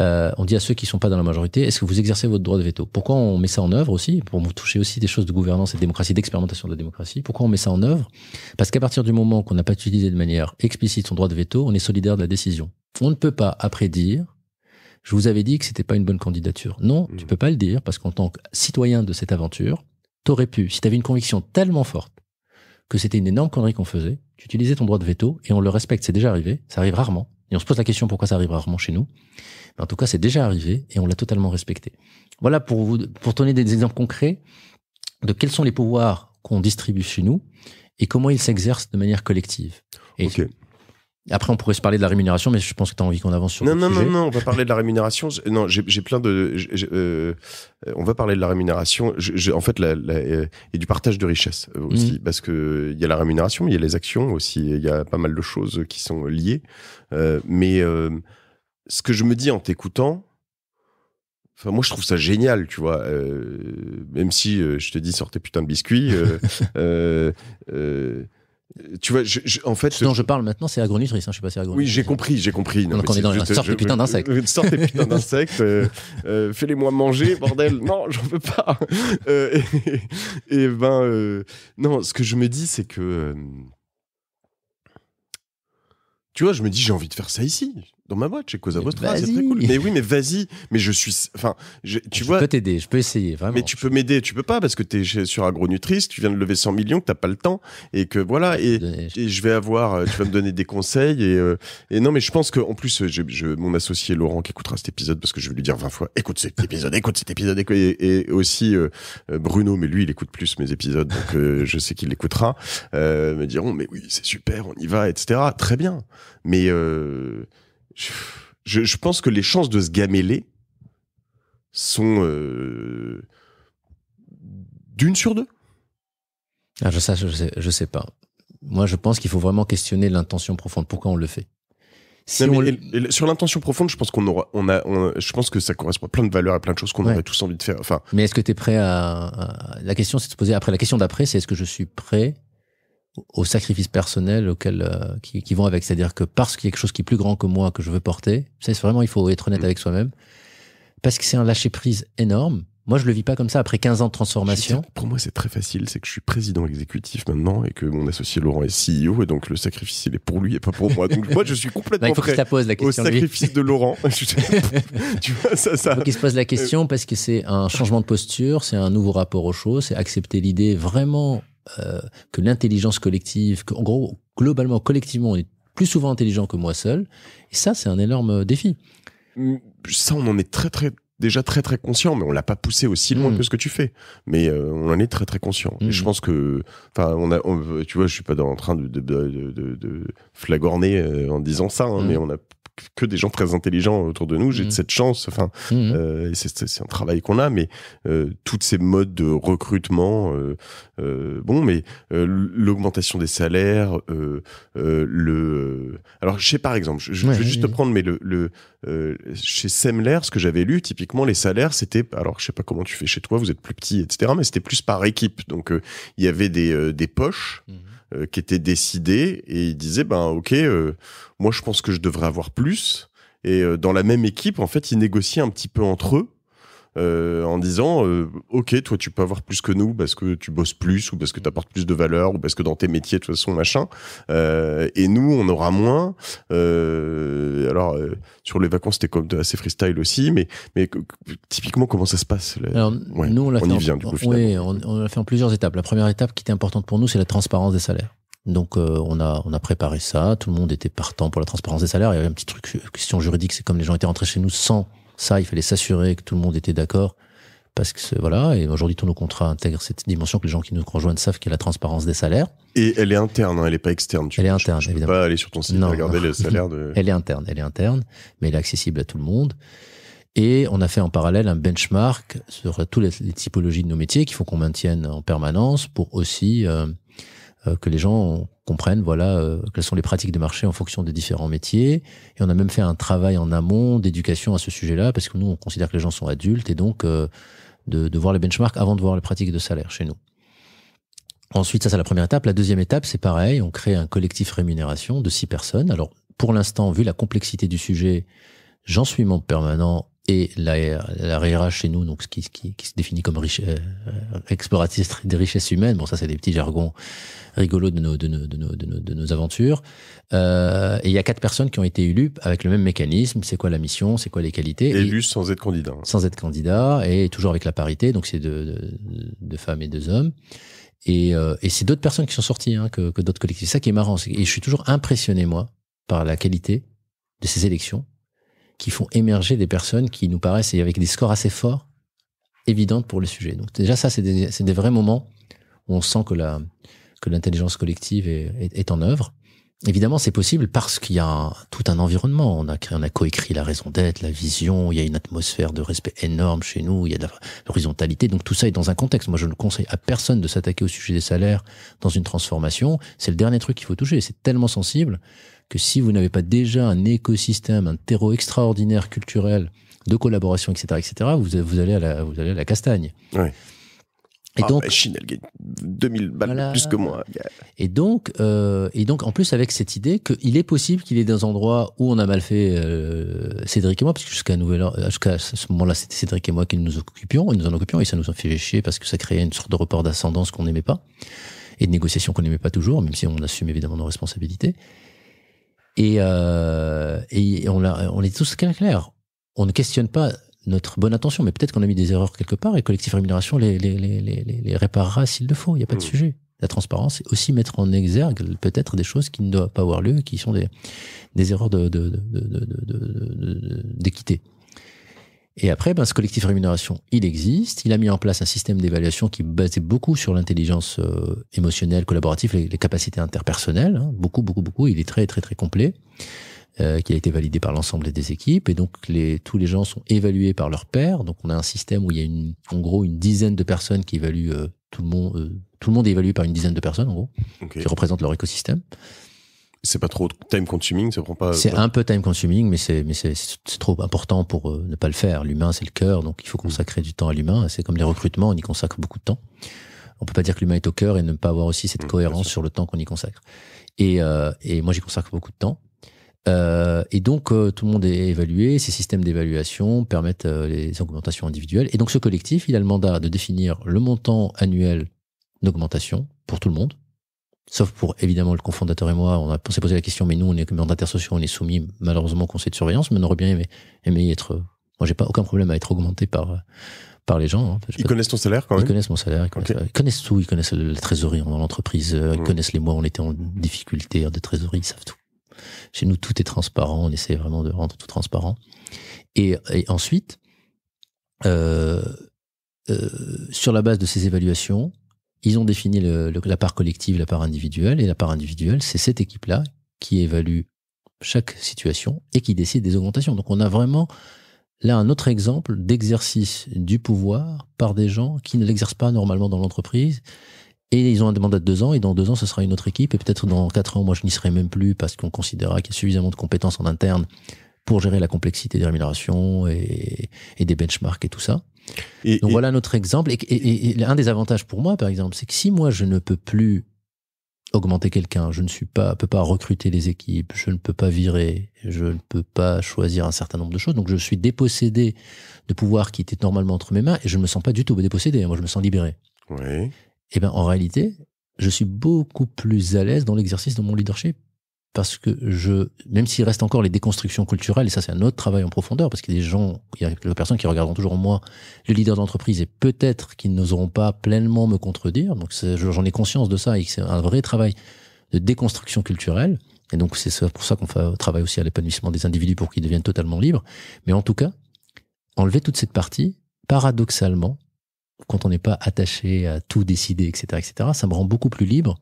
S1: Euh, on dit à ceux qui ne sont pas dans la majorité, est-ce que vous exercez votre droit de veto Pourquoi on met ça en œuvre aussi Pour vous toucher aussi des choses de gouvernance et de démocratie, d'expérimentation de la démocratie. Pourquoi on met ça en œuvre Parce qu'à partir du moment qu'on n'a pas utilisé de manière explicite son droit de veto, on est solidaire de la décision. On ne peut pas après dire, je vous avais dit que c'était pas une bonne candidature. Non, tu tu mmh. peux pas le dire parce qu'en tant que citoyen de cette aventure, tu aurais pu, si tu avais une conviction tellement forte que c'était une énorme connerie qu'on faisait, tu utilisais ton droit de veto et on le respecte. C'est déjà arrivé, ça arrive rarement. Et on se pose la question pourquoi ça arrive rarement chez nous. Mais en tout cas, c'est déjà arrivé et on l'a totalement respecté. Voilà pour vous, pour donner des exemples concrets de quels sont les pouvoirs qu'on distribue chez nous et comment ils s'exercent de manière collective. Après, on pourrait se parler de la rémunération, mais je pense que tu as envie qu'on avance sur non, non, sujet. Non,
S2: non, on va parler de la rémunération. Non, j'ai plein de... Euh, on va parler de la rémunération, en fait, euh, et du partage de richesses euh, aussi, mhm. parce qu'il y a la rémunération, il y a les actions aussi, il y a pas mal de choses qui sont liées. mais ce que je me dis en t'écoutant, Enfin, moi, je trouve ça génial, tu vois. même si je te dis sortez putain de biscuits, tu vois, en fait. Ce dont je parle maintenant, c'est agronutrice. Hein, je suis passé agronutrice. Oui, j'ai compris, j'ai compris. Donc on est dans une sorte de putain putains d'insectes. Sorte de putain d'insectes. Fais-les-moi manger, bordel. Non, j'en veux pas. Euh, et, ben, euh, non, ce que je me dis, c'est que. Euh, tu vois, je me dis, j'ai envie de faire ça ici dans ma boîte chez Cosa Vostra, c'est très cool. Mais oui, mais vas-y, mais je suis, enfin, tu vois. Je peux t'aider, je peux essayer, vraiment. Mais tu peux m'aider, tu peux pas parce que tu es sur Agronutrice, tu viens de lever 100 millions, que t'as pas le temps et que voilà, et, je... vais avoir, euh, tu vas me donner des conseils et, euh, non, mais je pense qu'en plus, euh, je, mon associé Laurent qui écoutera cet épisode parce que je vais lui dire 20 fois, écoute cet épisode, écoute cet épisode, et, aussi Bruno, mais lui il écoute plus mes épisodes, donc je sais qu'il l'écoutera, me diront, mais oui, c'est super, on y va, etc. Très bien, mais je, pense que les chances de se gameler sont euh, d'une sur deux. Ah, je, ça,
S1: sais, pas. Moi, je pense qu'il faut vraiment questionner l'intention profonde. Pourquoi on le fait
S2: sur l'intention profonde, je pense qu'on on je pense que ça correspond à plein de valeurs, à plein de choses qu'on aurait tous envie de faire. Enfin.
S1: Mais est-ce que tu es prêt à, à, La question, c'est de se poser après. La question d'après, c'est est-ce que je suis prêt aux sacrifices personnels auxquels, euh, qui, vont avec. C'est-à-dire que parce qu'il y a quelque chose qui est plus grand que moi que je veux porter, c'est vraiment, il faut être honnête mm. avec soi-même, parce que c'est un lâcher-prise énorme. Moi, je le vis pas comme ça après 15 ans de transformation.
S2: Pour moi, c'est très facile. C'est que je suis président exécutif maintenant et que mon associé Laurent est CEO et donc le sacrifice, il est pour lui et pas pour moi. Donc moi, je suis complètement bah, il faut la question, au sacrifice de Laurent.
S1: tu vois, ça, ça. faut qu'il se pose la question parce que c'est un changement de posture, c'est un nouveau rapport aux choses, c'est accepter l'idée vraiment euh, que l'intelligence collective, en gros, globalement, collectivement, on est plus souvent intelligent que moi seul. Et ça, c'est un énorme euh, défi.
S2: Mm, ça, on en est très, très, déjà très, très conscient, mais on l'a pas poussé aussi loin mm. que ce que tu fais. Mais euh, on en est très, très conscient. Et je mm. pense que, enfin, on a, tu vois, je suis pas en train de, de, flagorner en disant ça, hein, mais on a que des gens très intelligents autour de nous. J'ai de mmh. cette chance. Enfin, mmh. euh, c'est un travail qu'on a, mais euh, toutes ces modes de recrutement, euh, euh, bon, mais l'augmentation des salaires, le. Alors, chez par exemple, je, vais juste te prendre, mais le, le chez Semler, ce que j'avais lu, typiquement, les salaires, c'était. Alors, je sais pas comment tu fais chez toi, vous êtes plus petit, etc. Mais c'était plus par équipe. Donc, il y avait des, des poches. Mmh. Euh, qui était décidé et il disait ben ok, euh, moi je pense que je devrais avoir plus. Et euh, dans la même équipe, en fait, ils négociaient un petit peu entre eux euh, en disant euh, ok toi tu peux avoir plus que nous parce que tu bosses plus ou parce que tu apportes plus de valeur ou parce que dans tes métiers de toute façon machin euh, et nous on aura moins alors sur les vacances c'était comme assez freestyle aussi mais mais typiquement comment ça se passe nous on, fait vient du coup
S1: on, on l'a fait en plusieurs étapes la première étape qui était importante pour nous c'est la transparence des salaires donc on a on a préparé ça, tout le monde était partant pour la transparence des salaires. Il y avait un petit truc question juridique, c'est comme les gens étaient rentrés chez nous sans ça, il fallait s'assurer que tout le monde était d'accord. Parce que voilà, et aujourd'hui ton nos contrats intègrent cette dimension que les gens qui nous rejoignent savent qu'il y a la transparence des salaires.
S2: Et elle est interne, hein, elle n'est pas externe. Tu elle est interne, évidemment. tu, ne Peux pas aller sur ton site regarder le salaire de. Elle est
S1: interne, elle est interne, mais elle est accessible à tout le monde. Et on a fait en parallèle un benchmark sur toutes les typologies de nos métiers qu'il faut qu'on maintienne en permanence pour aussi euh, euh, que les gens comprennent voilà euh, quelles sont les pratiques de marché en fonction des différents métiers. Et on a même fait un travail en amont d'éducation à ce sujet-là, parce que nous, on considère que les gens sont adultes, et donc euh, de, de voir les benchmarks avant de voir les pratiques de salaire chez nous. Ensuite, ça c'est la première étape. La deuxième étape, c'est pareil, on crée un collectif rémunération de six personnes. Alors, pour l'instant, vu la complexité du sujet, j'en suis membre permanent et la, la chez nous, donc qui, qui, se définit comme riche, euh, euh, exploratrice des richesses humaines. Bon, ça, c'est des petits jargons rigolos de nos, de aventures. Euh, et il y a quatre personnes qui ont été élues avec le même mécanisme. C'est quoi la mission C'est quoi les qualités Élus
S2: sans être candidat.
S1: Sans être candidat et toujours avec la parité. Donc c'est deux de, femmes et deux hommes. Et, c'est d'autres personnes qui sont sorties hein, que, que d'autres collectifs. C'est ça qui est marrant. Et je suis toujours impressionné moi par la qualité de ces élections qui font émerger des personnes qui nous paraissent, et avec des scores assez forts, évidentes pour le sujet. Donc déjà, ça, c'est des, des, vrais moments où on sent que la que l'intelligence collective est, est, en œuvre. Évidemment, c'est possible parce qu'il y a tout un environnement. On a on a coécrit la raison d'être, la vision. Il y a une atmosphère de respect énorme chez nous. Il y a de l'horizontalité. Donc tout ça est dans un contexte. Moi, je ne conseille à personne de s'attaquer au sujet des salaires dans une transformation. C'est le dernier truc qu'il faut toucher. C'est tellement sensible que si vous n'avez pas déjà un écosystème, un terreau extraordinaire culturel de collaboration, etc., etc., vous, vous allez à la, vous allez à la castagne.
S2: Ouais. Et ah, donc, 2000 balles plus que moi.
S1: Et donc, euh, et donc, en plus avec cette idée qu'il est possible qu'il est dans un endroit où on a mal fait euh, Cédric et moi, parce que jusqu'à nouvel jusqu'à ce moment-là, c'était Cédric et moi qui nous occupions, et nous en occupions, et ça nous a fait chier parce que ça créait une sorte de report d'ascendance qu'on n'aimait pas et de négociation qu'on n'aimait pas toujours, même si on assume évidemment nos responsabilités. Euh, et, on, on est tous clairs. On ne questionne pas notre bonne intention, mais peut-être qu'on a mis des erreurs quelque part et Collectif Rémunération les, les, réparera s'il le faut. Il n'y a pas de mm. sujet. La transparence, c'est aussi mettre en exergue peut-être des choses qui ne doivent pas avoir lieu, qui sont des, erreurs d'équité. De, de, et après, ben, ce collectif rémunération, il existe. Il a mis en place un système d'évaluation qui basait beaucoup sur l'intelligence euh, émotionnelle, collaborative, les, capacités interpersonnelles. Hein. beaucoup, beaucoup, beaucoup. Il est très, très, très complet. Euh, qui a été validé par l'ensemble des équipes. Et donc, les, tous les gens sont évalués par leur pairs. Donc, on a un système où il y a une, en gros une dizaine de personnes qui évaluent euh, tout le monde. Euh, tout le monde est évalué par une dizaine de personnes, en gros,
S2: okay. qui représentent leur écosystème c'est pas trop time consuming, ça pas. C'est un
S1: peu time consuming, mais c'est mais c'est trop important pour euh, ne pas le faire. L'humain, c'est le cœur, donc il faut mm. consacrer du temps à l'humain. C'est comme les recrutements, on y consacre beaucoup de temps. On peut pas dire que l'humain est au cœur et ne pas avoir aussi cette mm, cohérence sur le temps qu'on y consacre. Et euh, et moi, j'y consacre beaucoup de temps. Euh, et donc, tout le monde est évalué. Ces systèmes d'évaluation permettent les augmentations individuelles. Et donc, ce collectif, il a le mandat de définir le montant annuel d'augmentation pour tout le monde, sauf pour évidemment le cofondateur et moi, on, s'est posé la question, mais nous, on est comme sociaux, on est soumis malheureusement au conseil de surveillance, mais on aurait bien aimé, aimé être. Moi, j'ai pas aucun problème à être augmenté par par les gens. Hein,
S2: ils connaissent ton salaire quand même. Ils connaissent mon salaire.
S1: Ils connaissent, tout. Ils connaissent la trésorerie dans l'entreprise. Euh, ils mm. connaissent les mois où on était en difficulté de trésorerie. Ils savent tout. Chez nous, tout est transparent. On essaie vraiment de rendre tout transparent. Et, et ensuite, euh, euh, sur la base de ces évaluations, ils ont défini la part collective, la part individuelle, et la part individuelle, c'est cette équipe-là qui évalue chaque situation et qui décide des augmentations. Donc on a vraiment là un autre exemple d'exercice du pouvoir par des gens qui ne l'exercent pas normalement dans l'entreprise. Et ils ont un mandat de deux ans, et dans deux ans, ce sera une autre équipe, et peut-être dans quatre ans, moi, je n'y serai même plus parce qu'on considérera qu'il y a suffisamment de compétences en interne pour gérer la complexité des rémunérations et des benchmarks et tout ça. Donc voilà notre exemple. Et, un des avantages pour moi, par exemple, c'est que si moi je ne peux plus augmenter quelqu'un, je ne suis pas, peux pas recruter les équipes, je ne peux pas virer, je ne peux pas choisir un certain nombre de choses. Donc je suis dépossédé de pouvoir qui était normalement entre mes mains et je ne me sens pas du tout dépossédé. Moi, je me sens libéré. Oui. Et eh ben en réalité, je suis beaucoup plus à l'aise dans l'exercice de mon leadership parce que je, même s'il reste encore les déconstructions culturelles, et ça c'est un autre travail en profondeur, parce qu'il y a des gens, il y a des personnes qui regarderont toujours en moi le leader d'entreprise et peut-être qu'ils n'oseront pas pleinement me contredire. Donc j'en ai conscience de ça et que c'est un vrai travail de déconstruction culturelle. Et donc c'est pour ça qu'on travaille aussi à l'épanouissement des individus pour qu'ils deviennent totalement libres. Mais en tout cas, enlever toute cette partie, paradoxalement, quand on n'est pas attaché à tout décider, etc., etc., ça me rend beaucoup plus libre.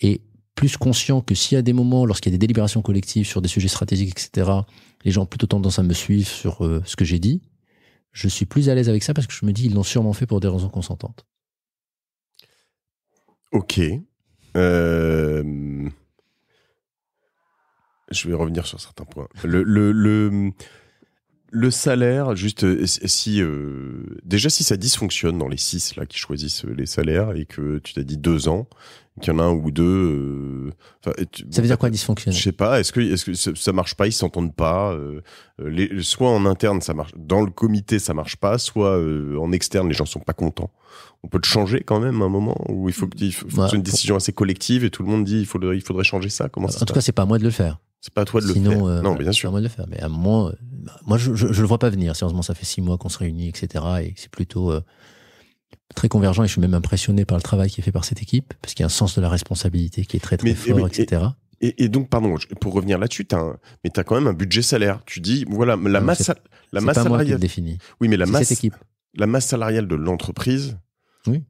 S1: Et plus conscient que s'il y a des moments, lorsqu'il y a des délibérations collectives sur des sujets stratégiques, etc., les gens ont plutôt tendance à me suivre sur euh, ce que j'ai dit, je suis plus à l'aise avec ça parce que je me dis, ils l'ont sûrement fait pour des raisons consentantes.
S2: Ok. Euh, je vais revenir sur certains points. Le, le, le, salaire, juste euh, si déjà si ça dysfonctionne dans les six là qui choisissent les salaires et que tu t'as dit deux ans qu'il y en a un ou deux. Euh, ça veut dire quoi dysfonctionnel Je sais pas. Est-ce que, est-ce que ça, marche pas Ils s'entendent pas. Euh, soit en interne ça marche, dans le comité ça marche pas, soit euh, en externe les gens sont pas contents. On peut le changer quand même à un moment où il faut que, une décision assez collective et tout le monde dit il faudrait, il faudrait changer ça. en tout cas c'est
S1: pas à moi de le faire.
S2: C'est pas à toi de le faire. non, bien sûr. Pas à moi de le faire. Mais à bah,
S1: moi, moi je, je, le vois pas venir. Sérieusement, ça fait six mois qu'on se réunit, etc. Et c'est plutôt très convergent et je suis même impressionné par le travail qui est fait par cette équipe, parce qu'il y a un sens de la responsabilité qui est très très fort, etc.
S2: Et, donc, pardon, pour revenir là-dessus, tu as, quand même un budget salaire. Tu dis, voilà, la masse, la masse salariale. Oui, mais la masse, équipe. la masse salariale de l'entreprise. Oui,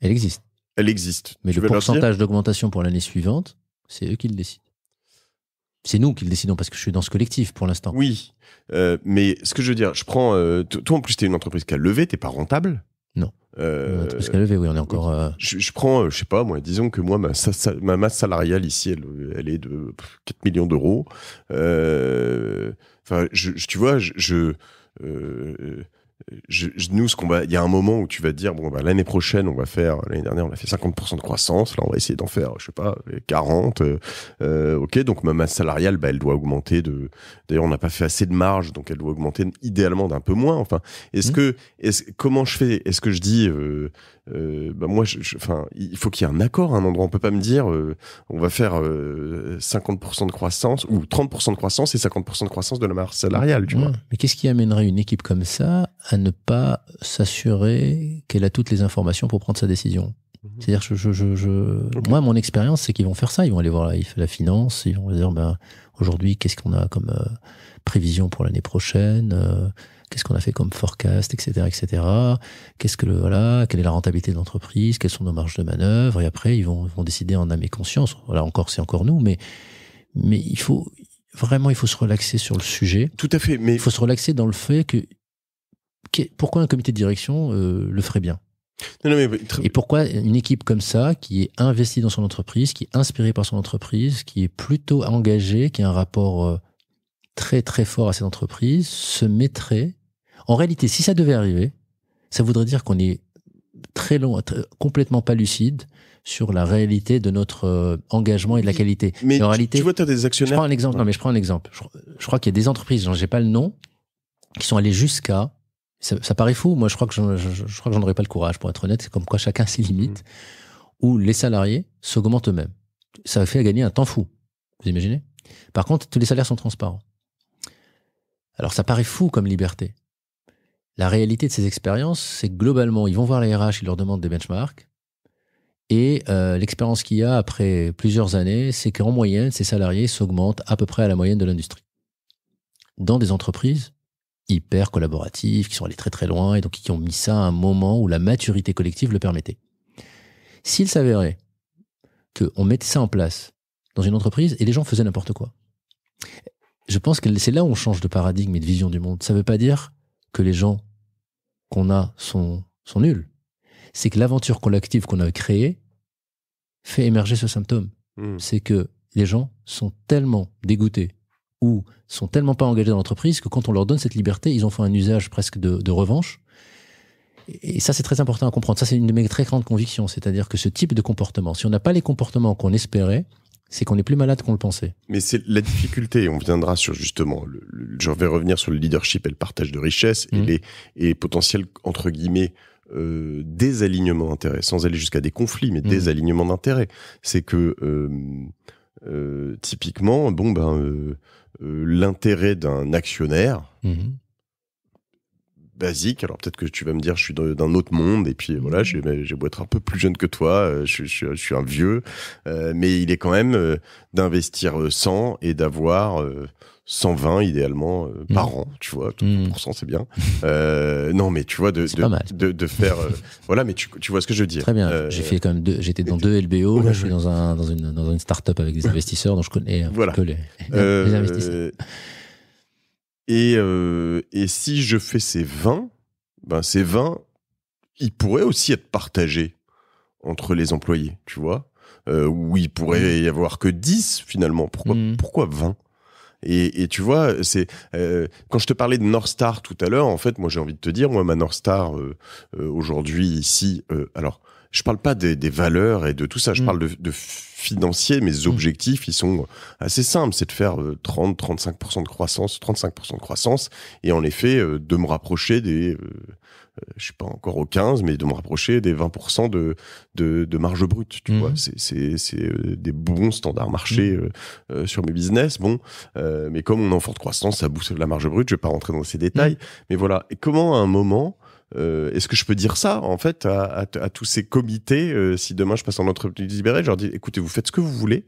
S2: elle existe. Elle existe. Mais le pourcentage
S1: d'augmentation pour l'année suivante, c'est eux qui le décident. C'est nous qui le décidons parce que je suis dans ce collectif
S2: pour l'instant. Oui, euh, mais ce que je veux dire, je prends. Euh, toi, en plus, tu es une entreprise qui a levé, tu pas rentable. Euh, plus oui, on est encore. Euh, je, prends, euh, je sais pas, moi, disons que moi, ma, ma masse salariale ici, elle, elle est de 4 millions d'euros. Euh, enfin, euh, tu vois, je. je je, je, nous, ce qu'on va, il y a un moment où tu vas dire, bon, bah, l'année prochaine, on va faire, l'année dernière, on a fait 50% de croissance, là, on va essayer d'en faire, je sais pas, 40, euh, euh, euh, ok, donc ma masse salariale, bah, elle doit augmenter de, d'ailleurs, on n'a pas fait assez de marge, donc elle doit augmenter idéalement d'un peu moins, enfin, est-ce mmh. que, est-ce, comment je fais, est-ce que je dis, euh, euh, bah moi, je, enfin, il faut qu'il y ait un accord à un endroit. On peut pas me dire, euh, on va faire 50% euh, de croissance ou 30% de croissance et 50% de croissance de la marge salariale, tu mmh.
S1: Mais qu'est-ce qui amènerait une équipe comme ça à ne pas s'assurer qu'elle a toutes les informations pour prendre sa décision mhm. c'est-à-dire je, je, je moi, mon expérience, c'est qu'ils vont faire ça. Ils vont aller voir la, la finance, ils vont dire ben, aujourd'hui, qu'est-ce qu'on a comme euh, prévision pour l'année prochaine qu'est-ce qu'on a fait comme forecast, etc., etc. Qu'est-ce que le, voilà, quelle est la rentabilité de l'entreprise, quelles sont nos marges de manœuvre, et après ils vont, vont décider en âme et conscience. Voilà, encore, c'est encore nous, mais, mais il faut, vraiment, il faut se relaxer sur le sujet. Tout à fait, mais. Il faut se relaxer dans le fait que, pourquoi un comité de direction euh, le ferait bien? Et pourquoi une équipe comme ça, qui est investie dans son entreprise, qui est inspirée par son entreprise, qui est plutôt engagée, qui a un rapport euh, très très fort à cette entreprise, se mettrait en réalité, si ça devait arriver, ça voudrait dire qu'on est très long, complètement pas lucide sur la réalité de notre euh, engagement et de la qualité. Mais, en réalité, tu vois, as des actionnaires. Je prends un exemple. Non, mais je prends un exemple. Je, crois qu'il y a des entreprises, j'ai pas le nom, qui sont allées jusqu'à. Ça, paraît fou. Moi, je crois que je, crois que j'en aurais pas le courage, pour être honnête. C'est comme quoi chacun ses limites. Mmh. Où les salariés s'augmentent eux-mêmes. Ça fait gagner un temps fou. Vous imaginez Par contre, tous les salaires sont transparents. Alors, ça paraît fou comme liberté. La réalité de ces expériences, c'est que globalement, ils vont voir les RH, ils leur demandent des benchmarks. Et euh, l'expérience qu'il y a après plusieurs années, c'est qu'en moyenne, ces salariés s'augmentent à peu près à la moyenne de l'industrie. Dans des entreprises hyper collaboratives, qui sont allées très très loin, et donc qui ont mis ça à un moment où la maturité collective le permettait. S'il s'avérait qu'on mettait ça en place dans une entreprise et les gens faisaient n'importe quoi, je pense que c'est là où on change de paradigme et de vision du monde. Ça ne veut pas dire que les gens qu'on a sont, sont nuls. C'est que l'aventure collective qu'on a créée fait émerger ce symptôme. Hmm. C'est que les gens sont tellement dégoûtés ou sont tellement pas engagés dans l'entreprise que quand on leur donne cette liberté, ils en font un usage presque de, de revanche. Et ça, c'est très important à comprendre. Ça, c'est une de mes très grandes convictions. C'est-à-dire que ce type de comportement, si on n'a pas les comportements qu'on espérait, c'est qu'on est plus malade qu'on le pensait.
S2: Mais c'est la difficulté, on viendra sur justement, je vais revenir sur le leadership et le partage de richesses et mhm. les potentiels, entre guillemets, euh, désalignements d'intérêts, sans aller jusqu'à des conflits, mais des mhm. désalignements d'intérêts. C'est que, euh, euh, typiquement, bon, ben, euh, euh, l'intérêt d'un actionnaire, mhm basique. Alors peut-être que tu vas me dire, je suis d'un autre monde, et puis mhm. voilà, j'ai beau être un peu plus jeune que toi, euh, je, suis un vieux, euh, mais il est quand même euh, d'investir 100 et d'avoir 120 idéalement mhm. par an, tu vois, 100% mhm. c'est bien. non, mais tu vois, de, de, faire... voilà, mais tu, vois ce que je veux dire. Très bien,
S1: j'ai fait quand même deux, j'étais dans deux LBO, je suis dans, un, une, dans start-up avec des investisseurs dont je connais un peu les investisseurs.
S2: Euh, et, si je fais ces 20, ben ces 20, ils pourraient aussi être partagés entre les employés, tu vois. Euh, il pourrait mm. y avoir que 10 finalement. Pourquoi, 20 mm. et, tu vois, c'est euh, quand je te parlais de North Star tout à l'heure, en fait, moi j'ai envie de te dire, moi ma North Star euh, aujourd'hui ici, alors je parle pas des, des, valeurs et de tout ça. Je mm. parle de, de, financier. Mes mm. objectifs, ils sont assez simples. C'est de faire 30, euh, 35% de croissance, 35% de croissance. Et en effet, euh, de me rapprocher des, euh, je suis pas encore au 15, mais de me rapprocher des 20% de, de, de, marge brute. Tu mm. vois, c'est des bons standards marchés sur mes business. Bon, mais comme on est en forte croissance, ça de la marge brute. Je vais pas rentrer dans ces détails, mais voilà. Et comment à un moment euh, est-ce que je peux dire ça en fait à, tous ces comités euh, si demain je passe en entreprise libérée je leur dis écoutez vous faites ce que vous voulez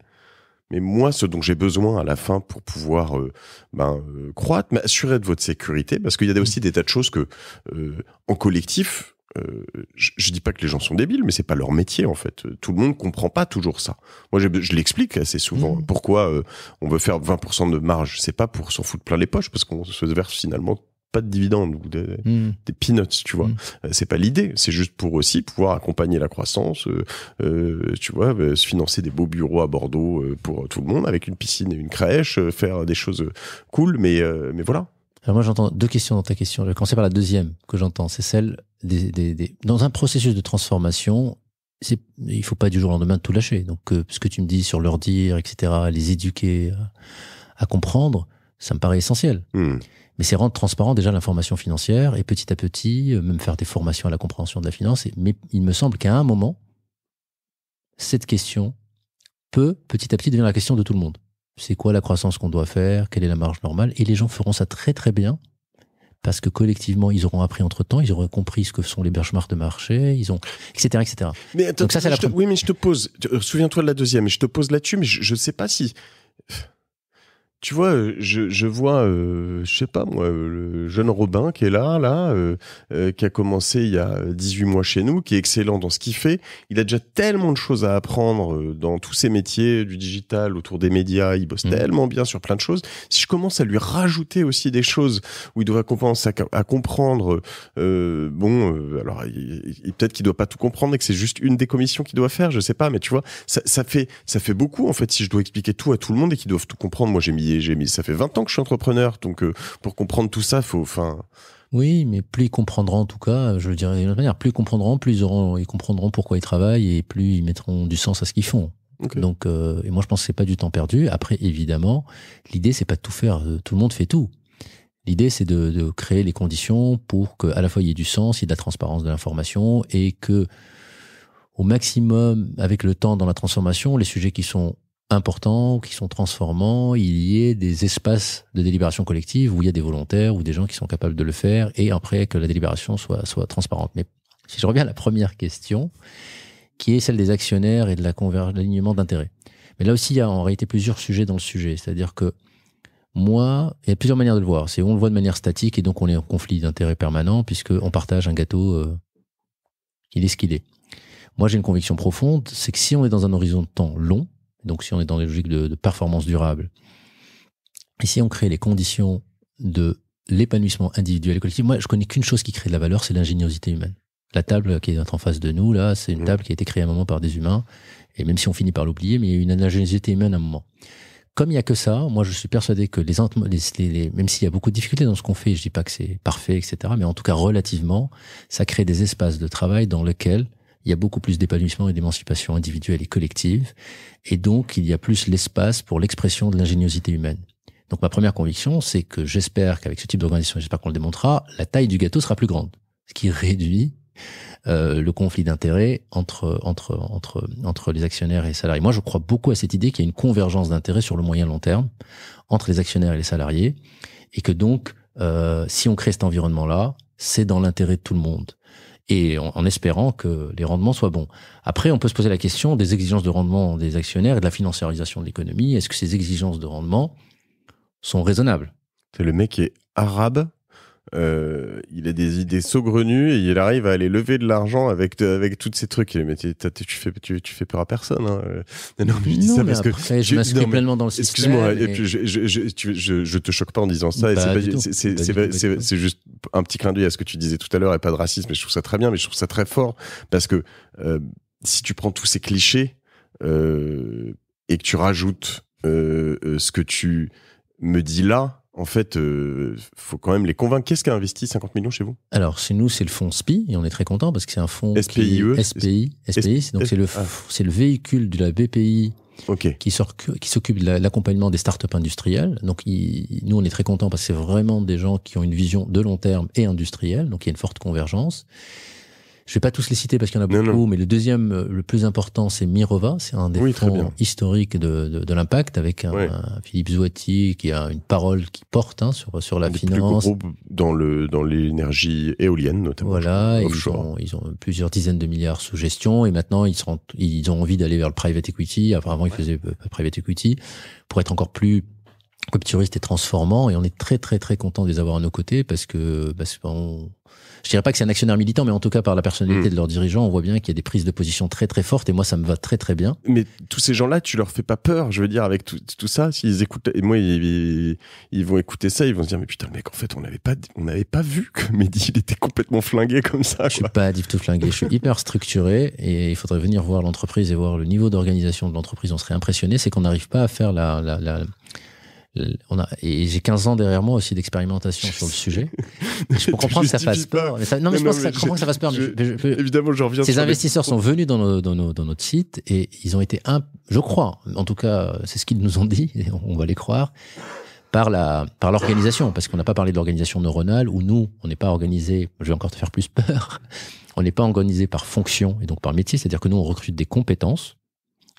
S2: mais moi ce dont j'ai besoin à la fin pour pouvoir croître euh, ben, croître m'assurer de votre sécurité parce qu'il y a aussi des tas de choses que en collectif je, ne dis pas que les gens sont débiles, mais c'est pas leur métier en fait. Tout le monde comprend pas toujours ça. Moi, je, l'explique assez souvent. Mmh. Pourquoi on veut faire 20% de marge C'est pas pour s'en foutre plein les poches, parce qu'on se verse finalement pas de dividendes ou mm. des peanuts, tu vois. Mm. Euh, c'est pas l'idée. C'est juste pour aussi pouvoir accompagner la croissance, euh, euh, tu vois, se financer des beaux bureaux à Bordeaux pour tout le monde avec une piscine et une crèche, faire des choses cool, mais, mais voilà.
S1: moi j'entends deux questions dans ta question. Je vais commencer par la deuxième que j'entends, c'est celle des, dans un processus de transformation, c'est il faut pas du jour au lendemain tout lâcher. Donc ce que tu me dis sur leur dire, etc., les éduquer à, comprendre, ça me paraît essentiel. Hmm. Mais c'est rendre transparent déjà l'information financière et petit à petit, euh, même faire des formations à la compréhension de la finance. mais il me semble qu'à un moment, cette question peut petit à petit devenir la question de tout le monde. C'est quoi la croissance qu'on doit faire Quelle est la marge normale Et les gens feront ça très très bien parce que collectivement, ils auront appris entre temps, ils auront compris ce que sont les benchmarks de marché, ils ont, etc., etc.
S2: Mais attends, Donc ça, c'est la... oui, mais je te pose, euh, souviens-toi de la deuxième, je te pose là-dessus, mais je ne sais pas si tu vois, euh, je, je vois, euh, je sais pas moi, euh, le jeune Robin qui est là, là, euh, euh qui a commencé il y a 18 mois chez nous, qui est excellent dans ce qu'il fait. Il a déjà tellement de choses à apprendre dans tous ses métiers, du digital, autour des médias. Il bosse mmh. tellement bien sur plein de choses. Si je commence à lui rajouter aussi des choses où il doit commencer à, comprendre, bon, alors peut-être qu'il doit pas tout comprendre et que c'est juste une des commissions qu'il doit faire, je sais pas, mais tu vois, ça, ça fait ça fait beaucoup en fait si je dois expliquer tout à tout le monde et qu'ils doivent tout comprendre. Moi, j'ai mis et j'ai mis. Ça fait 20 ans que je suis entrepreneur, donc euh, pour comprendre tout ça, faut. Enfin.
S1: Oui, mais plus ils comprendront, en tout cas, je le dirais d'une manière, plus ils comprendront, plus ils, comprendront pourquoi ils travaillent et plus ils mettront du sens à ce qu'ils font. Donc, euh, et moi, je pense que c'est pas du temps perdu. Après, évidemment, l'idée, c'est pas de tout faire. Euh, tout le monde fait tout. L'idée, c'est de, créer les conditions pour que, à la fois, il y ait du sens, il y ait de la transparence de l'information et que, au maximum, avec le temps dans la transformation, les sujets qui sont importants, qui sont transformants, il y ait des espaces de délibération collective où il y a des volontaires ou des gens qui sont capables de le faire et après que la délibération soit, soit transparente. Mais si je reviens à la première question, qui est celle des actionnaires et de l'alignement d'intérêts. Mais là aussi, il y a en réalité plusieurs sujets dans le sujet. C'est-à-dire que moi, il y a plusieurs manières de le voir. C'est on le voit de manière statique et donc on est en conflit d'intérêts permanent puisqu'on partage un gâteau, euh, il est ce qu'il est. Moi, j'ai une conviction profonde, c'est que si on est dans un horizon de temps long, donc si on est dans les logiques de, performance durable, et si on crée les conditions de l'épanouissement individuel et collectif, moi je connais qu'une chose qui crée de la valeur, c'est l'ingéniosité humaine. La table qui est en face de nous, là, c'est une mmh. table qui a été créée à un moment par des humains, et même si on finit par l'oublier, mais il y a une ingéniosité humaine à un moment. Comme il n'y a que ça, moi je suis persuadé que les, même s'il y a beaucoup de difficultés dans ce qu'on fait, je dis pas que c'est parfait, etc., mais en tout cas relativement, ça crée des espaces de travail dans lesquels il y a beaucoup plus d'épanouissement et d'émancipation individuelle et collective. Et donc, il y a plus l'espace pour l'expression de l'ingéniosité humaine. Donc, ma première conviction, c'est que j'espère qu'avec ce type d'organisation, j'espère qu'on le démontrera, la taille du gâteau sera plus grande. Ce qui réduit euh, le conflit d'intérêts entre, entre, entre, entre les actionnaires et les salariés. Moi, je crois beaucoup à cette idée qu'il y a une convergence d'intérêts sur le moyen long terme entre les actionnaires et les salariés. Et que donc, euh, si on crée cet environnement-là, c'est dans l'intérêt de tout le monde et en, espérant que les rendements soient bons. Après, on peut se poser la question des exigences de rendement des actionnaires
S2: et de la financiarisation de l'économie. Est-ce que ces exigences de rendement sont raisonnables C'est le mec qui est arabe euh, il a des idées saugrenues et il arrive à aller lever de l'argent avec avec tous ces trucs. Mais tu, fais tu, fais peur à personne. Hein. Euh, non, mais je ça parce que je m'inscris pleinement dans le système. Excuse-moi, je, te choque pas en disant ça. c'est juste un petit clin d'œil à ce que tu disais tout à l'heure et pas de racisme. je trouve ça très bien, mais je trouve ça très fort parce que euh, si tu prends tous ces clichés euh, et que tu rajoutes euh, ce que tu me dis là en fait, euh, faut quand même les convaincre. Qu'est-ce qui investi 50 millions chez vous
S1: Alors, chez nous, c'est le fonds SPI, et on est très content parce que c'est un fonds. SPIE e, SPI,
S2: SPI e. donc c'est le, ah.
S1: c'est le véhicule de la BPI okay. qui, qui s'occupe de l'accompagnement des startups industrielles. Donc, nous, on est très content parce que c'est vraiment des gens qui ont une vision de long terme et industrielle, donc il y a une forte convergence. Je vais pas tous les citer parce qu'il y en a beaucoup, mais le deuxième, euh, le plus important, c'est Mirova. C'est un des fonds historiques de, de, de l'impact avec un, Philippe Zouati qui a une parole qui porte hein, sur, sur la des finance. Plus gros dans le dans l'énergie éolienne notamment. Voilà, ils ont, ils ont, plusieurs dizaines de milliards sous gestion et maintenant ils sont ils ont envie d'aller vers le private equity. Avant ils faisaient faisaient euh, private equity pour être encore plus copturiste et transformant et on est très très très content de les avoir à nos côtés parce que bah, parce on je dirais pas que c'est un actionnaire militant mais en tout cas par la personnalité mm. de leurs dirigeants on voit bien qu'il y a des prises de position très très fortes et moi ça me va très très bien
S2: mais tous ces gens là tu leur fais pas peur je veux dire avec tout, tout ça s'ils écoutent et moi ils, vont écouter ça ils vont se dire mais putain mec en fait on n'avait pas on n'avait pas vu que Mehdi il était complètement flingué comme ça je suis pas
S1: du tout flingué je suis hyper structuré et il faudrait venir voir l'entreprise et voir le niveau d'organisation de l'entreprise on serait impressionné c'est qu'on n'arrive pas à faire la, la, la on a, et j'ai 15 ans derrière moi aussi d'expérimentation sur le sujet. je comprends ça fasse peur. non, mais je pense que, ça, que
S2: ça fasse peur. évidemment, je reviens. Ces investisseurs sont
S1: venus dans, dans, notre site et ils ont été, un, je crois, en tout cas, c'est ce qu'ils nous ont dit, on va les croire, par la par l'organisation, parce qu'on n'a pas parlé de l'organisation neuronale où nous, on n'est pas organisé. Je vais encore te faire plus peur. On n'est pas organisé par fonction et donc par métier, c'est-à-dire que nous, on recrute des compétences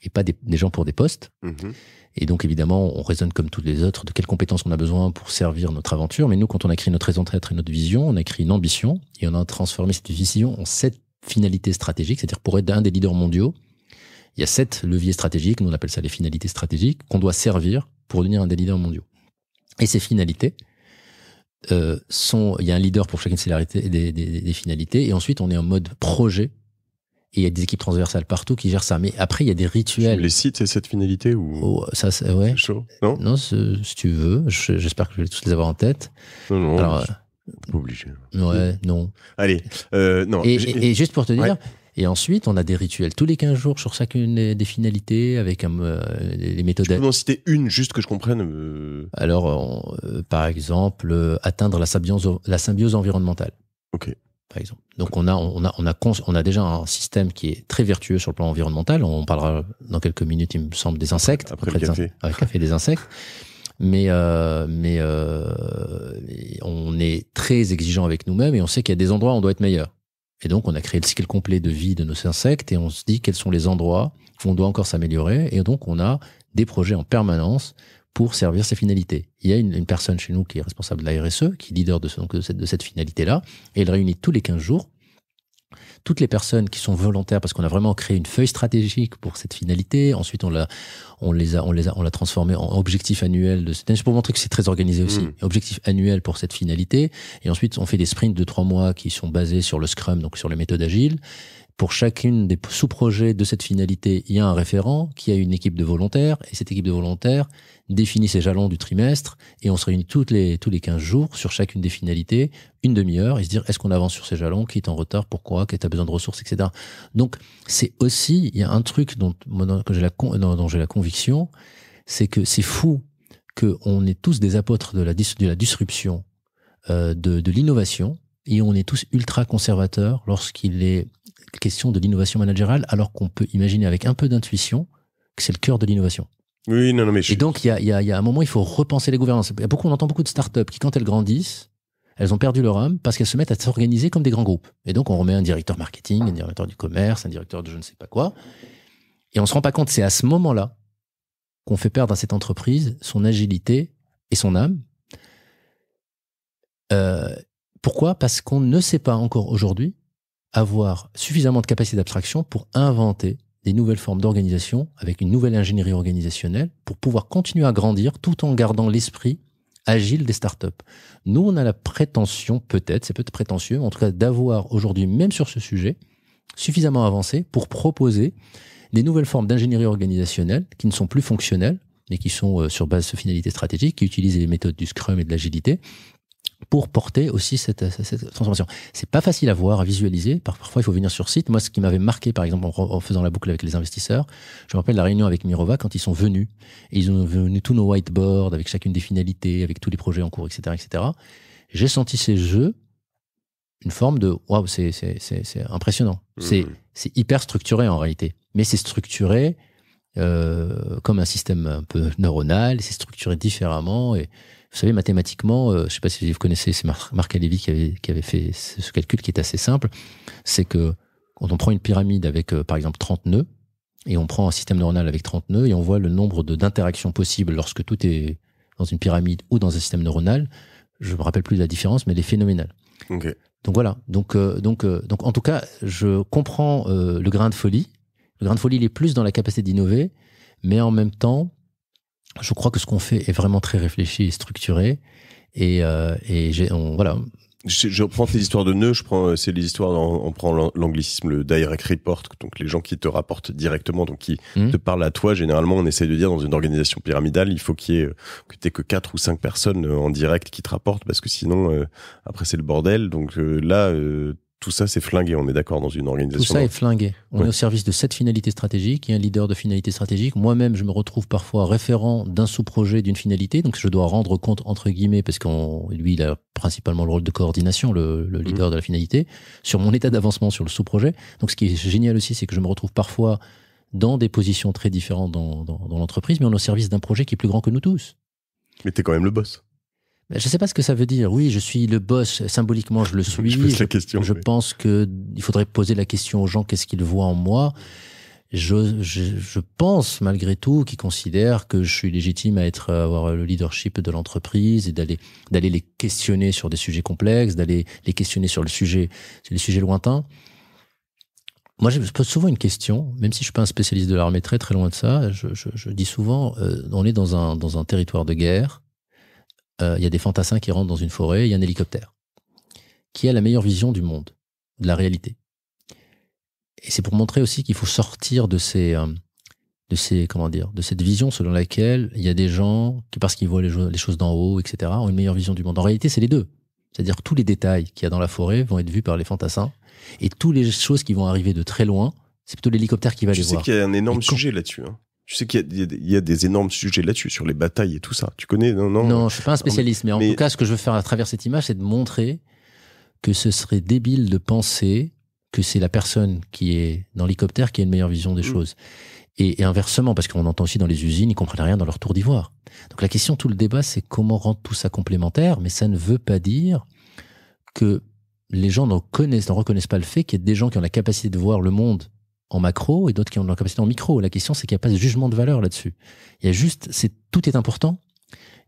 S1: et pas des, gens pour des postes. Mhm. Et donc, évidemment, on raisonne comme tous les autres de quelles compétences on a besoin pour servir notre aventure. Mais nous, quand on a créé notre raison d'être et notre vision, on a créé une ambition et on a transformé cette vision en sept finalités stratégiques, c'est-à-dire pour être un des leaders mondiaux, il y a sept leviers stratégiques, nous on appelle ça les finalités stratégiques, qu'on doit servir pour devenir un des leaders mondiaux. Et ces finalités, euh, sont, il y a un leader pour chacune des, finalités, et ensuite on est en mode projet et il y a des équipes transversales partout qui gèrent ça. Mais après, il y a des rituels. les sites c'est cette finalité ou oh, ça, c'est ouais. chaud, non Non, si tu veux. J'espère que je vais tous les avoir en tête. Non, non. pas obligé. Ouais, non.
S2: Allez, euh, non. Et, juste
S1: pour te dire. Et ensuite, on a des rituels tous les 15 jours sur chacune des finalités avec euh, les méthodes.
S2: Tu peux en citer une juste que je comprenne. Euh Alors, par
S1: exemple, atteindre la symbiose, la symbiose environnementale. Ok exemple. Donc on a, on a, on a, on a déjà un système qui est très vertueux sur le plan environnemental. On parlera dans quelques minutes, il me semble, des insectes. Après, Des, insectes. Mais, euh, mais euh, on est très exigeant avec nous-mêmes et on sait qu'il y a des endroits où on doit être meilleur. Et donc on a créé le cycle complet de vie de nos insectes et on se dit quels sont les endroits où on doit encore s'améliorer. Et donc on a des projets en permanence pour servir ses finalités. Il y a une, personne chez nous qui est responsable de la RSE, qui est leader de, cette, finalité-là, et elle réunit tous les 15 jours toutes les personnes qui sont volontaires, parce qu'on a vraiment créé une feuille stratégique pour cette finalité. Ensuite, on l'a, on les a, on les a, on l'a transformé en objectif annuel de cette pour montrer que c'est très organisé aussi. Mmh. Objectif annuel pour cette finalité. Et ensuite, on fait des sprints de trois mois qui sont basés sur le Scrum, donc sur les méthodes agiles. Pour chacune des sous-projets de cette finalité, il y a un référent qui a une équipe de volontaires et cette équipe de volontaires définit ses jalons du trimestre et on se réunit toutes les, tous les 15 jours sur chacune des finalités, une demi-heure et se dire est-ce qu'on avance sur ces jalons, qui est en retard, pourquoi, qui a besoin de ressources, etc. Donc c'est aussi, il y a un truc dont, que j'ai la, dont j'ai la conviction, c'est que c'est fou qu'on est tous des apôtres de la, de la disruption, euh, de, de l'innovation, et on est tous ultra conservateurs lorsqu'il est question de l'innovation managériale, alors qu'on peut imaginer avec un peu d'intuition que c'est le cœur de l'innovation.
S2: Oui, non, non, mais Et donc,
S1: il y a, un moment, il faut repenser les gouvernances. Il on entend beaucoup de startups qui, quand elles grandissent, elles ont perdu leur âme parce qu'elles se mettent à s'organiser comme des grands groupes. Et donc, on remet un directeur marketing, un directeur du commerce, un directeur de je ne sais pas quoi. Et on ne se rend pas compte, c'est à ce moment-là qu'on fait perdre à cette entreprise son agilité et son âme. Euh, pourquoi Parce qu'on ne sait pas encore aujourd'hui avoir suffisamment de capacité d'abstraction pour inventer des nouvelles formes d'organisation avec une nouvelle ingénierie organisationnelle pour pouvoir continuer à grandir tout en gardant l'esprit agile des startups. Nous, on a la prétention, peut-être, c'est peut-être prétentieux, en tout cas d'avoir aujourd'hui, même sur ce sujet, suffisamment avancé pour proposer des nouvelles formes d'ingénierie organisationnelle qui ne sont plus fonctionnelles, mais qui sont euh, sur base de finalité stratégique, qui utilisent les méthodes du Scrum et de l'agilité, pour porter aussi cette, cette transformation. C'est pas facile à voir, à visualiser. Parfois, il faut venir sur site. Moi, ce qui m'avait marqué, par exemple, en, faisant la boucle avec les investisseurs, je me rappelle la réunion avec Mirova quand ils sont venus. Et ils ont venu tous nos whiteboards avec chacune des finalités, avec tous les projets en cours, etc., etc. J'ai senti ces jeux une forme de waouh, c'est impressionnant. Mmh. C'est hyper structuré en réalité, mais c'est structuré euh, comme un système un peu neuronal, c'est structuré différemment et vous savez, mathématiquement, euh, je ne sais pas si vous connaissez, c'est Marc, Alévi qui avait, qui avait fait ce, calcul qui est assez simple. C'est que quand on prend une pyramide avec, euh, par exemple, 30 nœuds, et on prend un système neuronal avec 30 nœuds, et on voit le nombre d'interactions possibles lorsque tout est dans une pyramide ou dans un système neuronal, je me rappelle plus la différence, mais elle est phénoménale. Donc voilà. Donc, euh, donc, donc, en tout cas, je comprends le grain de folie. Le grain de folie, il est plus dans la capacité d'innover, mais en même temps, je crois que ce qu'on fait est vraiment très réfléchi et structuré.
S2: Et, euh, et j'ai, voilà. Je, reprends prends tes histoires de nœuds, je prends, c'est les histoires, on, prend l'anglicisme, le direct report, donc les gens qui te rapportent directement, donc qui hmm. te parlent à toi. Généralement, on essaie de dire dans une organisation pyramidale, il faut qu'il y ait, que t'aies que quatre ou cinq personnes euh, en direct qui te rapportent, parce que sinon, euh, après c'est le bordel. Donc euh, là, euh, tout ça, c'est flingué. On est d'accord dans une organisation. Tout ça est flingué. On est au
S1: service de cette finalité stratégique et un leader de finalité stratégique. Moi-même, je me retrouve parfois référent d'un sous-projet d'une finalité. Donc, je dois rendre compte, entre guillemets, parce qu'on, lui, il a principalement le rôle de coordination, le, mhm. leader de la finalité, sur mon état d'avancement sur le sous-projet. Donc, ce qui est génial aussi, c'est que je me retrouve parfois dans des positions très différentes dans, dans l'entreprise, mais on est au service d'un projet qui est plus grand que nous tous.
S2: Mais t'es quand même le boss.
S1: Ben, je ne sais pas ce que ça veut dire. Oui, je suis le boss, symboliquement je le suis. je, la question, je, pense qu'il faudrait poser la question aux gens, qu'est-ce qu'ils voient en moi je, je, je, pense malgré tout qu'ils considèrent que je suis légitime à être à avoir le leadership de l'entreprise et d'aller d'aller les questionner sur des sujets complexes, d'aller les questionner sur le sujet sur les sujets lointains. Moi, je pose souvent une question, même si je suis pas un spécialiste de l'armée très très loin de ça. Je, je dis souvent, euh, on est dans un dans un territoire de guerre il euh, y a des fantassins qui rentrent dans une forêt, il y a un hélicoptère. Qui a la meilleure vision du monde, de la réalité Et c'est pour montrer aussi qu'il faut sortir de ces, euh, de ces, comment dire, de cette vision selon laquelle il y a des gens qui, parce qu'ils voient les, choses d'en haut, etc., ont une meilleure vision du monde. En réalité, c'est les deux. C'est-à-dire tous les détails qu'il y a dans la forêt vont être vus par les fantassins et toutes les choses qui vont arriver de très loin, c'est plutôt l'hélicoptère qui va les voir. Je sais qu'il
S2: y a un énorme sujet là-dessus. Hein. Tu sais qu'il y, y, a des énormes sujets là-dessus, sur les batailles et tout ça. Tu connais Non, non. Non, euh, je suis pas un spécialiste, mais, en tout cas, ce
S1: que je veux faire à travers cette image, c'est de montrer que ce serait débile de penser que c'est la personne qui est dans l'hélicoptère qui a une meilleure vision des mm. choses. Et, inversement, parce qu'on entend aussi dans les usines, ils comprennent rien dans leur tour d'ivoire. Donc la question, tout le débat, c'est comment rendre tout ça complémentaire, mais ça ne veut pas dire que les gens n'en connaissent, n'en reconnaissent pas le fait qu'il y a des gens qui ont la capacité de voir le monde en macro et d'autres qui ont de la capacité en micro. La question, c'est qu'il n'y a pas de jugement de valeur là-dessus. Il y a juste, c'est tout est important.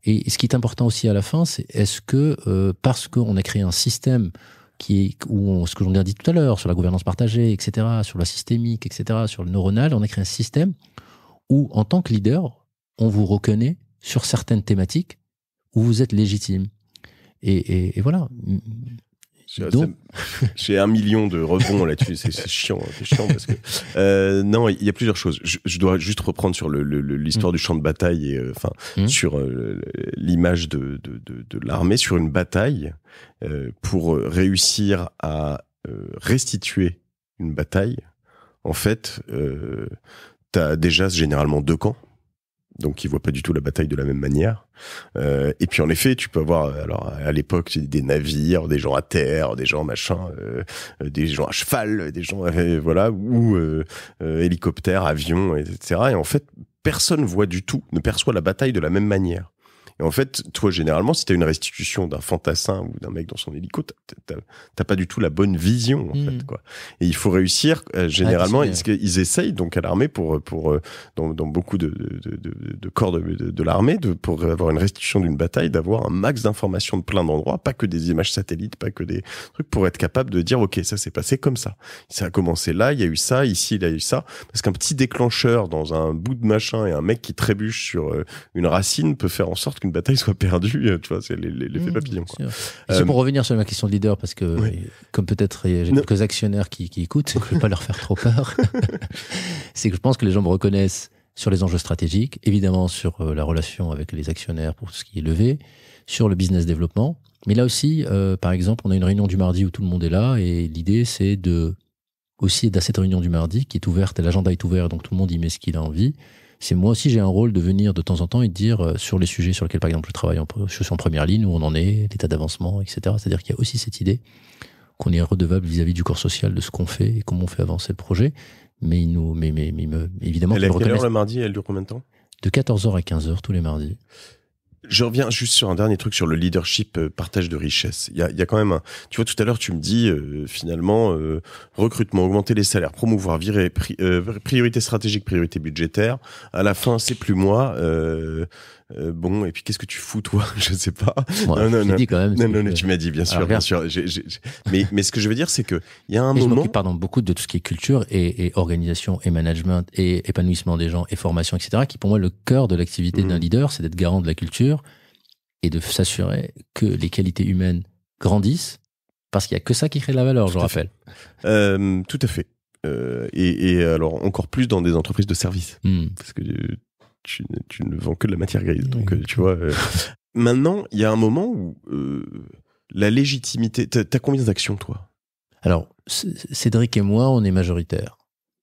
S1: Et ce qui est important aussi à la fin, c'est est-ce que euh, parce qu'on a créé un système qui est où ce que l'on ai dit tout à l'heure sur la gouvernance partagée, etc., sur la systémique, etc., sur le neuronal, on a créé un système où, en tant que leader, on vous reconnaît sur certaines thématiques où vous êtes légitime.
S2: Et, et, et voilà. J'ai un million de rebonds là-dessus, c'est chiant, c'est chiant parce que euh, non, il y a plusieurs choses. Je, je dois juste reprendre sur l'histoire le, le, mm. du champ de bataille et euh, enfin mm. sur euh, l'image de, de, de, de l'armée sur une bataille euh, pour réussir à restituer une bataille. En fait, tu as déjà généralement deux camps donc ils voient pas du tout la bataille de la même manière. Euh, et puis en effet, tu peux avoir, alors à l'époque, des navires, des gens à terre, des gens machin, euh, euh, des gens à cheval, des gens, voilà, ou hélicoptères, avions, etc. Et en fait, personne voit du tout, ne perçoit la bataille de la même manière en fait, toi, généralement, si t'as une restitution d'un fantassin ou d'un mec dans son hélico, t'as pas du tout la bonne vision, hmm. quoi. Et il faut réussir, euh, généralement, ils, essayent, donc, à l'armée, pour, pour, euh, dans, beaucoup de, de, de, de corps de, de l'armée, pour avoir une restitution d'une bataille, d'avoir un max d'informations de plein d'endroits, pas que des images satellites, pas que des trucs, pour être capable de dire, OK, ça s'est passé comme ça. Ça a commencé là, il y a eu ça, ici, il y a eu ça. Parce qu'un petit déclencheur dans un bout de machin et un mec qui trébuche sur euh, une racine peut faire en sorte bataille soit perdue, euh, tu vois, c'est l'effet hmm, papillon. Quoi. Euh, pour
S1: revenir sur ma question de leader, parce que comme peut-être j'ai quelques actionnaires qui, qui écoutent, je ne vais pas leur faire trop peur, c'est que je pense que les gens me reconnaissent sur les enjeux stratégiques, évidemment sur euh, la relation avec les actionnaires pour ce qui est levé, sur le business développement. Mais là aussi, par exemple, on a une réunion du mardi où tout le monde est là et l'idée c'est de aussi à cette réunion du mardi qui est ouverte, l'agenda est ouvert, donc tout le monde y met ce qu'il a envie, c'est moi aussi j'ai un rôle de venir de temps en temps et de dire euh, sur les sujets sur lesquels par exemple je travaille, en, en première ligne, où on en est, l'état d'avancement, etc. C'est-à-dire qu'il y a aussi cette idée qu'on est redevable vis-à-vis du corps social de ce qu'on fait et comment on fait avancer le projet. Mais il nous, mais, mais, mais, évidemment, elle est le
S2: mardi Elle dure combien de temps
S1: De 14h à 15h tous les mardis
S2: je reviens juste sur un dernier truc sur le leadership euh, partage de richesse. Il y a, quand même un... Tu vois, tout à l'heure, tu me dis, euh, finalement, euh, recrutement, augmenter les salaires, promouvoir, virer, priorité stratégique, priorité budgétaire. À la fin, c'est plus moi. Euh, bon, et puis qu'est-ce que tu fous, toi Je sais pas. Bon, non, non, Dit quand même, non, non, tu m'as dit, bien ah, sûr, bien sûr. Mais, mais ce que je veux dire, c'est qu'il y a un moment. Je pardon,
S1: beaucoup de tout ce qui est culture et, organisation et management et épanouissement des gens et formation, etc., qui pour moi, le cœur de l'activité d'un mhm. leader, c'est d'être garant de la culture et de s'assurer que les
S2: qualités humaines grandissent parce qu'il n'y a que ça qui crée de la valeur, tout je rappelle. Euh, tout à fait. Euh, et, alors encore plus dans des entreprises de services, hmm. parce que euh, tu, ne vends que de la matière grise. Donc, euh, tu vois. Euh, maintenant, il y a un moment où euh, la légitimité. T'as as combien d'actions, toi Alors, Cédric et moi, on est
S1: majoritaire.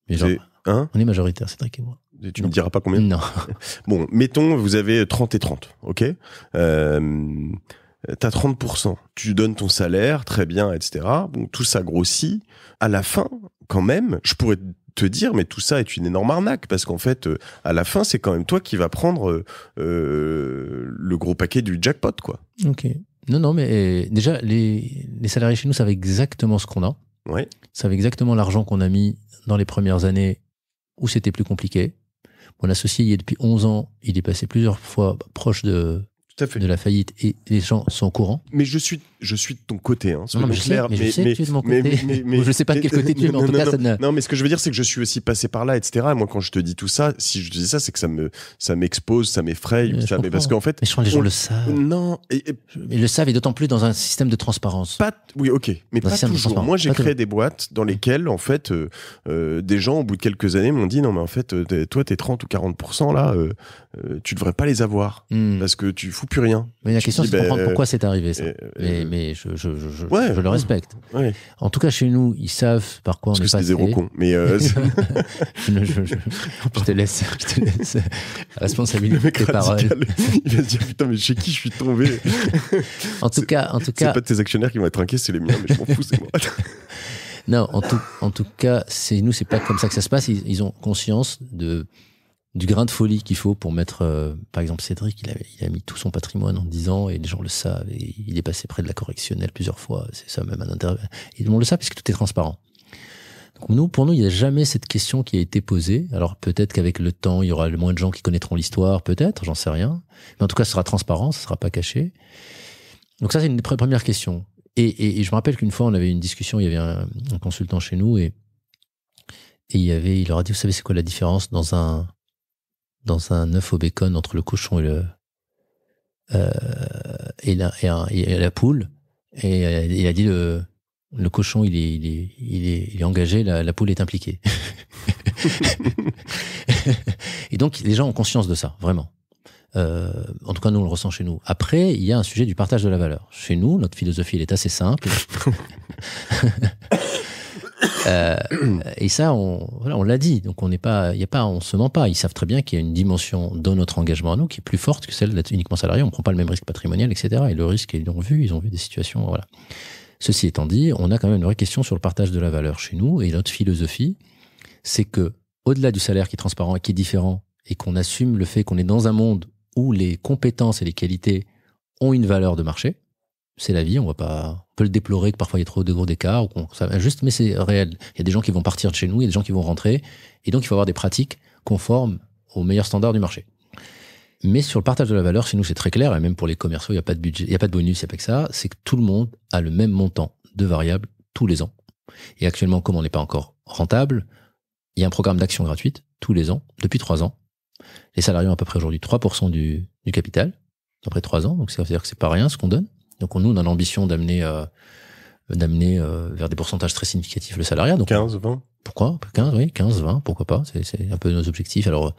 S1: Mais on est majoritaire, Cédric et moi. tu ne me diras pas combien Non.
S2: bon, mettons, vous avez 30 et 30, ok euh, T'as 30%, tu donnes ton salaire, très bien, etc. Bon, tout ça grossit. À la fin, quand même, je pourrais te dire, mais tout ça est une énorme arnaque, parce qu'en fait, euh, à la fin, c'est quand même toi qui vas prendre euh, euh, le gros paquet du jackpot, quoi. Ok. Non,
S1: non, mais déjà, les, les salariés chez nous savent exactement ce qu'on a. Ouais. Ça savent exactement l'argent qu'on a mis dans les premières années où c'était plus compliqué. Mon associé y est depuis 11 ans, il est passé plusieurs fois proche de, de la faillite et les gens sont au courant.
S2: Mais je suis je suis de ton côté, hein, non, je clair, sais, de mon côté. je sais pas de quel côté tu es, mais en non, tout cas, ça Non, mais ce que je veux dire, c'est que je suis aussi passé par là, etc. moi, quand je te dis tout ça, si je te dis ça, c'est que ça me, ça m'expose, ça m'effraie, mais parce qu'en fait. Mais je crois que les gens le savent. Non. Et, Ils le savent, et
S1: d'autant plus dans un système de transparence. Pas, oui, ok. Mais pas toujours. Moi, j'ai créé
S2: des boîtes dans lesquelles, en fait, euh, euh, des gens, au bout de quelques années, m'ont dit, non, mais en fait, euh, toi, t'es 30 ou 40% là, tu devrais pas les avoir. Hmm. Parce que tu fous plus rien. Mais la question, c'est de comprendre ben, pourquoi c'est arrivé, ça mais je, je, je, je le respecte.
S1: En tout cas, chez nous, ils savent par quoi on est que C'est des zéro cons, mais euh, je,
S2: te laisse, je te laisse responsabilité le mec tes Il va se dire putain, mais chez qui je suis tombé En tout cas, en tout cas, c'est pas tes actionnaires qui vont être inquiets, c'est les miens, mais je m'en fous, c'est moi. non, en tout, en tout
S1: cas, c'est nous, c'est pas comme ça que ça se passe. ils ont conscience de du grain de folie qu'il faut pour mettre, euh, par exemple Cédric, il a, il a, mis tout son patrimoine en 10 ans et les gens le savent. Et il est passé près de la correctionnelle plusieurs fois. C'est ça même un intérêt. Et le savent parce que tout est transparent. Donc nous, pour nous, il n'y a jamais cette question qui a été posée. Alors peut-être qu'avec le temps, il y aura le moins de gens qui connaîtront l'histoire, peut-être, j'en sais rien. Mais en tout cas, ce sera transparent, ce sera pas caché. Donc ça, c'est une première question. Et, et, et je me rappelle qu'une fois, on avait une discussion, il y avait un, consultant chez nous et, et il, y avait, il leur a dit, vous savez, c'est quoi la différence dans un dans un œuf au bacon entre le cochon et le euh, et, la, la poule et euh, il a dit le, le cochon il est, il est, engagé la, poule est impliquée et donc les gens ont conscience de ça vraiment euh, en tout cas nous on le ressent chez nous après il y a un sujet du partage de la valeur chez nous notre philosophie elle est assez simple Euh, euh, et ça, on voilà, on l'a dit. Donc on n'est pas, il y a pas, on se ment pas. Ils savent très bien qu'il y a une dimension dans notre engagement à nous qui est plus forte que celle d'être uniquement salarié. On ne prend pas le même risque patrimonial, etc. Et le risque, ils l'ont vu, ils ont vu des situations, voilà. Ceci étant dit, on a quand même une vraie question sur le partage de la valeur chez nous. Et notre philosophie, c'est que au-delà du salaire qui est transparent et qui est différent, et qu'on assume le fait qu'on est dans un monde où les compétences et les qualités ont une valeur de marché, c'est la vie, on va pas, peut le déplorer que parfois il y ait trop de gros d'écart ou qu'on, ça, juste, mais c'est réel. Il y a des gens qui vont partir de chez nous, il y a des gens qui vont rentrer, et donc il faut avoir des pratiques conformes aux meilleurs standards du marché. Mais sur le partage de la valeur, chez nous, c'est très clair, et même pour les commerciaux, il n'y a pas de budget, il n'y a pas de bonus, il n'y a pas que ça, c'est que tout le monde a le même montant de variables tous les ans. Et actuellement, comme on n'est pas encore rentable, il y a un programme d'action gratuite tous les ans, depuis trois ans. Les salariés ont à peu près aujourd'hui 3% du, capital, après trois ans, donc ça veut dire que c'est pas rien ce qu'on donne. Donc nous, on a l'ambition d'amener euh, d'amener euh, vers des pourcentages très significatifs le salariat. Donc 15, 20 Pourquoi 15, oui, 15, 20, pourquoi pas C'est un peu nos objectifs. Alors,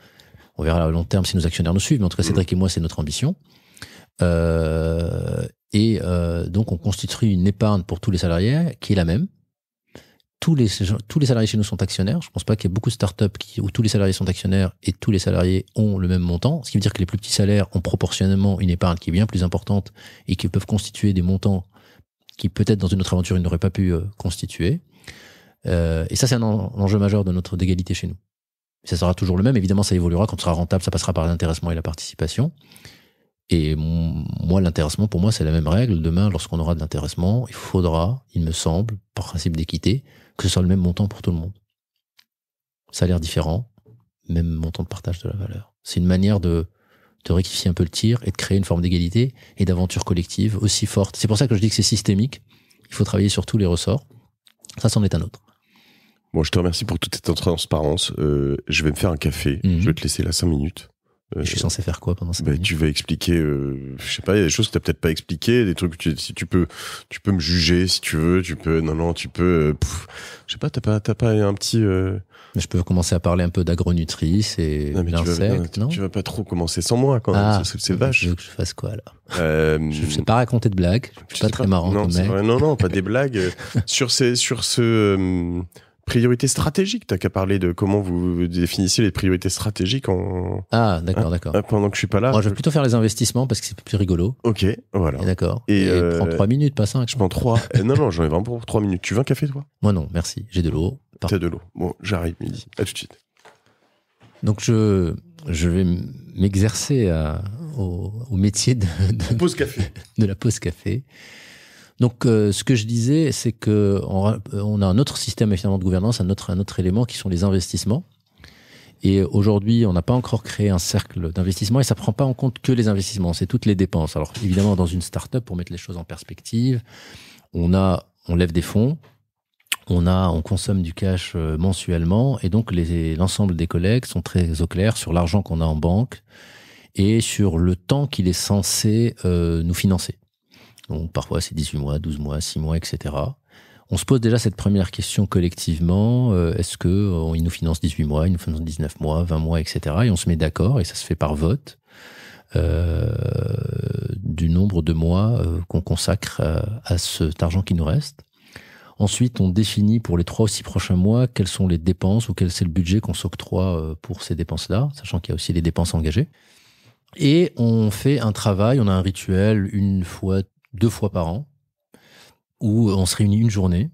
S1: on verra à long terme si nos actionnaires nous suivent, mais en tout cas, mmh. Cédric et moi, c'est notre ambition. Euh, et donc, on constitue une épargne pour tous les salariés qui est la même, tous les, tous les salariés chez nous sont actionnaires. Je ne pense pas qu'il y ait beaucoup de startups qui, où tous les salariés sont actionnaires et tous les salariés ont le même montant. Ce qui veut dire que les plus petits salaires ont proportionnellement une épargne qui est bien plus importante et qui peuvent constituer des montants qui peut-être dans une autre aventure ils n'auraient pas pu euh, constituer. Euh, et ça, c'est un, enjeu majeur de notre d'égalité chez nous. ça sera toujours le même. Évidemment, ça évoluera quand ce sera rentable. Ça passera par l'intéressement et la participation. Et moi, l'intéressement, pour moi, c'est la même règle. Demain, lorsqu'on aura de l'intéressement, il faudra, il me semble, par principe d'équité, que ce soit le même montant pour tout le monde. l'air différent, même montant de partage de la valeur. C'est une manière de, rectifier un peu le tir et de créer une forme d'égalité et d'aventure collective aussi forte. C'est pour ça que je dis que c'est systémique. Il faut travailler sur tous les ressorts. Ça, c'en est un autre.
S2: Bon, je te remercie pour toute cette transparence. Euh, je vais me faire un café. Mhm. Je vais te laisser là 5 minutes. Euh, je suis censé faire quoi pendant cette bah, Tu vas expliquer, euh, je sais pas, il y a des choses que t'as peut-être pas expliqué, des trucs que tu, si tu peux, tu peux me juger si tu veux, tu peux, non non, tu peux, euh, je sais pas, t'as pas, t'as pas un petit. Je peux
S1: commencer à parler un
S2: peu d'agronutrice et d'insectes, non, tu vas pas trop commencer sans moi quand même, ah, c'est bah, vache. veux que je fasse quoi là Je sais pas raconter de blagues, je suis pas, très marrant non, quand non non, pas des blagues sur ces, sur ce priorités stratégiques. T'as qu'à parler de comment vous définissez les priorités stratégiques en. Ah, d'accord, hein, d'accord. Hein, pendant que je suis pas là. je vais plutôt faire les investissements parce que c'est plus rigolo. Ok, voilà. D'accord. Et, euh, prends 3 minutes, pas 5. Je prends 3. non, non, j'en ai vraiment pour 3 minutes. Tu veux un café, toi Moi, non, merci. J'ai de l'eau. T'as de l'eau. Bon, j'arrive, midi. À tout de suite. Donc, je, je vais
S1: m'exercer au, métier de,
S2: de, pause café.
S1: de la pause café. Donc, euh, ce que je disais, c'est que on, a un autre système de gouvernance, un autre, un autre élément qui sont les investissements. Et aujourd'hui, on n'a pas encore créé un cercle d'investissement et ça prend pas en compte que les investissements, c'est toutes les dépenses. Alors, évidemment, dans une start-up, pour mettre les choses en perspective, on a, on lève des fonds, on a, on consomme du cash euh, mensuellement et donc l'ensemble des collègues sont très au clair sur l'argent qu'on a en banque et sur le temps qu'il est censé euh, nous financer. Donc parfois c'est 18 mois, 12 mois, 6 mois, etc. On se pose déjà cette première question collectivement, euh, est-ce que euh, nous finance 18 mois, il nous finance 19 mois, 20 mois, etc. Et on se met d'accord, et ça se fait par vote, euh, du nombre de mois qu'on consacre à cet argent qui nous reste. Ensuite, on définit pour les trois ou six prochains mois quelles sont les dépenses ou quel c'est le budget qu'on s'octroie pour ces dépenses-là, sachant qu'il y a aussi les dépenses engagées. Et on fait un travail, on a un rituel une fois deux fois par an, où on se réunit une journée.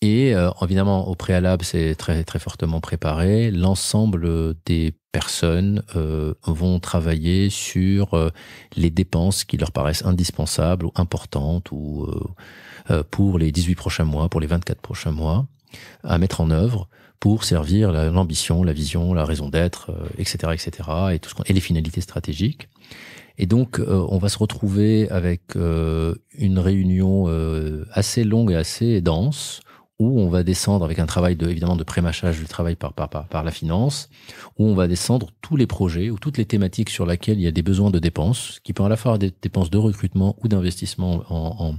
S1: Et euh, évidemment, au préalable, c'est très, très fortement préparé. L'ensemble des personnes euh, vont travailler sur euh, les dépenses qui leur paraissent indispensables ou importantes ou pour les 18 prochains mois, pour les 24 prochains mois, à mettre en œuvre pour servir l'ambition, la vision, la raison d'être, etc., etc., et tout ce et les finalités stratégiques. Et donc, euh, on va se retrouver avec euh, une réunion euh, assez longue et assez dense, où on va descendre avec un travail de, évidemment de prémachage du travail par, par, par, la finance, où on va descendre tous les projets ou toutes les thématiques sur lesquelles il y a des besoins de dépenses, qui peuvent à la fois être des dépenses de recrutement ou d'investissement en, en,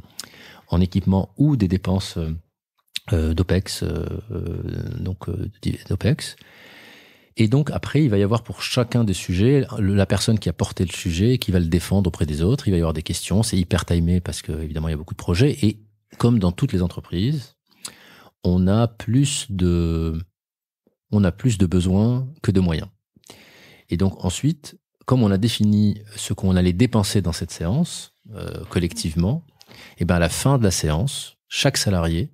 S1: en, équipement ou des dépenses d'OPEX, donc d'OPEX. Et donc après, il va y avoir pour chacun des sujets la personne qui a porté le sujet, qui va le défendre auprès des autres. Il va y avoir des questions. C'est hyper timé parce que évidemment il y a beaucoup de projets. Et comme dans toutes les entreprises, on a plus de, on a plus de besoins que de moyens. Et donc ensuite, comme on a défini ce qu'on allait dépenser dans cette séance euh, collectivement, et eh ben à la fin de la séance, chaque salarié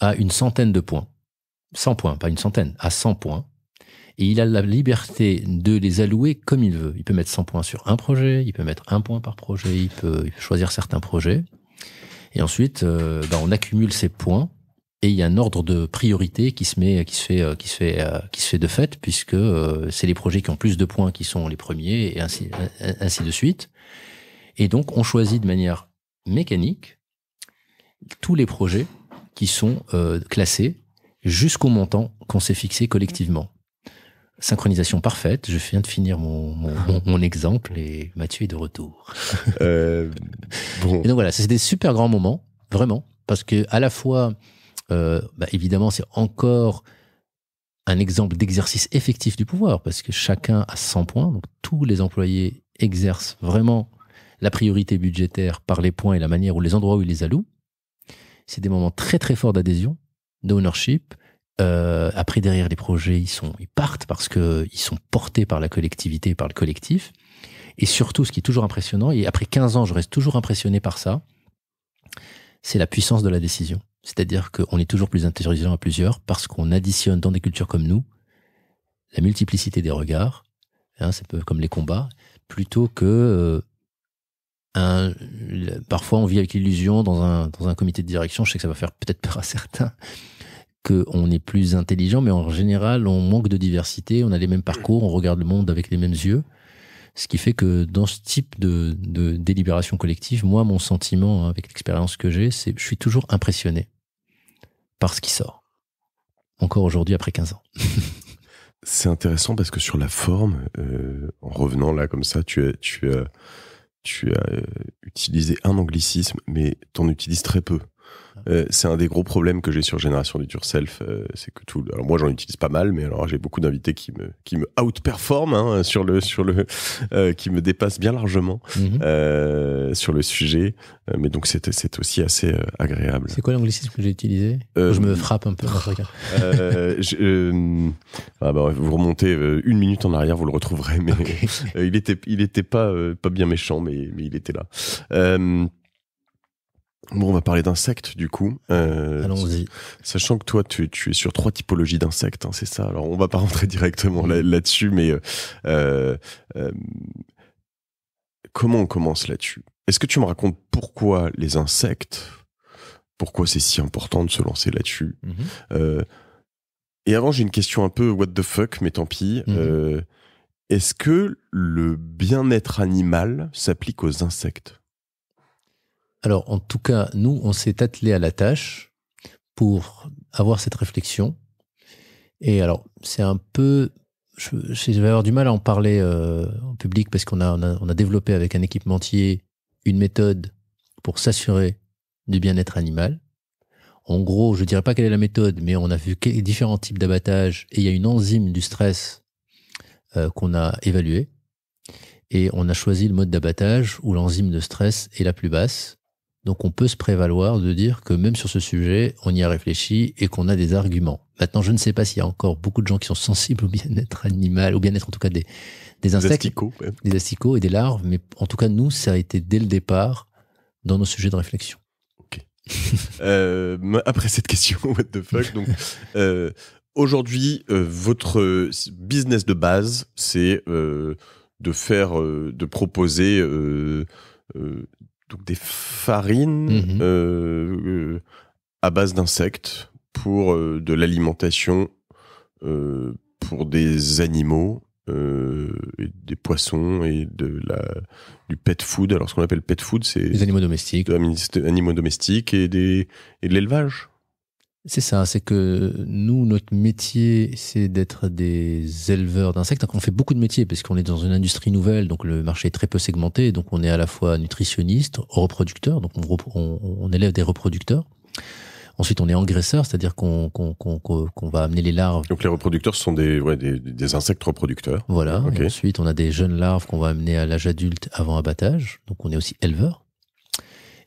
S1: a une centaine de points, 100 points, pas une centaine, à 100 points et il a la liberté de les allouer comme il veut. Il peut mettre 100 points sur un projet, il peut mettre un point par projet, il peut, choisir certains projets. Et ensuite, euh, ben, on accumule ces points et il y a un ordre de priorité qui se met, qui se fait, euh, qui se fait, euh, qui se fait de fait, puisque c'est les projets qui ont plus de points qui sont les premiers et ainsi, ainsi de suite. Et donc, on choisit de manière mécanique tous les projets qui sont classés jusqu'au montant qu'on s'est fixé collectivement. Synchronisation parfaite. Je viens de finir mon, mon, exemple et Mathieu est de retour. Euh, donc voilà, c'est des super grands moments, vraiment, parce que à la fois, euh, bah, évidemment, c'est encore un exemple d'exercice effectif du pouvoir, parce que chacun a 100 points, donc tous les employés exercent vraiment la priorité budgétaire par les points et la manière ou les endroits où ils les allouent. C'est des moments très très forts d'adhésion, d'ownership, euh, après, derrière les projets, ils sont, ils partent parce qu'ils sont portés par la collectivité, par le collectif. Et surtout, ce qui est toujours impressionnant, et après 15 ans, je reste toujours impressionné par ça, c'est la puissance de la décision. C'est-à-dire qu'on est toujours plus intelligent à plusieurs parce qu'on additionne dans des cultures comme nous la multiplicité des regards, hein, c'est peu comme les combats, plutôt que euh, un, parfois on vit avec l'illusion dans un, dans un comité de direction, je sais que ça va faire peut-être peur à certains, qu'on est plus intelligent, mais en général, on manque de diversité, on a les mêmes parcours, on regarde le monde avec les mêmes yeux. Ce qui fait que dans ce type de, délibération collective, moi, mon sentiment hein, avec l'expérience que j'ai, c'est je suis toujours impressionné par ce qui sort.
S2: Encore aujourd'hui, après 15 ans. c'est intéressant parce que sur la forme, euh, en revenant là comme ça, tu as, tu as euh, utilisé un anglicisme, mais tu en utilises très peu. Euh, c'est un des gros problèmes que j'ai sur Génération du Self. Euh, c'est que tout. Alors moi, j'en utilise pas mal, mais alors j'ai beaucoup d'invités qui me qui me outperforment hein, sur le sur le euh, qui me dépassent bien largement mhm. sur le sujet. mais donc c'est c'est aussi assez agréable. C'est
S1: quoi l'anglicisme que j'ai utilisé Je me frappe un peu.
S2: je, ah bah, vous remontez une minute en arrière, vous le retrouverez. Mais il était il était pas pas bien méchant, mais mais il était là. Bon, on va parler d'insectes du coup. Euh, Allons-y. Sachant que toi, tu, es sur trois typologies d'insectes, hein, c'est ça. Alors, on va pas rentrer directement là-dessus, mais euh, euh, comment on commence là-dessus Est-ce que tu me racontes pourquoi les insectes Pourquoi c'est si important de se lancer là-dessus mm-hmm. Et avant, j'ai une question un peu what the fuck, mais tant pis. Mm-hmm. Est-ce que le bien-être animal s'applique aux insectes
S1: alors, en tout cas, nous, on s'est attelé à la tâche pour avoir cette réflexion. Et alors, c'est un peu je, vais avoir du mal à en parler euh, en public parce qu'on a, on a, développé avec un équipementier une méthode pour s'assurer du bien-être animal. En gros, je ne dirais pas quelle est la méthode, mais on a vu différents types d'abattage et il y a une enzyme du stress euh, qu'on a évaluée et on a choisi le mode d'abattage où l'enzyme de stress est la plus basse donc on peut se prévaloir de dire que même sur ce sujet, on y a réfléchi et qu'on a des arguments. Maintenant, je ne sais pas s'il y a encore beaucoup de gens qui sont sensibles au bien-être animal, au bien-être en tout cas des, insectes,
S2: des
S1: asticots, des et des larves, mais en tout cas, nous, ça a été dès le départ dans nos sujets de
S2: réflexion. Euh, après cette question, what the fuck, euh, Aujourd'hui, euh, votre business de base, c'est de faire, de proposer donc des farines mhm. euh, euh, à base d'insectes pour euh, de l'alimentation pour des animaux euh, des poissons et de la, du pet food. Alors, ce qu'on appelle pet food, c'est. Des animaux domestiques. animaux domestiques et, des, et de l'élevage. C'est ça, c'est que nous,
S1: notre métier, c'est d'être des éleveurs d'insectes. On fait beaucoup de métiers parce qu'on est dans une industrie nouvelle, donc le marché est très peu segmenté, donc on est à la fois nutritionniste, reproducteur, donc on, élève des reproducteurs. Ensuite, on est engraisseur, c'est-à-dire qu'on
S2: va amener les larves. Donc les reproducteurs, sont des, des, insectes reproducteurs. Voilà. ensuite, on a des
S1: jeunes larves qu'on va amener à l'âge adulte avant abattage. Donc on est aussi éleveur.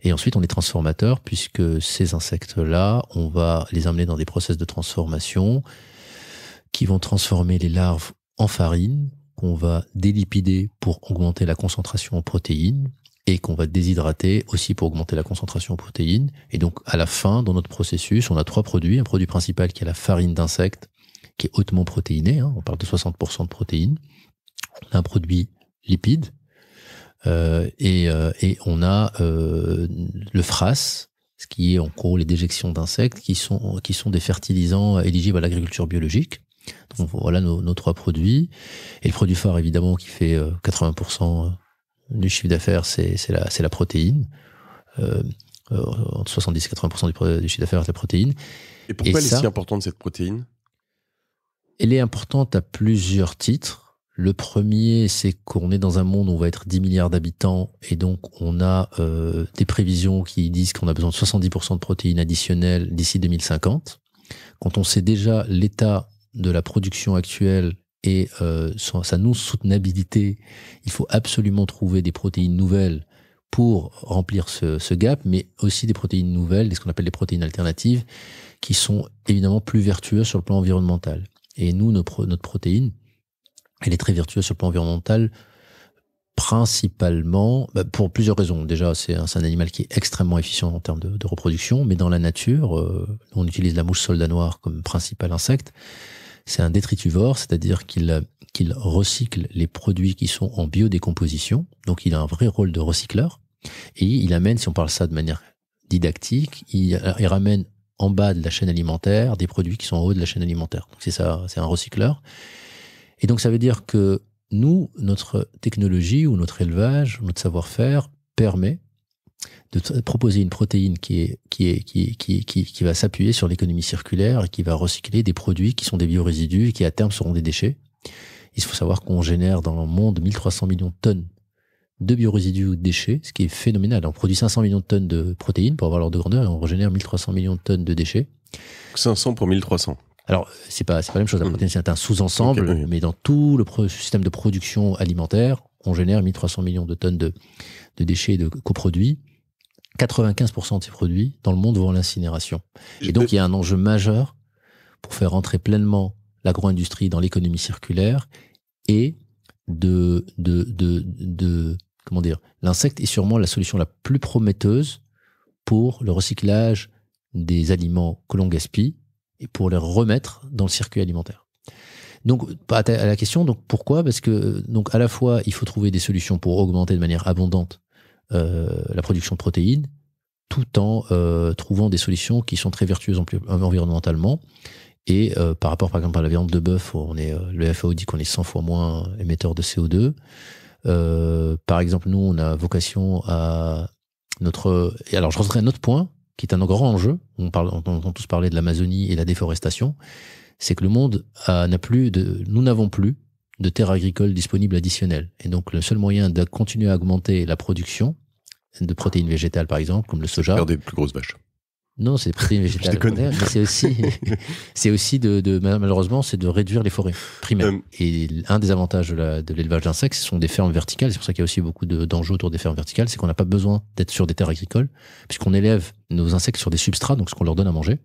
S1: Et ensuite, on est transformateur puisque ces insectes-là, on va les amener dans des process de transformation qui vont transformer les larves en farine qu'on va délipider pour augmenter la concentration en protéines et qu'on va déshydrater aussi pour augmenter la concentration en protéines. Et donc, à la fin, dans notre processus, on a trois produits. Un produit principal qui est la farine d'insectes, qui est hautement protéinée. Hein, on parle de 60% de protéines. un produit lipide, euh, et, euh, et, on a euh, le FRAS, ce qui est en gros les déjections d'insectes, qui sont, qui sont des fertilisants éligibles à l'agriculture biologique. Donc voilà nos, trois produits. Et le produit phare, évidemment, qui fait 80% du chiffre d'affaires, c'est la, la protéine. Euh, entre 70 et 80% du, chiffre d'affaires, c'est la protéine. Et pourquoi est elle est si
S2: importante, cette protéine
S1: Elle est importante à plusieurs titres. Le premier, c'est qu'on est dans un monde où on va être 10 milliards d'habitants et donc on a euh, des prévisions qui disent qu'on a besoin de 70% de protéines additionnelles d'ici 2050. Quand on sait déjà l'état de la production actuelle et euh, sa non-soutenabilité, il faut absolument trouver des protéines nouvelles pour remplir ce, gap, mais aussi des protéines nouvelles, ce qu'on appelle les protéines alternatives, qui sont évidemment plus vertueuses sur le plan environnemental. Et nous, notre protéine, elle est très vertueuse sur le plan environnemental, principalement bah, pour plusieurs raisons. Déjà, c'est un, animal qui est extrêmement efficient en termes de, reproduction, mais dans la nature, euh, on utilise la mouche soldat noire comme principal insecte. C'est un détrituvore, c'est-à-dire qu'il qu'il recycle les produits qui sont en biodécomposition, donc il a un vrai rôle de recycleur, et il amène, si on parle ça de manière didactique, il, ramène en bas de la chaîne alimentaire des produits qui sont en haut de la chaîne alimentaire. Donc c'est ça, c'est un recycleur. Et donc ça veut dire que nous, notre technologie ou notre élevage, notre savoir-faire permet de proposer une protéine qui, est, qui, est, qui, qui, qui, qui va s'appuyer sur l'économie circulaire et qui va recycler des produits qui sont des biorésidus et qui à terme seront des déchets. Il faut savoir qu'on génère dans le monde 1300 millions de tonnes de biorésidus ou de déchets, ce qui est phénoménal. On produit 500 millions de tonnes de protéines pour avoir l'ordre de grandeur et on régénère 1300 millions de tonnes de déchets.
S2: 500 pour 1300.
S1: Alors, c'est pas, pas la même chose, la hmm. protéine, c'est un sous-ensemble, mais dans tout le système de production alimentaire, on génère 1300 millions de tonnes de, de déchets de coproduits. 95% de ces produits dans le monde vont à l'incinération. Et donc, il y a un enjeu majeur pour faire entrer pleinement l'agro-industrie dans l'économie circulaire et de, de, de, de comment dire, l'insecte est sûrement la solution la plus prometteuse pour le recyclage des aliments que l'on gaspille pour les remettre dans le circuit alimentaire. Donc, à la question, donc pourquoi Parce que donc à la fois, il faut trouver des solutions pour augmenter de manière abondante euh, la production de protéines, tout en euh, trouvant des solutions qui sont très vertueuses environnementalement. Et euh, par rapport, par exemple, à la viande de bœuf, on est le FAO dit qu'on est 100 fois moins émetteur de CO2. par exemple, nous, on a vocation à notre. alors, je rentrerai un autre point, qui est un grand enjeu, on, parle, on entend tous parler de l'Amazonie et la déforestation, c'est que le monde euh, n'a plus de, nous n'avons plus de terres agricoles disponibles additionnelles. Et donc le seul moyen de continuer à augmenter la production de protéines végétales par exemple, comme le soja. des plus grosses vaches. Non, c'est prime c'est aussi, c'est aussi de, de malheureusement, c'est de réduire les forêts primaires. Euh, et un des avantages de l'élevage d'insectes, ce sont des fermes verticales. C'est pour ça qu'il y a aussi beaucoup d'enjeux autour des fermes verticales, c'est qu'on n'a pas besoin d'être sur des terres agricoles, puisqu'on élève nos insectes sur des substrats, donc ce qu'on leur donne à manger.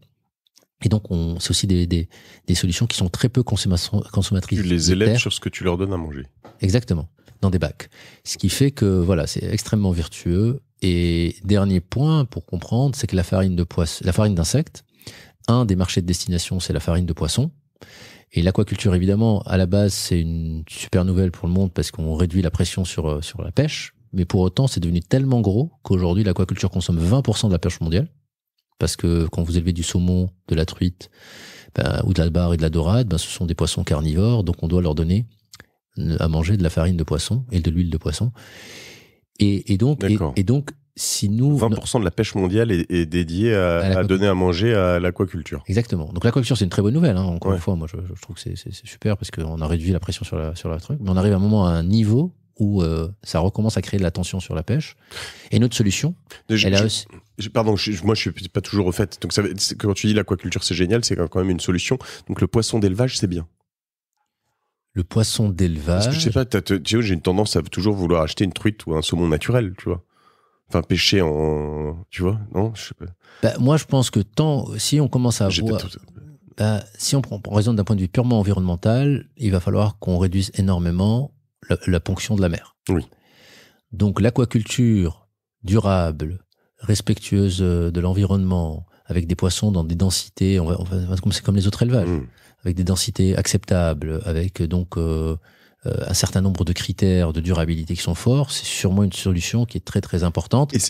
S1: Et donc, c'est aussi des, solutions qui sont très peu consommatrices. Tu les élèves sur
S2: ce que tu leur donnes à manger.
S1: Exactement, dans des bacs. Ce qui fait que voilà, c'est extrêmement vertueux et dernier point pour comprendre, c'est que la farine de poisson, la farine d'insectes, un des marchés de destination, c'est la farine de poisson. Et l'aquaculture, évidemment, à la base, c'est une super nouvelle pour le monde parce qu'on réduit la pression sur, euh, sur la pêche. Mais pour autant, c'est devenu tellement gros qu'aujourd'hui, l'aquaculture consomme 20% de la pêche mondiale. Parce que quand vous élevez du saumon, de la truite, ben, ou de la barre et de la dorade, ben, ce sont des poissons carnivores, donc on doit leur donner à manger de la farine de poisson et de l'huile de poisson. Et, donc, et, donc, si
S2: nous 20% de la pêche mondiale est, dédiée à, donner à manger à l'aquaculture. Exactement.
S1: Donc l'aquaculture c'est une très bonne nouvelle. Hein, encore une fois, moi je, trouve que c'est super parce qu'on a réduit la pression sur la sur la truc, mais on arrive à un moment à un niveau où euh, ça recommence à créer de la tension sur la pêche.
S2: Et notre solution, elle Pardon, moi je suis pas toujours au fait. Donc quand tu dis l'aquaculture c'est génial, c'est quand même une solution. Donc le poisson d'élevage c'est bien le poisson d'élevage. je sais pas, j'ai une tendance à toujours vouloir acheter une truite ou un saumon naturel, tu vois. Enfin, pêcher en. Tu vois Non
S1: bah, moi, je pense que tant. Si on commence à avoir... Bah, si on prend, en raison d'un point de vue purement environnemental, il va falloir qu'on réduise énormément la, ponction de la mer. Oui. Donc, l'aquaculture durable, respectueuse euh, de l'environnement, avec des poissons dans des densités, c'est comme les autres élevages. Mmh avec des densités acceptables, avec euh, donc euh, euh, un certain nombre de critères de durabilité qui sont forts, c'est sûrement une solution qui est très très importante et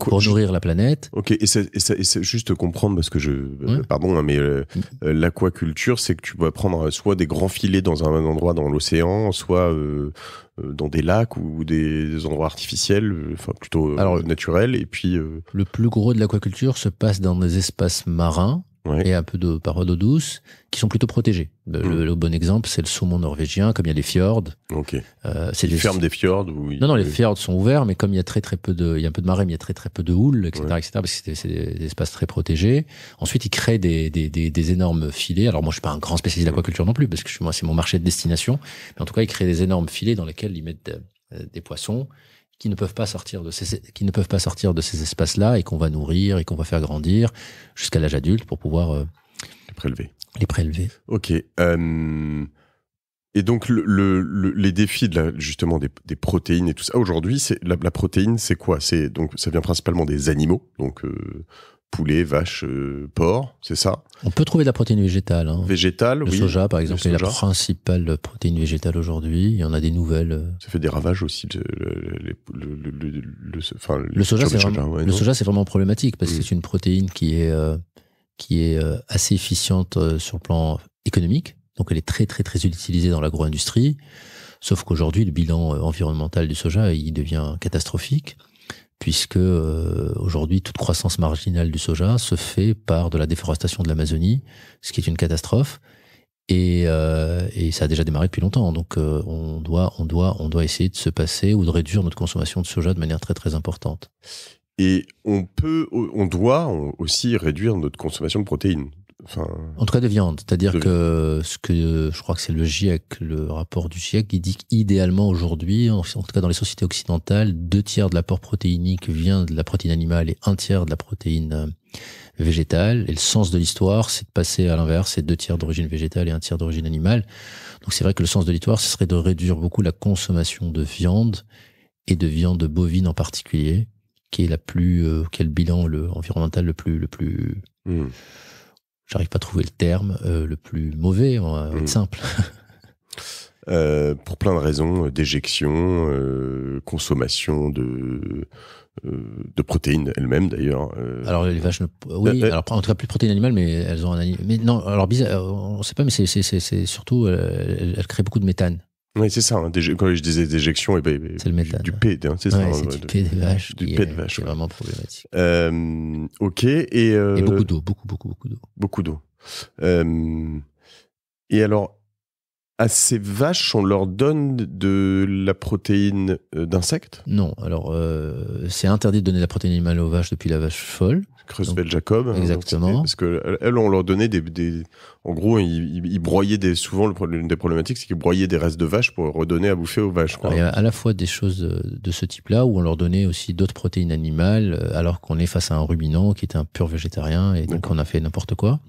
S1: pour
S2: nourrir la planète. Ok, et c'est, juste comprendre parce que je, pardon, hein, mais mm. l'aquaculture, c'est que tu vas prendre soit des grands filets dans un endroit dans l'océan, soit dans des lacs ou des endroits artificiels, enfin plutôt naturels, et puis
S1: le plus gros de l'aquaculture se passe dans des espaces marins
S2: et un peu de paroi d'eau
S1: douce, qui sont plutôt protégés. Le, hmm. le bon exemple, c'est le saumon norvégien, comme il y a les fjords. Ok. Euh,
S2: c'est des fermes des fjords Non, non, les fjords
S1: sont ouverts, mais comme il y a très très peu de, il y a un peu de marée, mais il y a très très peu de houle, etc., etc. Parce que c'est des, espaces très protégés. Ensuite, ils créent des, des, des, des énormes filets. Alors moi, je suis pas un grand spécialiste l'aquaculture hmm. non plus, parce que moi, c'est mon marché de destination. Mais en tout cas, ils créent des énormes filets dans lesquels ils mettent euh, des poissons qui ne peuvent pas sortir de ces qui ne peuvent pas sortir de ces espaces-là et qu'on va nourrir et qu'on va faire grandir jusqu'à l'âge adulte pour pouvoir euh, les prélever. Les prélever.
S2: Ok. Euh, et donc le, le, les défis de justement des, des, protéines et tout ça. Aujourd'hui, c'est la, la, protéine, c'est quoi C'est donc ça vient principalement des animaux, donc euh, poulet, vache, euh, porc, c'est ça
S1: On peut trouver de la protéine végétale. Hein.
S2: Végétale, le soja, par exemple, est la principale protéine végétale aujourd'hui. Il y en a des nouvelles. Euh. Ça fait des ravages aussi. De, le, le, le, le soja, c'est vraiment, vraiment,
S1: problématique parce que mm. c'est une protéine qui est, euh, qui est assez efficiente sur le plan économique. Donc, elle est très, très, très utilisée dans l'agro-industrie. Sauf qu'aujourd'hui, le bilan environnemental du soja, il devient catastrophique puisque euh, aujourd'hui toute croissance marginale du soja se fait par de la déforestation de l'Amazonie, ce qui est une catastrophe. Et, euh, ça a déjà démarré depuis longtemps. Donc euh, on doit, on doit, on doit essayer de se passer ou de réduire notre consommation de soja de manière très très importante.
S2: Et on peut, on doit aussi réduire notre consommation de protéines. En tout cas de
S1: viande. C'est-à-dire que ce que je crois que c'est le GIEC, le rapport du GIEC, qui dit qu'idéalement aujourd'hui, en tout cas dans les sociétés occidentales, deux tiers de l'apport protéinique vient de la protéine animale et un tiers de la protéine euh, végétale. Et le sens de l'histoire, c'est de passer à l'inverse, c'est deux tiers d'origine végétale et un tiers d'origine animale. Donc c'est vrai que le sens de l'histoire, ce serait de réduire beaucoup la consommation de viande et de viande bovine en particulier, qui est la plus, euh, quel bilan le, environnemental le plus, le plus, hmm j'arrive pas à trouver le terme euh, le plus mauvais, va
S2: être mm. simple. Euh, pour plein de raisons, euh, déjection, consommation de, de protéines elles-mêmes d'ailleurs. Alors les vaches, ne... oui,
S1: alors en tout cas plus de protéines animales, mais elles ont un animal... Mais non, alors bizarre, on sait pas, mais c'est surtout, elles, créent beaucoup de méthane.
S2: Oui, c'est ça. Hein, quand je disais déjection, et eh ben, eh ben, c'est le méthane. Du, P, hein, c'est ça. du P de vache. Du P de vache. C'est vraiment problématique. Euh, ok. Euh, et, beaucoup d'eau, beaucoup, beaucoup, beaucoup d'eau. Beaucoup d'eau. Euh, et alors, à ces vaches, on leur donne de la protéine d'insectes Non, alors c'est interdit de donner de la protéine animale aux vaches depuis la vache folle. Creutzfeldt Jacob. Hein, Exactement. parce que elles, on leur donnait des, des en gros, ils, broyaient des, souvent le des problématiques, c'est qu'ils broyaient des restes de vaches pour redonner à bouffer aux vaches. il y a à
S1: la fois des choses de, ce type-là où on leur donnait aussi d'autres protéines animales, euh, alors qu'on est face à un ruminant qui est un pur végétarien et donc on a fait n'importe quoi.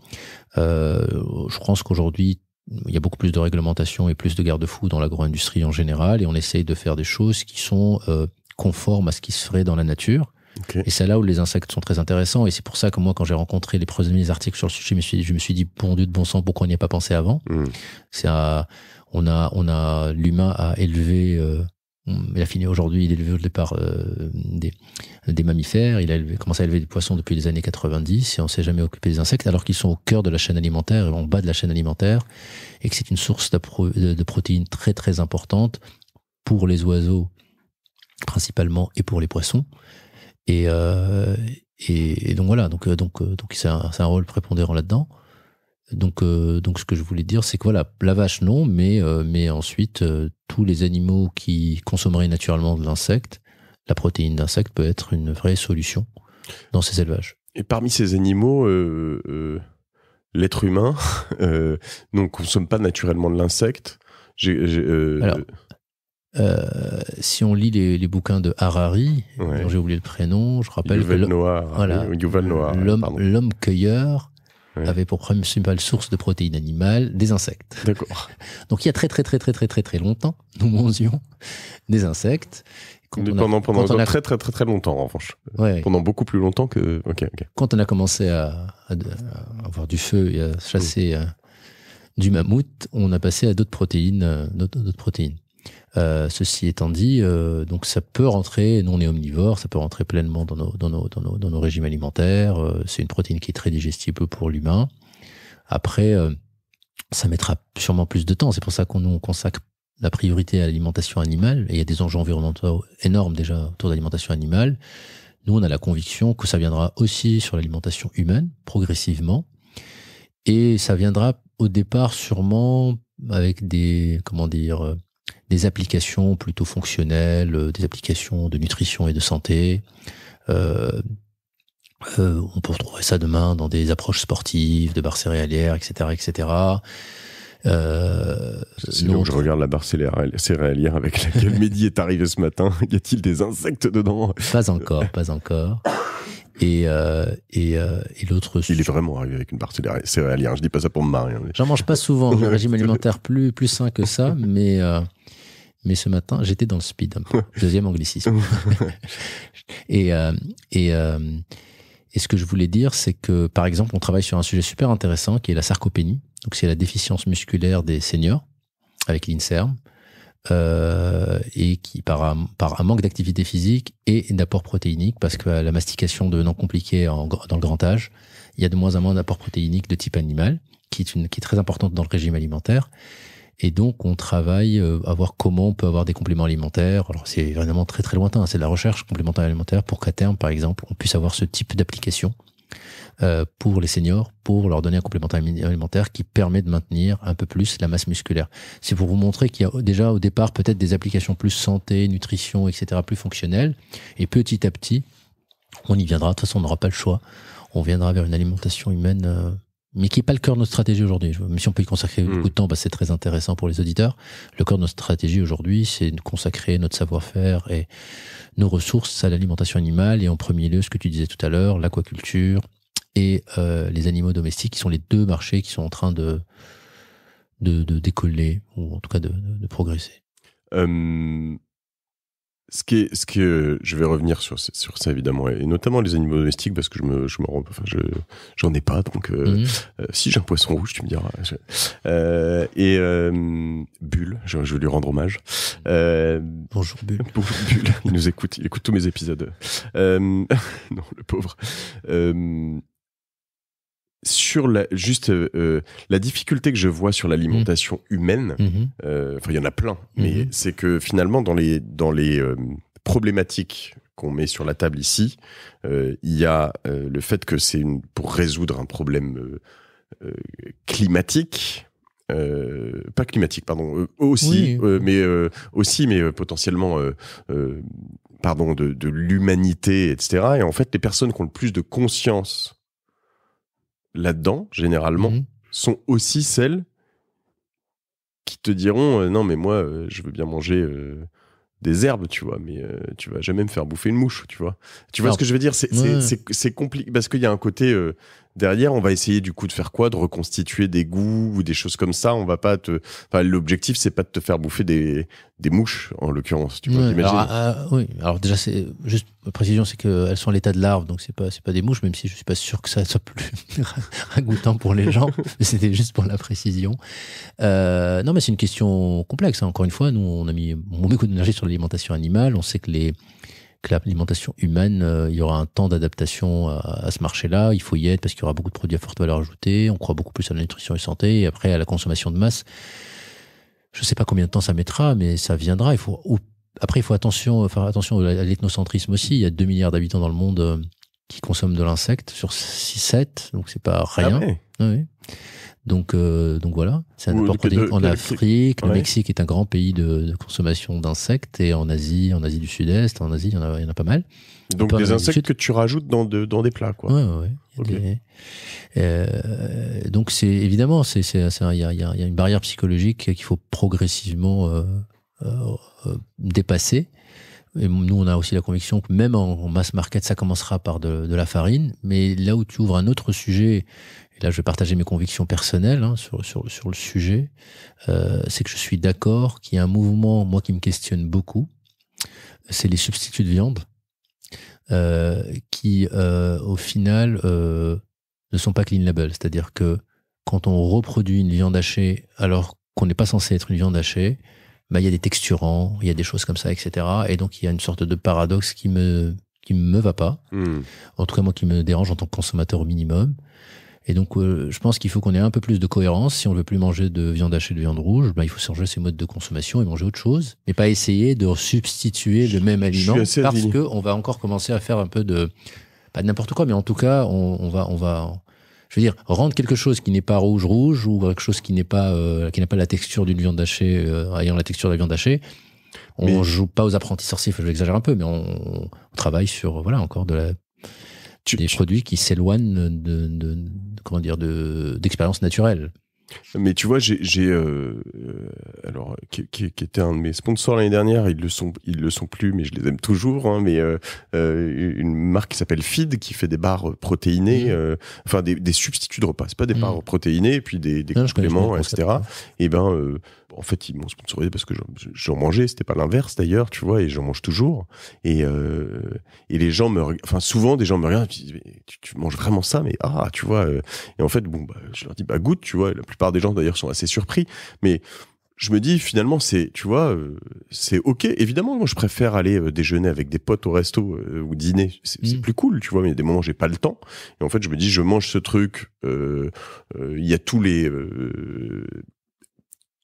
S1: Euh, je pense qu'aujourd'hui, il y a beaucoup plus de réglementation et plus de garde-fous dans l'agro-industrie en général, et on essaye de faire des choses qui sont euh, conformes à ce qui se ferait dans la nature. Et c'est là où les insectes sont très intéressants. Et c'est pour ça que moi, quand j'ai rencontré les premiers articles sur le sujet, je me suis, dit, bon Dieu de bon sang, pourquoi on n'y a pas pensé avant hmm. on a, on a l'humain a élevé. Euh, il a fini aujourd'hui, il est élevé au départ euh, des, mammifères, il a commencé à élever des poissons depuis les années 90 et on ne s'est jamais occupé des insectes alors qu'ils sont au cœur de la chaîne alimentaire en bas de la chaîne alimentaire et que c'est une source de, protéines très très importante pour les oiseaux principalement et pour les poissons. Euh, et, et, donc voilà, donc euh, donc euh, donc c'est un, rôle prépondérant là-dedans. Donc donc ce que je voulais dire, c'est que voilà, la vache non, mais mais ensuite tous les animaux qui consommeraient naturellement de l'insecte, la protéine d'insecte peut être une vraie solution dans ces élevages.
S2: Et parmi ces animaux, l'être humain, ne consomme pas naturellement de l'insecte. Euh, si on lit les, les bouquins de Harari, dont j'ai oublié le prénom, je rappelle Yuval que Noir, voilà,
S1: l'homme cueilleur avait pour principale source de protéines animales des insectes. D'accord. Donc il y a très très très très très très très longtemps, nous mangions des insectes.
S2: pendant, pendant très très très très longtemps en revanche.
S1: Pendant beaucoup plus longtemps que. Quand on a commencé à, à, avoir du feu et à chasser mmh. euh, du mammouth, on a passé à d'autres protéines, euh, d'autres protéines. Euh, ceci étant dit, euh, donc ça peut rentrer, nous on est omnivore, ça peut rentrer pleinement dans nos, dans nos, dans nos, dans nos régimes alimentaires. Euh, c'est une protéine qui est très digestible pour l'humain. Après, ça mettra sûrement plus de temps. C'est pour ça qu'on nous on consacre la priorité à l'alimentation animale. Et il y a des enjeux environnementaux énormes déjà autour de l'alimentation animale. Nous, on a la conviction que ça viendra aussi sur l'alimentation humaine, progressivement. Et ça viendra au départ sûrement avec des, comment dire, des applications plutôt fonctionnelles, euh, des applications de nutrition et de santé. Euh, euh, on peut retrouver ça demain dans des approches sportives, de barres céréalières, etc.,
S2: etc. Sinon, je regarde la barre céréalière avec laquelle Mehdi est arrivé ce matin. Y a-t-il des insectes dedans Pas encore, pas encore. Et, et, l'autre. Il est vraiment arrivé avec une barre céréalière. Je dis pas ça pour me
S1: marrer. J'en hein, mange pas souvent. un régime alimentaire plus, plus sain que ça, mais mais ce matin, j'étais dans le speed. Hein, deuxième anglicisme. et, euh, et, euh, et ce que je voulais dire, c'est que, par exemple, on travaille sur un sujet super intéressant qui est la sarcopénie. Donc, c'est la déficience musculaire des seniors avec l'INSERM. Euh, et qui par un, par un manque d'activité physique et d'apport protéinique, parce que euh, la mastication devenant compliquée en, dans le grand âge, il y a de moins en moins d'apport protéinique de type animal, qui est, une, qui est très importante dans le régime alimentaire. Et donc, on travaille euh, à voir comment on peut avoir des compléments alimentaires. Alors, c'est vraiment très très lointain, hein, c'est de la recherche complémentaire alimentaire pour qu'à terme, par exemple, on puisse avoir ce type d'application euh, pour les seniors, pour leur donner un complément alimentaire qui permet de maintenir un peu plus la masse musculaire. C'est pour vous montrer qu'il y a déjà au départ peut-être des applications plus santé, nutrition, etc., plus fonctionnelles. Et petit à petit, on y viendra. De toute façon, on n'aura pas le choix. On viendra vers une alimentation humaine euh, mais qui n'est pas le cœur de notre stratégie aujourd'hui. Même si on peut y consacrer hmm. beaucoup de temps, bah, c'est très intéressant pour les auditeurs. Le cœur de notre stratégie aujourd'hui, c'est de consacrer notre savoir-faire et nos ressources à l'alimentation animale et en premier lieu, ce que tu disais tout à l'heure, l'aquaculture et euh, les animaux domestiques, qui sont les deux marchés qui sont en train
S2: de, de, décoller ou en tout cas de, progresser ce qui ce que je vais revenir sur sur ça évidemment et notamment les animaux domestiques parce que je me je me rends enfin je j'en ai pas donc euh, mhm. euh, si j'ai un poisson rouge tu me diras euh, et euh, Bulle je, je, vais lui rendre hommage bonjour Bulle Bulle il nous écoute il écoute tous mes épisodes non le pauvre sur la, juste euh, euh, la difficulté que je vois sur l'alimentation mmh. humaine, mmh. Euh, enfin il y en a plein, mmh. mais c'est que finalement dans les, dans les problématiques qu'on met sur la table ici, il y a le fait que c'est pour résoudre un problème climatique, pas climatique, pardon, aussi, mais aussi, mais potentiellement, pardon, de, de l'humanité, etc. Et en fait, les personnes qui ont le plus de conscience là-dedans, généralement, mhm. sont aussi celles qui te diront euh, Non, mais moi, euh, je veux bien manger euh, des herbes, tu vois, mais tu vas jamais me faire bouffer une mouche, tu vois. Tu vois ce que je veux dire C'est compliqué parce qu'il y a un côté derrière, on va essayer du coup de faire quoi De reconstituer des goûts ou des choses comme ça. On va pas te. Enfin, l'objectif, c'est pas de te faire bouffer des, des mouches, en l'occurrence. Tu peux ouais, euh, oui, alors
S1: déjà, c'est juste précision, c'est qu'elles sont à l'état de larve, donc c'est pas, pas des mouches, même si je suis pas sûr que ça soit plus ragoûtant pour les gens. c'était juste pour la précision. Euh, non, mais c'est une question complexe. Hein. Encore une fois, nous, on a mis beaucoup d'énergie sur l'alimentation animale. On sait que les que l'alimentation humaine, euh, il y aura un temps d'adaptation euh, à, ce marché-là. Il faut y être parce qu'il y aura beaucoup de produits à forte valeur ajoutée. On croit beaucoup plus à la nutrition et santé et après à la consommation de masse. Je ne sais pas combien de temps ça mettra, mais ça viendra. Il faut après, il faut attention, euh, faire attention à l'ethnocentrisme aussi. Il y a 2 milliards d'habitants dans le monde qui consomment de l'insecte sur 6-7, donc c'est pas ah rien. Oui. Ah donc, euh, donc voilà, c'est un en Afrique. Le Mexique est un grand pays de, consommation d'insectes et en Asie, en Asie du Sud-Est, en Asie, il y en a, y en a pas mal. Donc des insectes
S2: que tu rajoutes dans, de, dans des plats, quoi. Ouais, ouais.
S1: Euh, donc c'est évidemment, c'est il y, y, y a, une barrière psychologique qu'il faut progressivement euh, dépasser. Et nous, on a aussi la conviction que même en, en mass market, ça commencera par de, la farine. Mais là où tu ouvres un autre sujet là je vais partager mes convictions personnelles hein, sur, le sujet, euh, c'est que je suis d'accord qu'il y a un mouvement, moi, qui me questionne beaucoup, c'est les substituts de viande, euh, qui, euh, au final, ne sont pas clean label. C'est-à-dire que quand on reproduit une viande hachée alors qu'on n'est pas censé être une viande hachée, bah, il y a des texturants, il y a des choses comme ça, etc. Et donc, il y a une sorte de paradoxe qui me qui me va pas, hmm. en tout cas moi qui me dérange en tant que consommateur au minimum. Et donc, euh, je pense qu'il faut qu'on ait un peu plus de cohérence. Si on veut plus manger de viande hachée, de viande rouge, ben, il faut changer ses modes de consommation et manger autre chose. Mais pas essayer de substituer le même aliment parce qu'on que on va encore commencer à faire un peu de pas n'importe quoi, mais en tout cas, on, va, on va, je veux dire, rendre quelque chose qui n'est pas rouge rouge ou quelque chose qui n'est pas euh, qui n'a pas la texture d'une viande hachée euh, ayant la texture de la viande hachée. On joue pas aux apprentis sorciers, je l'exagère un peu, mais on, on travaille sur voilà encore de la des produits qui s'éloignent de, de,
S2: comment dire de d'expérience naturelle. Mais tu vois, j'ai euh, euh, alors qui, était un de mes sponsors l'année dernière, ils le sont ils le sont plus, mais je les aime toujours. Hein, mais euh, une marque qui s'appelle Feed qui fait des barres protéinées, mmh. enfin des, substituts de repas, c'est pas des mmh. barres protéinées, puis des, compléments, etc. Et eh ben en fait, ils m'ont sponsorisé parce que j'en mangeais. C'était pas l'inverse d'ailleurs, tu vois, et j'en mange toujours. Et, euh, les gens me, enfin, souvent des gens me regardent, et me disent, tu, manges vraiment ça, mais ah, tu vois. Euh, et en fait, bon, bah, je leur dis, bah goûte, tu vois. la plupart des gens d'ailleurs sont assez surpris, mais je me dis finalement c'est tu vois euh, c'est ok évidemment moi je préfère aller déjeuner avec des potes au resto ou dîner c'est mmh. plus cool tu vois mais il y a des moments j'ai pas le temps et en fait je me dis je mange ce truc il y a tous les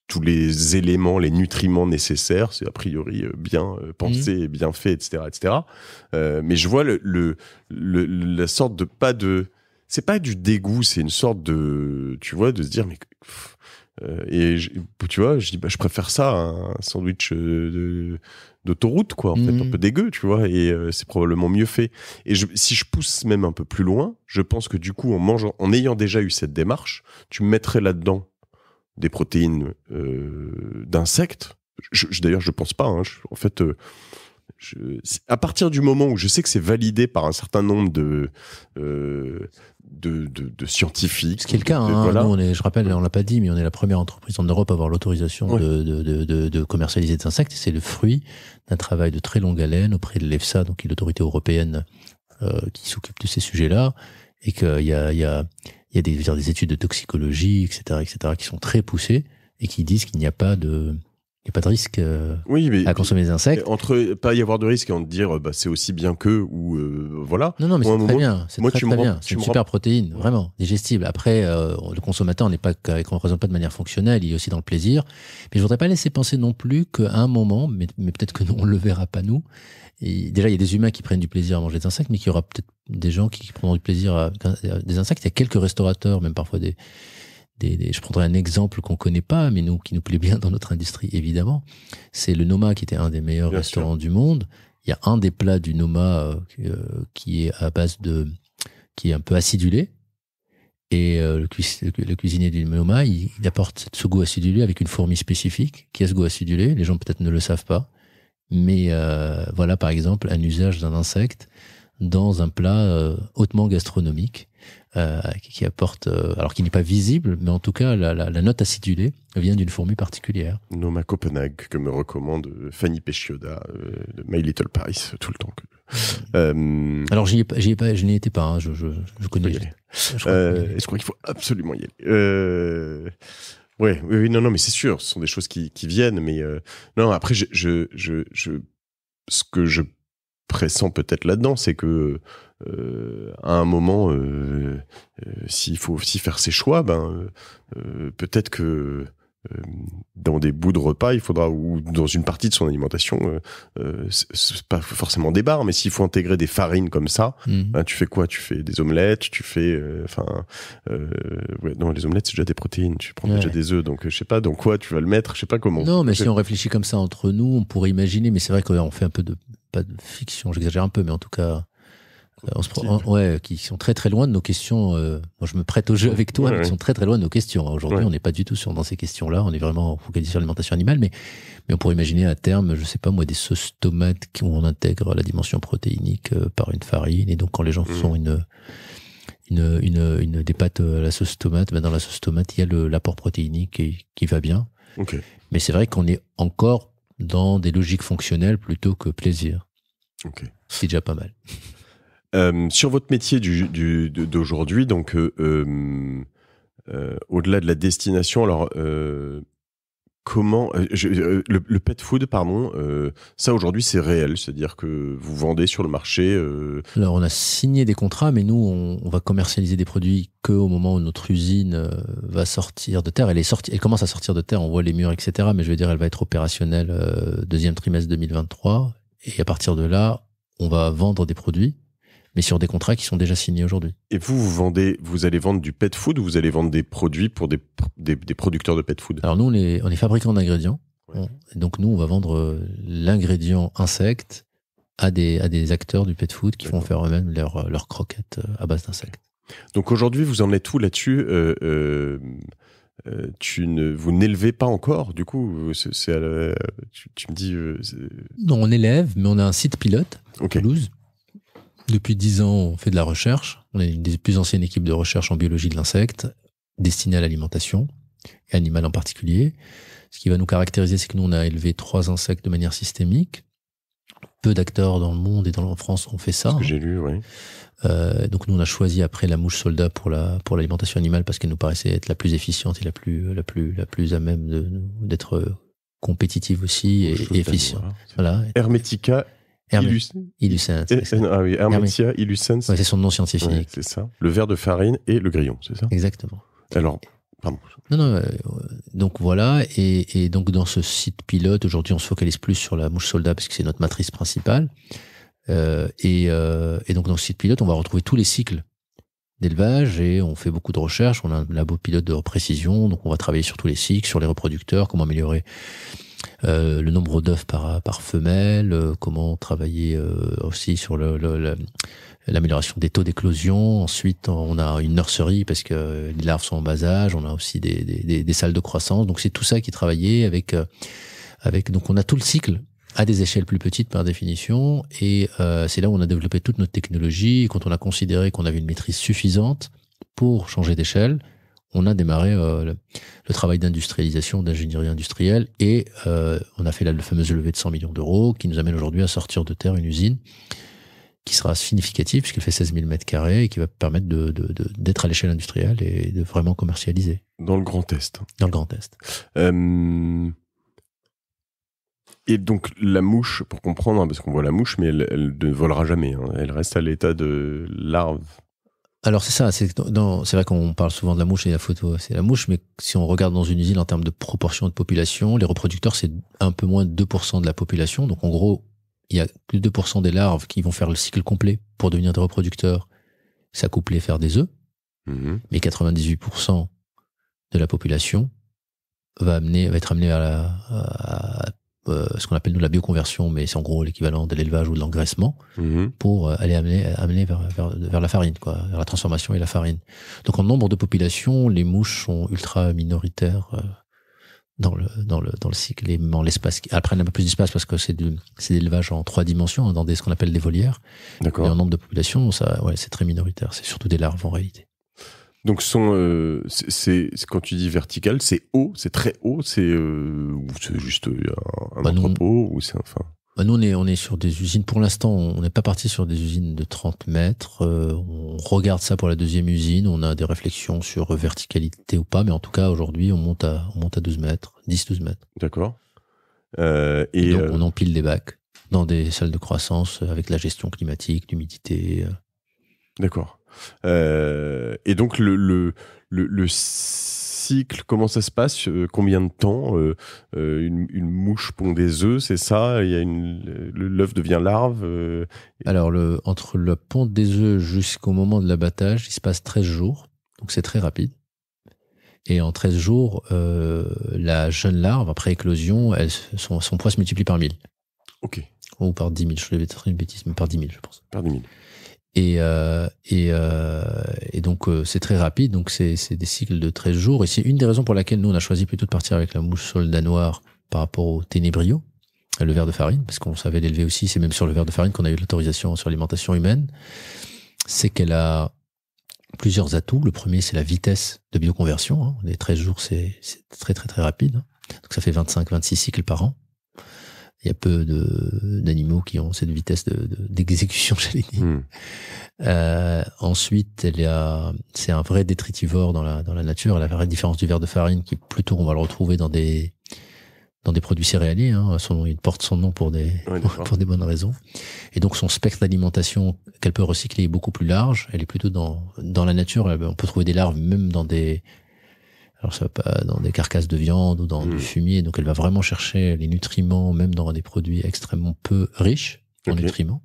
S2: tous les éléments, les nutriments nécessaires. C'est a priori euh, bien euh, mhm. pensé, bien fait, etc., etc. Euh, mais je vois la sorte de pas de, c'est pas du dégoût, c'est une sorte de, tu vois, de se dire mais. et tu vois, je dis, bah, je préfère ça, à un sandwich d'autoroute, quoi, en fait, un mhm. peu dégueu, tu vois, et c'est probablement mieux fait. Et si je pousse même un peu plus loin, je pense que du coup, en mangeant, en ayant déjà eu cette démarche, tu me mettrais là-dedans des protéines euh, d'insectes. Je, je, D'ailleurs, je pense pas. Hein. en fait, euh, à partir du moment où je sais que c'est validé par un certain nombre de euh, scientifiques. Ce qui est le cas. Hein. je
S1: rappelle, on l'a pas dit, mais on est la première entreprise en Europe à avoir l'autorisation de, commercialiser des insectes. C'est le fruit d'un travail de très longue haleine auprès de l'EFSA, donc l'autorité européenne qui s'occupe de ces sujets-là, et qu'il y a il y a des, études de toxicologie, etc., etc., qui sont très poussées et qui disent qu'il n'y a pas de, il n'y a pas de risque euh,
S2: à consommer des insectes. Entre pas y avoir de risque et en dire bah, c'est aussi bien qu'eux » ou euh, voilà. Non, non, mais c'est très bien. C'est très, bien. une super
S1: protéine, vraiment, digestible. Après, euh, le consommateur n'est pas qu'on ne présente pas de manière fonctionnelle, il est aussi dans le plaisir. Mais je voudrais pas laisser penser non plus qu'à un moment, mais, peut-être que non, on le verra pas nous, déjà, il y a des humains qui prennent du plaisir à manger des insectes, mais qu'il y aura peut-être des gens qui, prendront du plaisir à, des insectes. Il y a quelques restaurateurs, même parfois des, je prendrai un exemple qu'on connaît pas, mais nous qui nous plaît bien dans notre industrie, évidemment. C'est le Noma qui était un des meilleurs restaurants du monde. Il y a un des plats du Noma euh, euh, qui est à base de, qui est un peu acidulé. Et euh, le, cuisinier du Noma, il, il apporte ce goût acidulé avec une fourmi spécifique qui a ce goût acidulé. Les gens peut-être ne le savent pas. Mais euh, voilà par exemple un usage d'un insecte dans un plat euh, hautement gastronomique euh, qui apporte, alors qu'il n'est pas visible, mais en tout cas la, note acidulée vient d'une formule particulière.
S2: Noma Copenhague que me recommande Fanny Pescioda de My Little Paris tout le temps. Alors j'y pas, je n'y
S1: étais pas. je, hein,
S2: connais. Je, je crois qu'il faut absolument y aller. Oui, oui, oui, non, non, mais c'est sûr, ce sont des choses qui, viennent, mais euh, non, après, je, je, je, ce que je pressens peut-être là-dedans, c'est que euh, à un moment, euh, s'il faut aussi faire ses choix, ben, peut-être que euh, dans des bouts de repas, il faudra, ou dans une partie de son alimentation, euh, euh, c'est pas forcément des barres, mais s'il faut intégrer des farines comme ça, mhm. ben, tu fais quoi Tu fais des omelettes, tu fais, enfin, euh, non, les omelettes c'est déjà des protéines, tu prends déjà des œufs, donc je sais pas dans quoi tu vas le mettre, je sais pas comment. Non, mais si on
S1: réfléchit comme ça entre nous, on pourrait imaginer, mais c'est vrai qu'on fait un peu de pas de fiction, j'exagère un peu, mais en tout cas, euh, se ouais, qui sont très très loin de nos questions. Euh, moi, je me prête au jeu avec toi, mais qui sont très très loin de nos questions. Hein. Aujourd'hui, on n'est pas du tout sur dans ces questions-là. On est vraiment focalisé sur l'alimentation animale, mais mais on pourrait imaginer à terme, je sais pas moi, des sauces tomates où on intègre la dimension protéinique euh, par une farine. Et donc, quand les gens mm. font une une, une, une, des pâtes à la sauce tomate, ben dans la sauce tomate, il y a l'apport protéinique qui, qui, va bien. Mais c'est vrai qu'on est encore dans des logiques fonctionnelles plutôt que plaisir.
S2: C'est déjà pas mal. Euh, sur votre métier d'aujourd'hui, donc euh, euh, au-delà de la destination, alors comment le, pet food, pardon, ça aujourd'hui c'est réel, c'est-à-dire que vous vendez sur le marché.
S1: Alors on a signé des contrats, mais nous on, va commercialiser des produits qu'au moment où notre usine va sortir de terre. Elle est sortie, elle commence à sortir de terre, on voit les murs, etc. Mais je veux dire, elle va être opérationnelle deuxième trimestre 2023, et à partir de là, on va vendre des produits mais sur des contrats qui sont déjà signés aujourd'hui.
S2: Et vous, vous vendez, vous allez vendre du pet food ou vous allez vendre des produits pour des, des, producteurs de pet food Alors nous, on est, on est
S1: fabricant d'ingrédients. Donc nous, on
S2: va vendre euh,
S1: l'ingrédient insecte à des, à des acteurs du pet food qui vont faire eux-mêmes leurs euh, leur croquettes euh, à base d'insectes.
S2: Donc aujourd'hui, vous en êtes où là-dessus tu ne, vous n'élevez pas encore, du coup, c'est, tu, me dis.
S1: non, on élève, mais on a un site pilote à Toulouse depuis dix ans, on fait de la recherche. On est une des plus anciennes équipes de recherche en biologie de l'insecte, destinée à l'alimentation, et animale en particulier. Ce qui va nous caractériser, c'est que nous, on a élevé trois insectes de manière systémique. Peu d'acteurs dans le monde et dans la France ont fait ça. Hein. J'ai lu, oui. Euh, donc nous, on a choisi après la mouche soldat pour la pour l'alimentation animale parce qu'elle nous paraissait être la plus efficiente et la plus la plus la plus à même d'être compétitive aussi et, et efficiente.
S2: Voilà. Hermetica ah oui, Hermetia illucens. c'est son nom scientifique. c'est ça. Le verre de farine et le grillon, c'est ça Exactement. Alors, pardon. Non, non,
S1: euh, donc voilà. Et, donc dans ce site pilote, aujourd'hui, on se focalise plus sur la mouche soldat parce que c'est notre matrice principale. Euh, et, euh, et, donc dans ce site pilote, on va retrouver tous les cycles d'élevage et on fait beaucoup de recherches. On a un labo pilote de précision, donc on va travailler sur tous les cycles, sur les reproducteurs, comment améliorer euh, le nombre d'œufs par, femelle, euh, comment travailler euh, aussi sur l'amélioration des taux d'éclosion. Ensuite, on a une nurserie parce que les larves sont en bas âge. On a aussi des, salles de croissance. Donc c'est tout ça qui est travaillé avec Donc on a tout le cycle à des échelles plus petites par définition. Et c'est là où on a développé toute notre technologie. quand on a considéré qu'on avait une maîtrise suffisante pour changer d'échelle, on a démarré euh, le, travail d'industrialisation, d'ingénierie industrielle, et euh, on a fait la, fameuse levée de 100 millions d'euros qui nous amène aujourd'hui à sortir de terre une usine qui sera significative puisqu'elle fait 16 000 mètres carrés et qui va permettre d'être à l'échelle industrielle et de vraiment commercialiser. Dans le Grand Est.
S2: Dans le Grand Est. Euh, et donc la mouche, pour comprendre, hein, parce qu'on voit la mouche, mais elle, ne volera jamais. Hein. elle reste à l'état de larve
S1: alors c'est ça, c'est vrai qu'on parle souvent de la mouche et de la photo, c'est la mouche, mais si on regarde dans une usine en termes de proportion de population, les reproducteurs c'est un peu moins de 2% de la population, donc en gros il y a de 2% des larves qui vont faire le cycle complet pour devenir des reproducteurs, s'accoupler, faire des œufs, mm-hmm. mais 98% de la population va, amener, va être amenée à, la, à euh, ce qu'on appelle nous la bioconversion, mais c'est en gros l'équivalent de l'élevage ou de l'engraissement, mhm. pour euh, aller amener, amener vers, vers, la farine, quoi, vers la transformation et la farine. Donc en nombre de populations, les mouches sont ultra minoritaires euh, dans, le, dans, le, dans le cycle et dans l'espace. Elles prennent un peu plus d'espace parce que c'est de l'élevage en trois dimensions, hein, dans ce qu'on appelle des volières. Et en nombre de populations, ça, ouais, c'est très minoritaire. C'est surtout des larves en réalité.
S2: Donc sont euh, c'est quand tu dis vertical, c'est haut, c'est très haut, c'est juste un, entrepôt nous, ou c'est enfin.
S1: Bah, nous on est on est sur des usines. Pour l'instant, on n'est pas parti sur des usines de 30 mètres. Euh, on regarde ça pour la deuxième usine. On a des réflexions sur verticalité ou pas, mais en tout cas aujourd'hui on monte à on monte à 12 mètres, 10-12 mètres.
S2: D'accord. Euh, et, on empile des bacs dans des salles de croissance avec la gestion climatique, l'humidité. D'accord. Euh, et donc, le, le, cycle, comment ça se passe, euh, combien de temps euh, une, mouche pond des œufs, c'est ça Il l'œuf devient larve. Alors le, entre le ponte des œufs jusqu'au
S1: moment de l'abattage, il se passe 13 jours, donc c'est très rapide. Et en 13 jours, la jeune larve, après éclosion, son, son, poids se multiplie par 1000. Ok. Ou par 10 000, je vais une bêtise, mais par 10 000, je pense. Par 10 000. Euh, euh, et, donc euh, c'est très rapide, donc c'est des cycles de 13 jours. Et c'est une des raisons pour laquelle nous, on a choisi plutôt de partir avec la mouche soldat noire par rapport au ténébrio, le verre de farine, parce qu'on savait l'élever aussi, c'est même sur le verre de farine qu'on a eu l'autorisation sur l'alimentation humaine. C'est qu'elle a plusieurs atouts. Le premier, c'est la vitesse de bioconversion. Hein. Les 13 jours, c'est très très très rapide. Hein. Donc ça fait 25-26 cycles par an. Il y a peu d'animaux qui ont cette vitesse d'exécution, de, d'exécution, j'allais hmm. Euh, ensuite, elle a, c'est un vrai détritivore dans la, dans la nature. La vraie différence du verre de farine, qui plutôt on va le retrouver dans des, dans des produits céréaliers. Hein. Son, il porte son nom pour des, des bonnes raisons. Et donc son spectre d'alimentation qu'elle peut recycler est beaucoup plus large. Elle est plutôt dans, dans la nature. On peut trouver des larves même dans des alors ça va pas dans des carcasses de viande ou dans du hmm. fumier, donc elle va vraiment chercher les nutriments, même dans des produits extrêmement peu riches en nutriments.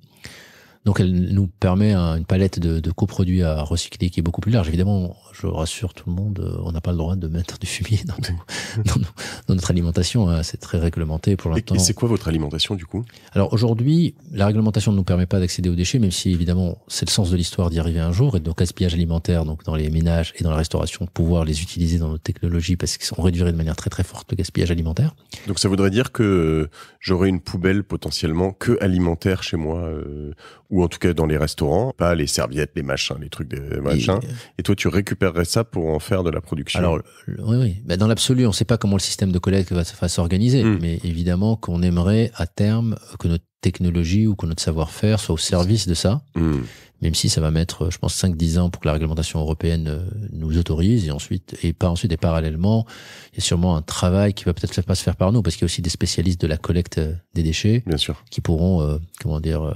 S1: Donc elle nous permet une palette de, de coproduits à recycler qui est beaucoup plus large. Évidemment, je rassure tout le monde, euh, on n'a pas le droit de mettre du fumier dans, notre alimentation. Hein. C'est très réglementé pour l'instant. Et, c'est
S2: quoi votre alimentation du coup
S1: Alors aujourd'hui, la réglementation ne nous permet pas d'accéder aux déchets, même si évidemment c'est le sens de l'histoire d'y arriver un jour et de nos gaspillages alimentaires, donc dans les ménages et dans la restauration, pouvoir les utiliser dans nos technologies parce qu'ils sont réduits de manière très très forte le gaspillage alimentaire.
S2: Donc ça voudrait dire que euh, j'aurais une poubelle potentiellement que alimentaire chez moi, euh, ou en tout cas dans les restaurants, pas les serviettes, les machins, les trucs, des machins. et toi tu récupères ça pour en faire de la production Alors, oui,
S1: oui. Bah, dans l'absolu, on ne sait pas comment le système de collecte va, se s'organiser, organiser hmm. mais évidemment qu'on aimerait à terme que notre technologie ou que notre savoir-faire soit au service de ça, hmm. même si ça va mettre, je pense, 5-10 ans pour que la réglementation européenne euh, nous autorise, et ensuite, et pas ensuite, et parallèlement, il y a sûrement un travail qui va peut-être pas se faire par nous, parce qu'il y a aussi des spécialistes de la collecte euh, des déchets, Bien sûr. qui pourront, euh, comment dire,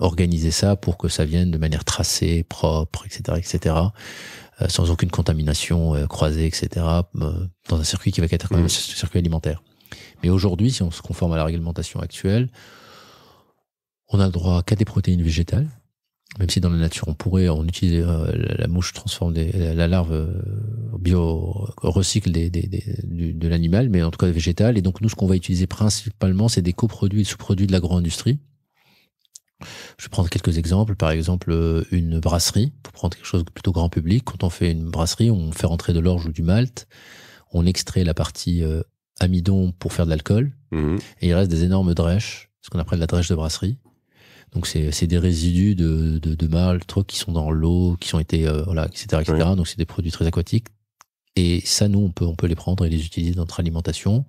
S1: organiser ça pour que ça vienne de manière tracée, propre, etc., etc. Euh, sans aucune contamination euh, croisée, etc., euh, dans un circuit qui va être un mm. circuit alimentaire. Mais aujourd'hui, si on se conforme à la réglementation actuelle, on a le droit qu'à des protéines végétales, même si dans la nature on pourrait, on utilise la, mouche transforme la, larve bio recycle des, de l'animal, mais en tout cas végétal. Et donc nous, ce qu'on va utiliser principalement, c'est des coproduits et sous-produits de l'agro-industrie. Je vais prendre quelques exemples. Par exemple, euh, une brasserie, pour prendre quelque chose de plutôt grand public, quand on fait une brasserie, on fait rentrer de l'orge ou du malt, on extrait la partie euh, amidon pour faire de l'alcool, mmh. et il reste des énormes drèches, ce qu'on appelle la drèche de brasserie. Donc c'est des résidus de, de, de qui sont dans l'eau, qui ont été euh, voilà etc Donc c'est des produits très aquatiques et ça nous on peut les prendre et les utiliser dans notre alimentation.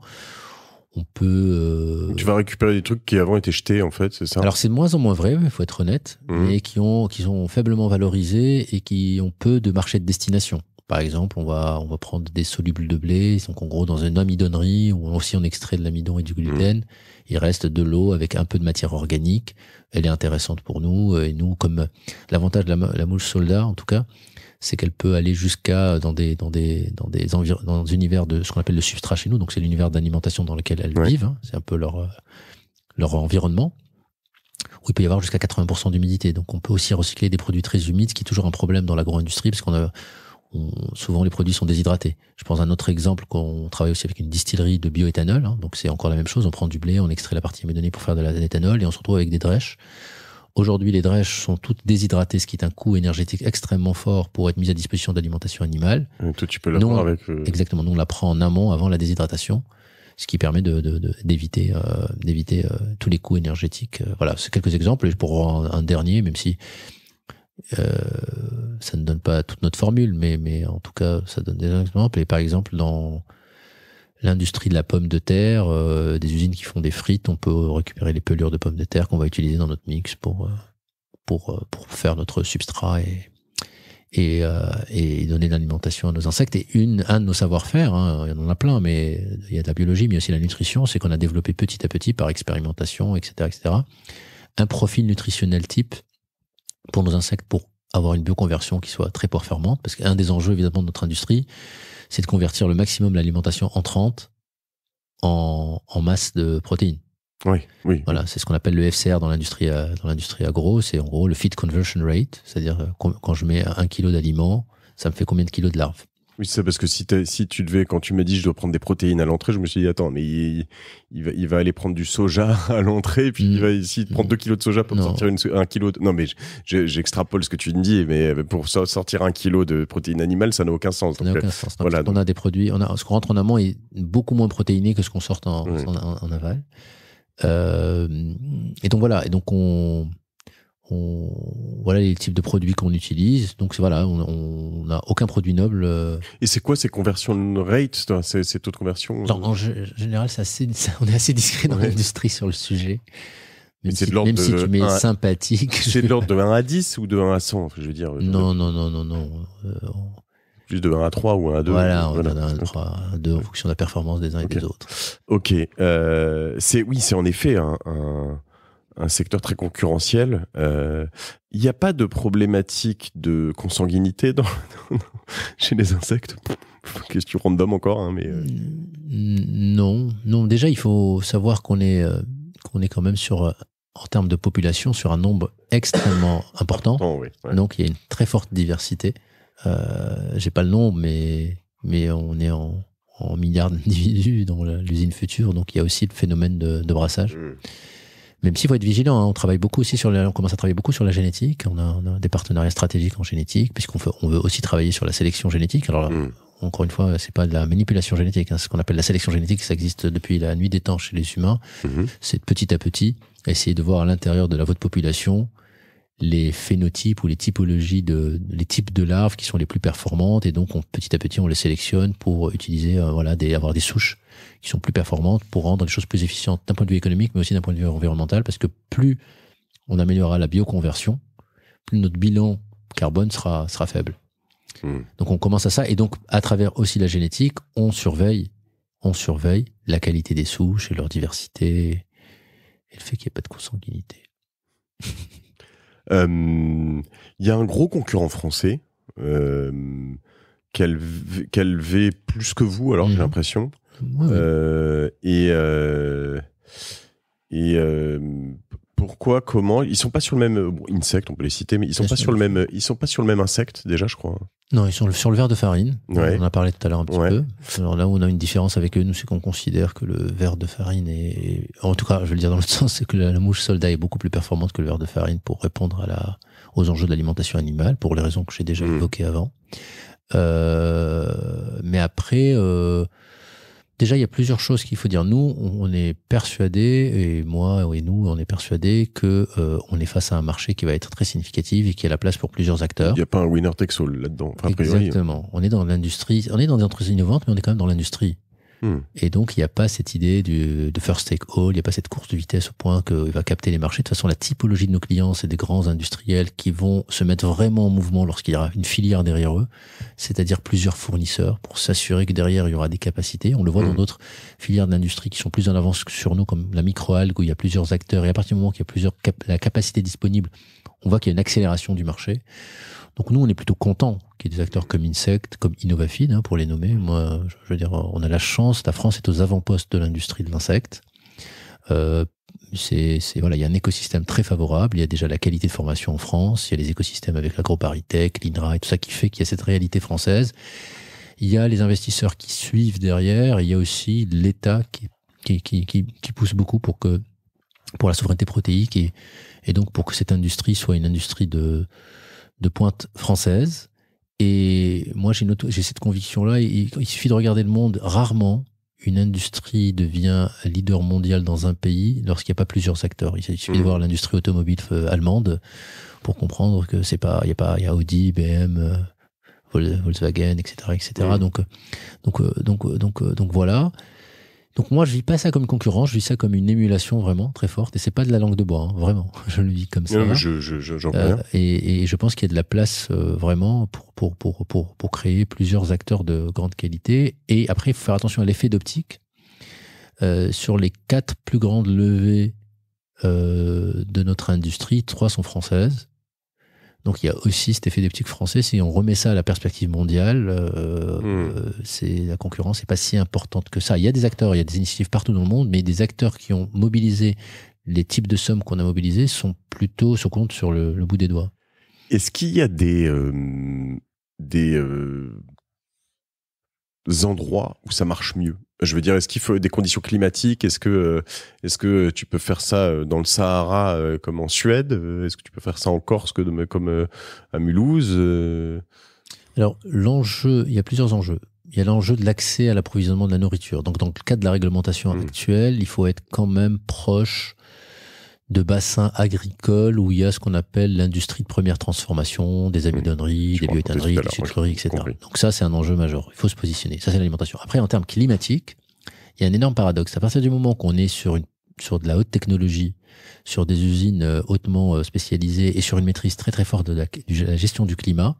S1: On peut. Euh, tu
S2: vas récupérer des trucs qui avant
S1: étaient jetés, en fait, c'est ça Alors, c'est de moins en moins vrai, il faut être honnête, mhm. mais qui, ont, qui sont faiblement valorisés et qui ont peu de marché de destination. Par exemple, on va, on va prendre des solubles de blé, sont en gros dans une amidonnerie où aussi on extrait de l'amidon et du mhm. gluten. Il reste de l'eau avec un peu de matière organique. Elle est intéressante pour nous et nous, comme l'avantage de la, la mouche soldat en tout cas, c'est qu'elle peut aller jusqu'à euh, dans des dans des dans des dans des univers de ce qu'on appelle le substrat chez nous, donc c'est l'univers d'alimentation dans lequel elles vivent, hein. c'est un peu leur euh, leur environnement où il peut y avoir jusqu'à 80% d'humidité. Donc on peut aussi recycler des produits très humides, ce qui est toujours un problème dans l'agro-industrie parce qu'on a souvent les produits sont déshydratés. Je pense à un autre exemple qu'on travaille aussi avec une distillerie de bioéthanol. Hein. donc c'est encore la même chose. On prend du blé, on extrait la partie amédonnée pour faire de l'éthanol et on se retrouve avec des drèches Aujourd'hui, les drèches sont toutes déshydratées, ce qui est un coût énergétique extrêmement fort pour être mise à disposition d'alimentation animale.
S2: Donc, mmh, tu peux prendre avec. Euh,
S1: Exactement. Nous, on la prend en amont avant la déshydratation, ce qui permet d'éviter de, de, d'éviter euh, euh, tous les coûts énergétiques. Voilà, c'est quelques exemples. Et pour un, un dernier, même si ça ne donne pas toute notre formule, mais, mais en tout cas, ça donne des exemples. Et par exemple, dans l'industrie de la pomme de terre, euh, des usines qui font des frites, on peut récupérer les pelures de pommes de terre qu'on va utiliser dans notre mix pour, euh, pour, euh, pour faire notre substrat et, et, et donner l'alimentation à nos insectes. Et une, un de nos savoir-faire, hein, il y en a plein, mais il y a de la biologie, mais aussi la nutrition, c'est qu'on a développé petit à petit par expérimentation, etc., etc., un profil nutritionnel type pour nos insectes, pour avoir une bioconversion qui soit très performante, parce qu'un des enjeux évidemment de notre industrie, c'est de convertir le maximum l'alimentation entrante en, en masse de protéines. Oui, oui. Voilà, c'est ce qu'on appelle le FCR dans l'industrie dans l'industrie agro, c'est en gros le feed conversion rate, c'est-à-dire euh, quand je
S2: mets un kilo d'aliment, ça me fait combien de kilos de larves oui, c'est parce que si, si tu devais, quand tu m'as dit je dois prendre des protéines à l'entrée, je me suis dit attends, mais il, va, aller prendre du soja à l'entrée, puis il va mm. de prendre 2 kilos de soja pour sortir un kilo. De... Non, mais j'extrapole ce que tu me dis, mais euh, pour sortir un kilo de protéines animales, ça n'a aucun sens. Euh, voilà, On a des produits, on a, ce qu'on rentre en
S1: amont est beaucoup moins protéiné que ce qu'on sort en, mm. aval. Euh, et donc voilà, et donc on on, voilà les types de produits qu'on utilise.
S2: Donc voilà, on n'a aucun produit noble. Euh. Et c'est quoi ces conversion rates, ces, ces, taux de conversion En
S1: général, est assez, on est assez discret dans l'industrie sur le sujet.
S2: Même, si, de tu mets sympathique. C'est de l'ordre de 1 à 10 ou de 1 à 100, je veux dire. Non, non, non, non, non. Euh, Plus de 1 à 3 ou 1 à 2. Voilà, on a 1 à 3, 2 en fonction de la performance des uns et des autres. Ok. Euh, oui, c'est en effet un... un un secteur très concurrentiel. Il euh, n'y a pas de problématique de consanguinité dans, chez les insectes. Question random encore, hein, mais euh.
S1: non, non. Déjà, il faut savoir qu'on est euh, qu'on est quand même sur en termes de population sur un nombre extrêmement important. Donc, il y a une très forte diversité. J'ai pas le nombre, mais mais on est en, en milliards d'individus dans l'usine future, donc il y a aussi le phénomène de, brassage. Mmh. Même s'il faut être vigilant, hein, on travaille beaucoup aussi sur, on commence à travailler beaucoup sur la génétique. On a, des partenariats stratégiques en génétique, puisqu'on veut, on veut aussi travailler sur la sélection génétique. Alors là, hmm. encore une fois, c'est pas de la manipulation génétique, hein. ce qu'on appelle la sélection génétique, ça existe depuis la nuit des temps chez les humains. Hmm. C'est petit à petit essayer de voir à l'intérieur de la votre population les phénotypes ou les typologies de les types de larves qui sont les plus performantes et donc petit à petit on les sélectionne pour utiliser euh, voilà des avoir des souches qui sont plus performantes pour rendre les choses plus efficientes d'un point de vue économique mais aussi d'un point de vue environnemental parce que plus on améliorera la bioconversion plus notre bilan carbone sera sera faible. Hmm. Donc on commence à ça et donc à travers aussi la génétique, on surveille on surveille la qualité des souches et leur diversité et le fait qu'il n'y ait pas de consanguinité.
S2: Il euh, y a un gros concurrent français euh, qu'elle qu'elle plus que vous alors j'ai mhm. l'impression euh, et et pourquoi, comment Ils sont pas sur le même euh, insecte, on peut les citer, mais ils sont pas sur le même. Ils sont pas sur le même insecte déjà, je crois.
S1: Non, ils sont sur le ver de farine. On en
S2: a parlé tout à l'heure un petit peu. Alors là où on a une
S1: différence avec eux, nous, c'est qu'on considère que le ver de farine est, en tout cas, je veux le dire dans l'autre sens, c'est que la, mouche soldat est beaucoup plus performante que le ver de farine pour répondre à la aux enjeux de l'alimentation animale pour les raisons que j'ai déjà hmm. évoquées avant. Euh, mais après. Euh Déjà, il y a plusieurs choses qu'il faut dire. Nous, on est persuadé, et moi et nous, on est persuadé que euh, on est face à un marché qui va être très significatif et qui a la place pour plusieurs acteurs. Il n'y a pas un
S2: winner takes all là-dedans. Enfin, Exactement.
S1: On est dans l'industrie, on est dans des entreprises innovantes, mais on est quand même dans l'industrie. Hmm. Et donc, il n'y a pas cette idée du, de first take all, il n'y a pas cette course de vitesse au point qu'il va capter les marchés. De toute façon, la typologie de nos clients, c'est des grands industriels qui vont se mettre vraiment en mouvement lorsqu'il y aura une filière derrière eux, c'est-à-dire plusieurs fournisseurs pour s'assurer que derrière, il y aura des capacités. On le voit dans hmm. d'autres filières de l'industrie qui sont plus en avance que sur nous, comme la microalgue, où il y a plusieurs acteurs. Et à partir du moment qu'il y a plusieurs la capacité disponible, on voit qu'il y a une accélération du marché. Donc nous, on est plutôt content qui est des acteurs comme Insect, comme Innovafid, hein, pour les nommer. Moi, je veux dire, on a la chance, la France est aux avant-postes de l'industrie de l'insecte. Euh, c'est, voilà, il y a un écosystème très favorable. Il y a déjà la qualité de formation en France. Il y a les écosystèmes avec l'agro-paritech, l'INRA et tout ça qui fait qu'il y a cette réalité française. Il y a les investisseurs qui suivent derrière. Il y a aussi l'État qui, qui, pousse beaucoup pour que pour la souveraineté protéique et, et donc pour que cette industrie soit une industrie de, de pointe française. Et moi, j'ai, cette conviction-là. Il, suffit de regarder le monde. Rarement, une industrie devient leader mondial dans un pays lorsqu'il n'y a pas plusieurs acteurs. Il suffit de mm. voir l'industrie automobile euh, allemande pour comprendre que c'est pas, il y a pas, il y a Audi, BM, euh, Volkswagen, etc., etc. Mm. Donc, euh, donc, donc, donc, donc, voilà. Donc moi, je vis pas ça comme concurrence, je vis ça comme une émulation vraiment très forte. Et c'est pas de la langue de bois, hein, vraiment. Je le dis comme ça. Euh, et, je pense qu'il y a de la place euh, vraiment pour, pour, pour, pour, créer plusieurs acteurs de grande qualité. Et après, il faut faire attention à l'effet d'optique. Euh, sur les quatre plus grandes levées de notre industrie, trois sont françaises. Donc il y a aussi cet effet d'optique français. Si on remet ça à la perspective mondiale, euh, hmm. euh, c'est la concurrence n'est pas si importante que ça. Il y a des acteurs, il y a des initiatives partout dans le monde, mais des acteurs qui ont mobilisé les types de sommes qu'on a mobilisées sont plutôt se compte sur le, bout des doigts.
S2: Est-ce qu'il y a des euh, des endroits où ça marche mieux je veux dire, est-ce qu'il faut des conditions climatiques Est-ce que, euh, est-ce que tu peux faire ça euh, dans le Sahara euh, comme en Suède Est-ce que tu peux faire ça en Corse comme à Mulhouse
S1: Alors, l'enjeu, il y a plusieurs enjeux. Il y a l'enjeu de l'accès à l'approvisionnement de la nourriture. Donc, dans le cas de la réglementation hmm. actuelle, il faut être quand même proche de bassins agricoles où il y a ce qu'on appelle l'industrie de première transformation, des amidonneries, des bioétaneries, des sucreries, etc. Donc ça, c'est un enjeu majeur. Il faut se positionner. Ça, c'est l'alimentation. Après, en termes climatiques, il y a un énorme paradoxe. À partir du moment qu'on est sur une sur de la haute technologie, sur des usines euh, hautement euh, spécialisées et sur une maîtrise très très forte de la, gestion du climat,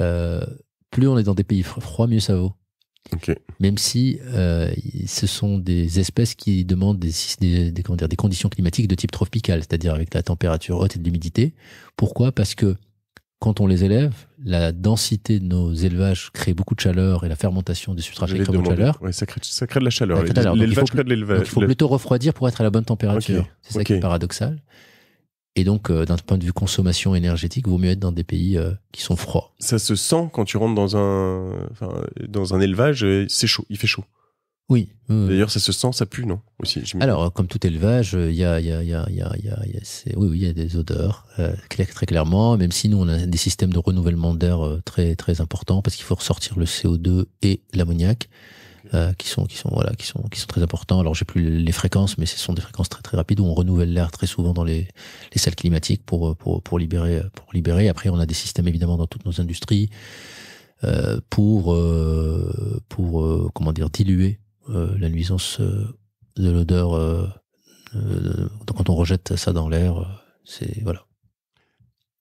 S1: euh, plus on est dans des pays froids, mieux ça vaut. Même si euh, ce sont des espèces qui demandent des, conditions climatiques de type tropical, c'est-à-dire avec la température haute et de l'humidité. Pourquoi Parce que quand on les élève, la densité de nos élevages crée beaucoup de chaleur et la fermentation des substrats crée beaucoup de chaleur.
S2: Ouais, ça, crée, de la chaleur. Il faut plutôt
S1: refroidir pour être à la bonne température. C'est ça qui est paradoxal. Et donc, euh, d'un point de vue consommation énergétique, vaut mieux être dans des pays euh, qui sont froids.
S2: Ça se sent quand tu rentres dans un, dans un élevage, euh, c'est chaud, il fait chaud.
S1: Oui. D'ailleurs,
S2: ça se sent, ça pue, non Aussi,
S1: Alors, comme tout élevage, il y a, oui, il y a des odeurs, très clairement, même si nous, on a des systèmes de renouvellement d'air très, très importants, parce qu'il faut ressortir le CO2 et l'ammoniac. Euh, qui sont qui sont voilà qui sont qui sont très importants. Alors j'ai plus les fréquences, mais ce sont des fréquences très très rapides où on renouvelle l'air très souvent dans les, les salles climatiques pour pour pour libérer pour libérer. Après on a des systèmes évidemment dans toutes nos industries euh, pour euh, pour comment dire diluer la nuisance de l'odeur quand on rejette ça dans l'air. C'est voilà.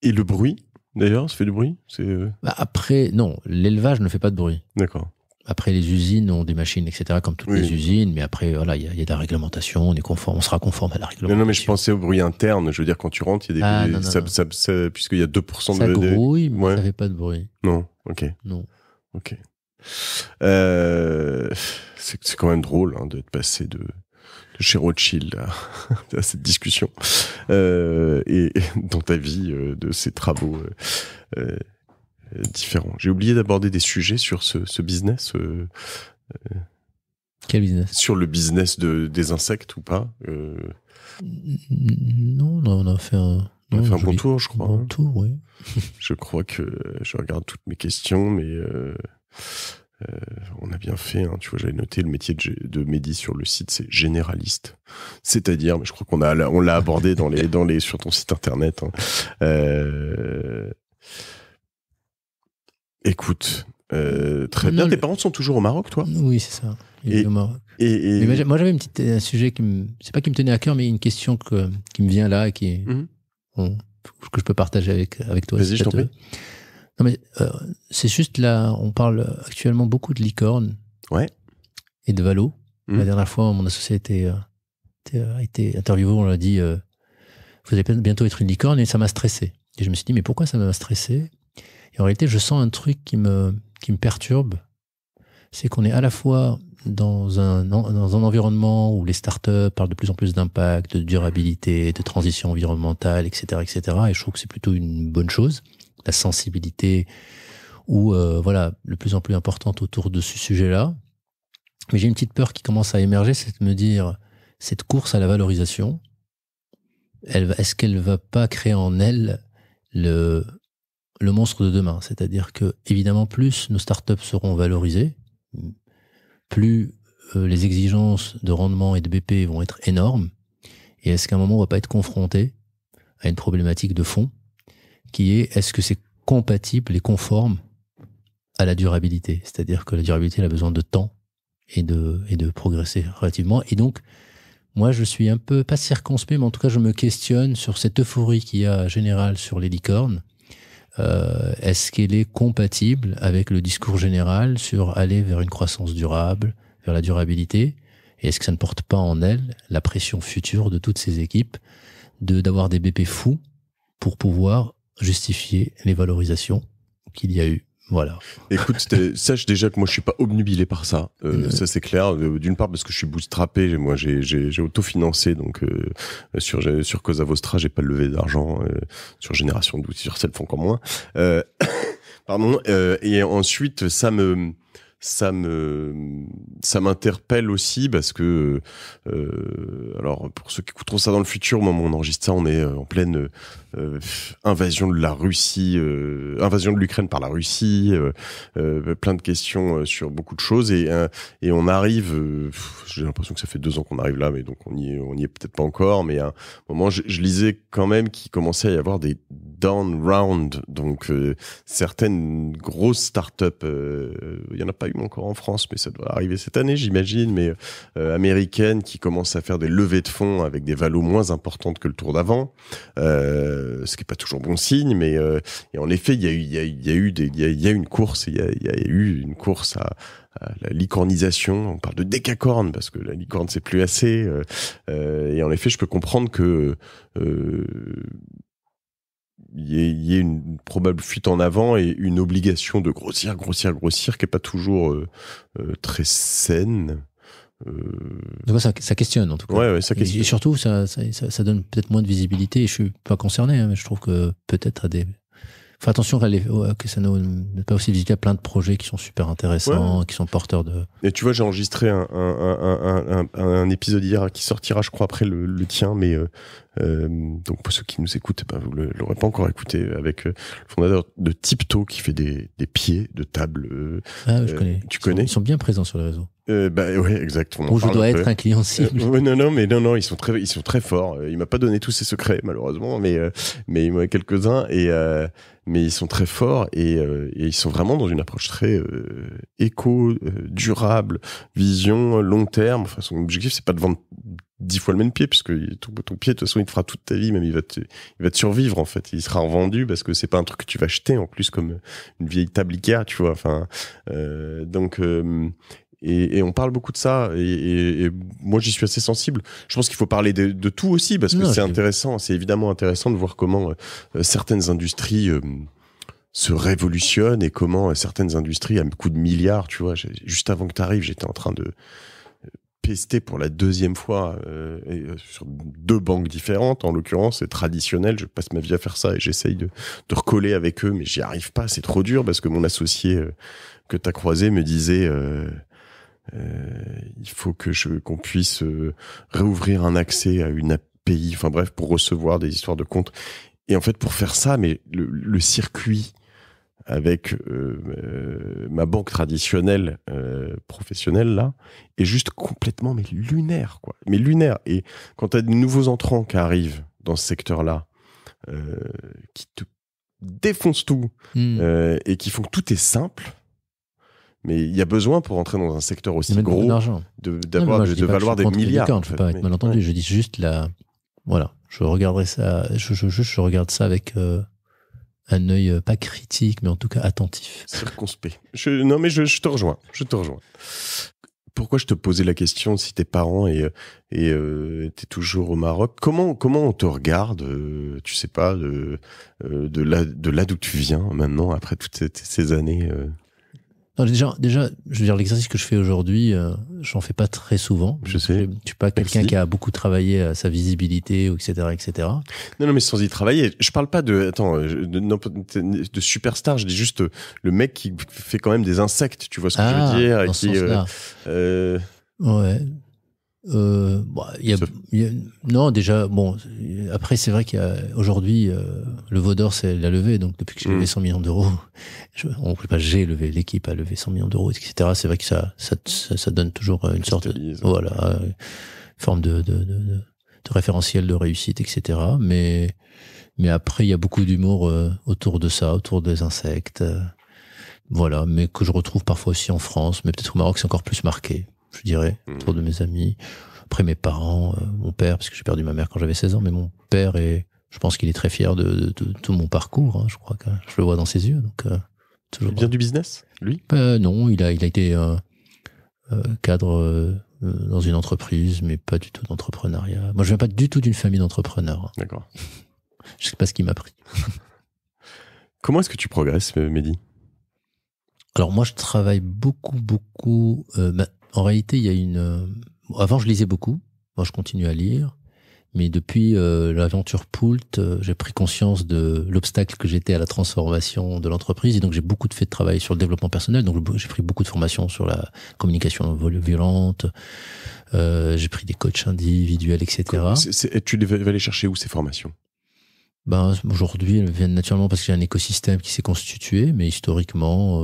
S1: Et le bruit D'ailleurs, ça fait du bruit c'est... Bah, après, non, l'élevage ne fait pas de bruit. D'accord. Après, les usines ont des machines, etc., comme toutes les usines, mais après, voilà, il y, a de la réglementation, on, est conforme, on sera conforme à la
S2: réglementation. Non, non, mais je pensais au bruit interne. Je veux dire, quand tu rentres, il y a des. Ah, Puisqu'il y a 2% de. Ça grouille, mais ça fait pas de bruit. Non, ok. Non. Ok. Euh, c'est quand même drôle hein, de passer de, chez Rothschild à, cette discussion euh, et dans ta vie euh, de ces travaux. Euh, euh, différents. J'ai oublié d'aborder des sujets sur ce, business. Euh, Quel business euh, Sur le business de, des insectes ou pas euh.
S1: Non, on a fait un. bon tour, je crois. Hein. Un oui.
S2: je crois que je regarde toutes mes questions, mais on a bien fait. Hein. Tu vois, j'avais noté le métier de, de Mehdi sur le site, c'est généraliste. C'est-à-dire, mais je crois qu'on a, on l'a abordé dans les, dans les, sur ton site internet. Hein. Euh, Écoute, euh, très bien. Tes parents sont toujours au Maroc, toi Oui, c'est ça. Et, au Maroc. moi,
S1: j'avais un sujet qui me, c'est pas qui me tenait à cœur, mais une question qui me vient là, qui mhm. que je peux partager avec toi. Vas-y, je t'en Non mais euh, c'est juste là, on parle actuellement beaucoup de licorne. Ouais. Et de valo. Mhm. La dernière fois, mon associé euh, a été interviewé, on l'a dit, vous allez bientôt être une licorne, et ça m'a stressé. Et je me suis dit, mais pourquoi ça m'a stressé et en réalité, je sens un truc qui me, qui me perturbe, c'est qu'on est à la fois dans un, dans un environnement où les startups parlent de plus en plus d'impact, de durabilité, de transition environnementale, etc., etc. Et je trouve que c'est plutôt une bonne chose. La sensibilité, ou euh, voilà, le plus en plus importante autour de ce sujet-là. Mais j'ai une petite peur qui commence à émerger, c'est de me dire cette course à la valorisation, Elle est-ce qu'elle va pas créer en elle le le monstre de demain. C'est-à-dire que, évidemment, plus nos startups seront valorisées, plus euh, les exigences de rendement et de BP vont être énormes. Et est-ce qu'à un moment, on va pas être confronté à une problématique de fond qui est est-ce que c'est compatible et conforme à la durabilité C'est-à-dire que la durabilité, elle a besoin de temps et de, et de progresser relativement. Et donc, moi, je suis un peu, pas circonspect, mais en tout cas, je me questionne sur cette euphorie qu'il y a générale sur les licornes euh, est-ce qu'elle est compatible avec le discours général sur aller vers une croissance durable, vers la durabilité Et est-ce que ça ne porte pas en elle la pression future de toutes ces équipes de d'avoir des BP fous pour pouvoir justifier les valorisations
S2: qu'il y a eu voilà. Écoute, sache déjà que moi je suis pas obnubilé par ça. Euh, ça c'est clair. Euh, d'une part parce que je suis bootstrappé, moi j'ai auto-financé. donc euh, sur sur Cosa Vostra j'ai pas levé d'argent euh, sur Génération 12 sur font encore moins. pardon. et ensuite ça me ça me ça m'interpelle aussi parce que euh, alors pour ceux qui écouteront ça dans le futur, au moment où on enregistre ça, on est euh, en pleine euh, invasion de la Russie, euh, invasion de l'Ukraine par la Russie, plein de questions sur beaucoup de choses et et on arrive. J'ai l'impression que ça fait deux ans qu'on arrive là, mais donc on y est, on y est peut-être pas encore. Mais à un moment, je, je lisais quand même qu'il commençait à y avoir des down round. Donc, euh, certaines grosses startups, euh, il y n'y en a pas eu encore en France, mais ça doit arriver cette année, j'imagine, mais euh, américaines qui commencent à faire des levées de fonds avec des valos moins importantes que le tour d'avant, ce qui n'est pas toujours bon signe, mais et en effet, il y a eu, il y a, eu des, il y a, une course, il y a, eu une course à, la licornisation, on parle de décacorne parce que la licorne c'est plus assez. et en effet, je peux comprendre que il y, y, ait une probable fuite en avant et une obligation de grossir, grossir, grossir, qui n'est pas toujours euh, euh, très saine. Euh.
S1: Ça, questionne en tout cas. Ouais, ça Et, surtout, ça, ça, ça donne peut-être moins de visibilité. Et je suis pas concerné, hein, mais je trouve que peut-être à des attention à que ça ne pas aussi visiter plein de projets qui sont super intéressants, qui sont porteurs
S2: de. Et tu vois, j'ai enregistré un, un, un, un, épisode hier qui sortira, je crois, après le, le tien, mais euh, euh donc pour ceux qui nous écoutent, eh ben, vous ne l'aurez pas encore écouté avec euh, le fondateur de Tipto qui fait des, des pieds de table. ah, je euh, connais. Tu connais Ils sont bien présents sur le réseau. Euh, bah ouais, exactement. je dois être un client cible. non, non, mais non, non, ils sont très, ils sont très forts. Il m'a pas donné tous ses secrets malheureusement, mais euh, mais il m'a quelques uns et mais ils sont très forts et, euh, et, ils sont vraiment dans une approche très euh, éco, euh, durable, vision, long terme. Enfin, son objectif, c'est pas de vendre dix fois le même pied, puisque ton, ton, pied, de toute façon, il te fera toute ta vie, même il va te, il va te survivre, en fait. Il sera revendu parce que c'est pas un truc que tu vas acheter, en plus, comme une vieille table Ikea, tu vois. Enfin, donc, et, on parle beaucoup de ça. Et, moi, j'y suis assez sensible. Je pense qu'il faut parler de, tout aussi parce que c'est intéressant. C'est évidemment intéressant de voir comment euh, certaines industries euh, se révolutionnent et comment euh, certaines industries, à coup de milliards, tu vois, juste avant que tu arrives, j'étais en train de pester pour la deuxième fois sur deux banques différentes. En l'occurrence, c'est traditionnel. Je passe ma vie à faire ça et j'essaye de, de, recoller avec eux, mais j'y arrive pas. C'est trop dur parce que mon associé que tu as croisé me disait euh, il faut que je qu'on puisse euh, réouvrir un accès à une API, enfin bref, pour recevoir des histoires de comptes. Et en fait, pour faire ça, mais le, circuit avec euh, ma banque traditionnelle professionnelle là est juste complètement mais lunaire quoi mais lunaire et quand tu de nouveaux entrants qui arrivent dans ce secteur là qui te défoncent tout hmm. et qui font que tout est simple mais il y a besoin pour entrer dans un secteur aussi gros de, de valoir des milliards. je ne veux pas être
S1: mal Je dis juste la. Voilà. Je regarderai ça. Je, je, regarde ça avec. Euh, un œil euh, pas critique, mais en tout cas attentif.
S2: Circonspect. Je, non, mais je, te rejoins. Je te rejoins. Pourquoi je te posais la question si tes parents et euh, et toujours au Maroc Comment comment on te regarde Tu sais pas de de là de là d'où tu viens maintenant après toutes ces, années
S1: déjà, déjà, je veux dire, l'exercice que je fais aujourd'hui, euh, j'en fais pas très souvent. Je sais. Tu suis pas quelqu'un qui a beaucoup travaillé à sa visibilité, etc.,
S2: etc. Non, non, mais sans y travailler, je parle pas de, attends, euh, de, de, superstar. Je dis juste euh, le mec qui fait quand même des insectes, Tu vois ce que je veux ah, dire dans qui, euh, euh
S1: Ouais euh, bah, y a, non, déjà, bon, après, c'est vrai qu'il aujourd'hui, euh, le Vaudor c'est la levée. Donc, depuis que j'ai mm. levé 100 millions d'euros, on ne peut pas j'ai levé, l'équipe a levé 100 millions d'euros, etc. C'est vrai que ça, ça, ça, donne toujours euh, une sorte de, voilà, euh, forme de, de, de, de, référentiel de réussite, etc. Mais, mais après, il y a beaucoup d'humour autour de ça, autour des insectes. voilà, mais que je retrouve parfois aussi en France, mais peut-être au Maroc, c'est encore plus marqué je dirais, hmm. autour de mes amis. Après mes parents, euh, mon père, parce que j'ai perdu ma mère quand j'avais 16 ans, mais mon père est, je pense qu'il est très fier de, tout mon parcours. Hein, je crois que je le vois dans ses yeux. Donc euh, toujours. Il vient du business, lui euh, Non, il a, il a été cadre dans une entreprise, mais pas du tout d'entrepreneuriat. Moi, je viens pas du tout d'une famille d'entrepreneurs. Hein. D'accord. je
S2: sais pas ce qui m'a pris. Comment est-ce que tu progresses, Mehdi
S1: alors moi, je travaille beaucoup, beaucoup. Euh, en réalité, il y a une. Euh, avant, je lisais beaucoup. Moi, je continue à lire. Mais depuis euh, l'aventure Poult, euh, j'ai pris conscience de l'obstacle que j'étais à la transformation de l'entreprise. Et donc, j'ai beaucoup de fait de travail sur le développement personnel. Donc, j'ai pris beaucoup de formations sur la communication violente. Euh, j'ai pris des coachs individuels, etc.
S2: Et tu vas aller chercher où ces formations
S1: ben, aujourd'hui, elles viennent naturellement parce qu'il y a un écosystème qui s'est constitué, mais historiquement,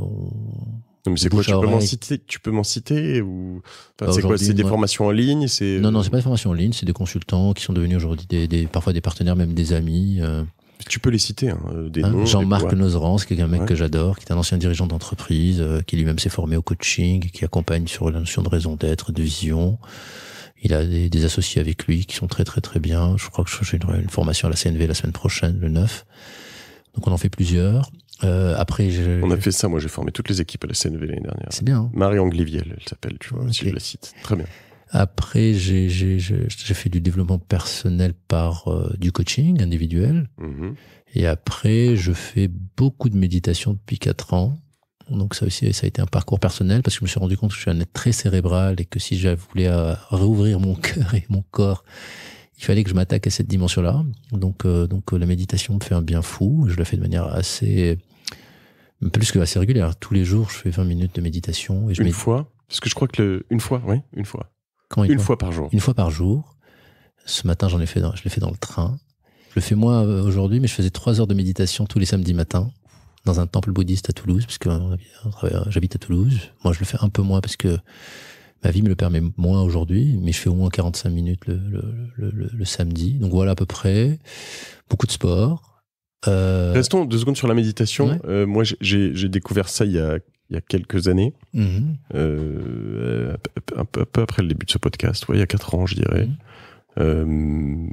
S1: on, non, mais c'est quoi Tu peux m'en
S2: citer Tu peux m'en citer ou enfin, bah, c'est quoi C'est des formations en ligne C'est non, non, c'est pas des
S1: formations en ligne. C'est des consultants qui sont devenus aujourd'hui des, des, parfois des partenaires, même des amis. Euh. Tu peux les citer, hein, euh, des hein, Jean-Marc des... qui est un mec que j'adore, qui est un ancien dirigeant d'entreprise, euh, qui lui-même s'est formé au coaching, qui accompagne sur la notion de raison d'être, de vision. Il a des, des, associés avec lui qui sont très très très bien. Je
S2: crois que j'ai une, une formation à la CNV la semaine prochaine, le 9. Donc on en fait plusieurs. Euh, après, j'ai on a fait ça. Moi, j'ai formé toutes les équipes à la CNV l'année dernière. C'est bien. Hein. Marie Anglivielle, elle s'appelle, tu vois, si je la cite. Très bien.
S1: Après, j'ai fait du développement personnel par euh, du coaching individuel. Mhm. Et après, je fais beaucoup de méditation depuis 4 ans. Donc ça aussi, ça a été un parcours personnel parce que je me suis rendu compte que je suis un être très cérébral et que si je voulais euh, réouvrir mon cœur et mon corps fallait que je m'attaque à cette dimension-là. Donc, euh, donc euh, la méditation me fait un bien fou. Je la fais de manière assez plus que assez régulière. Tous les jours, je fais 20 minutes de méditation. Et une fois
S2: Parce que je crois que le... une fois, oui, une fois. une, fois, par jour.
S1: Une fois par jour. Ce matin, j'en ai fait, je l'ai fait dans le train. Je le fais moi euh, aujourd'hui, mais je faisais trois heures de méditation tous les samedis matins dans un temple bouddhiste à Toulouse, parce que j'habite à Toulouse. Moi, je le fais un peu moins parce que Ma vie me le permet moins aujourd'hui, mais je fais au moins 45 minutes le, le, le, samedi. Donc voilà à peu près. Beaucoup de sport. Euh, Restons
S2: deux secondes sur la méditation. Euh, moi, j'ai découvert ça il y a, il y a quelques années, mhm. euh, un, peu, après le début de ce podcast, ouais, il y a quatre ans, je dirais. Mhm.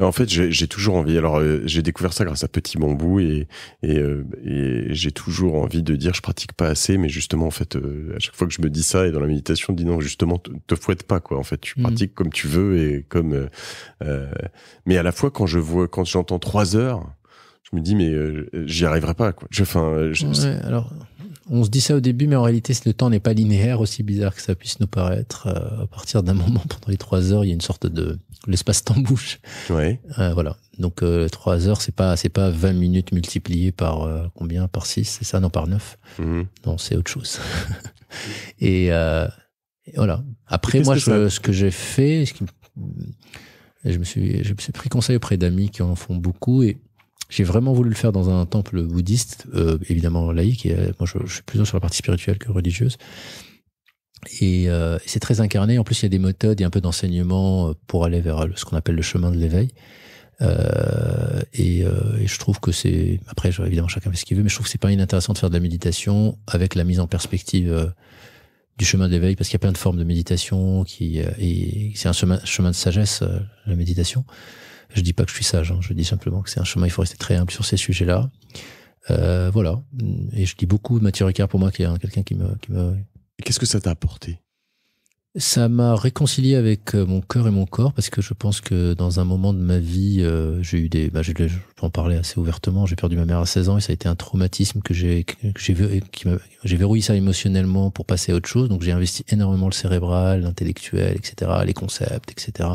S2: Euh, en fait, j'ai toujours envie. Alors, euh, j'ai découvert ça grâce à Petit Bambou et, et, euh, et j'ai toujours envie de dire je pratique pas assez, mais justement, en fait, à chaque fois que je me dis ça et dans la méditation, je dis non, justement, te, te fouette pas, quoi. En fait, tu mm. pratiques comme tu veux et comme. mais à la fois, quand je vois, quand j'entends trois heures, je me dis mais j'y arriverai pas, quoi. Je, enfin, je,
S1: alors on se dit ça au début, mais en réalité, si le temps n'est pas linéaire, aussi bizarre que ça puisse nous paraître. Euh, à partir d'un moment, pendant les trois heures, il y a une sorte de l'espace-temps bouche. Ouais. Euh, voilà. Donc euh, trois heures, c'est pas c'est pas 20 minutes multipliées par combien Par six, c'est ça Non, par neuf. Mhm. Non, c'est autre chose. et, voilà. Après, moi, ce que j'ai fait, ce je me suis je me suis pris conseil auprès d'amis qui en font beaucoup et j'ai vraiment voulu le faire dans un temple bouddhiste, euh, évidemment laïque. Et, euh, moi, je, suis plutôt sur la partie spirituelle que religieuse. Euh, et c'est très incarné. En plus, il y a des méthodes et un peu d'enseignement pour aller vers ce qu'on appelle le chemin de l'éveil. et, je trouve que c'est après évidemment chacun fait ce qu'il veut, mais je trouve que c'est pas inintéressant de faire de la méditation avec la mise en perspective du chemin d'éveil, parce qu'il y a plein de formes de méditation qui et c'est un chemin de sagesse la méditation. Je dis pas que je suis sage, hein, je dis simplement que c'est un chemin, il faut rester très humble sur ces sujets-là. Euh, voilà. Et je dis beaucoup Mathieu Ricard pour moi, qui est quelqu'un qui me. Qui me... Qu'est-ce que ça t'a apporté Ça m'a réconcilié avec euh, mon cœur et mon corps parce que je pense que dans un moment de ma vie, euh, j'ai eu des. Bah, je peux en parler assez ouvertement. J'ai perdu ma mère à 16 ans et ça a été un traumatisme que j'ai j'ai verrouillé ça émotionnellement pour passer à autre chose. Donc j'ai investi énormément le cérébral, l'intellectuel, etc., les concepts, etc.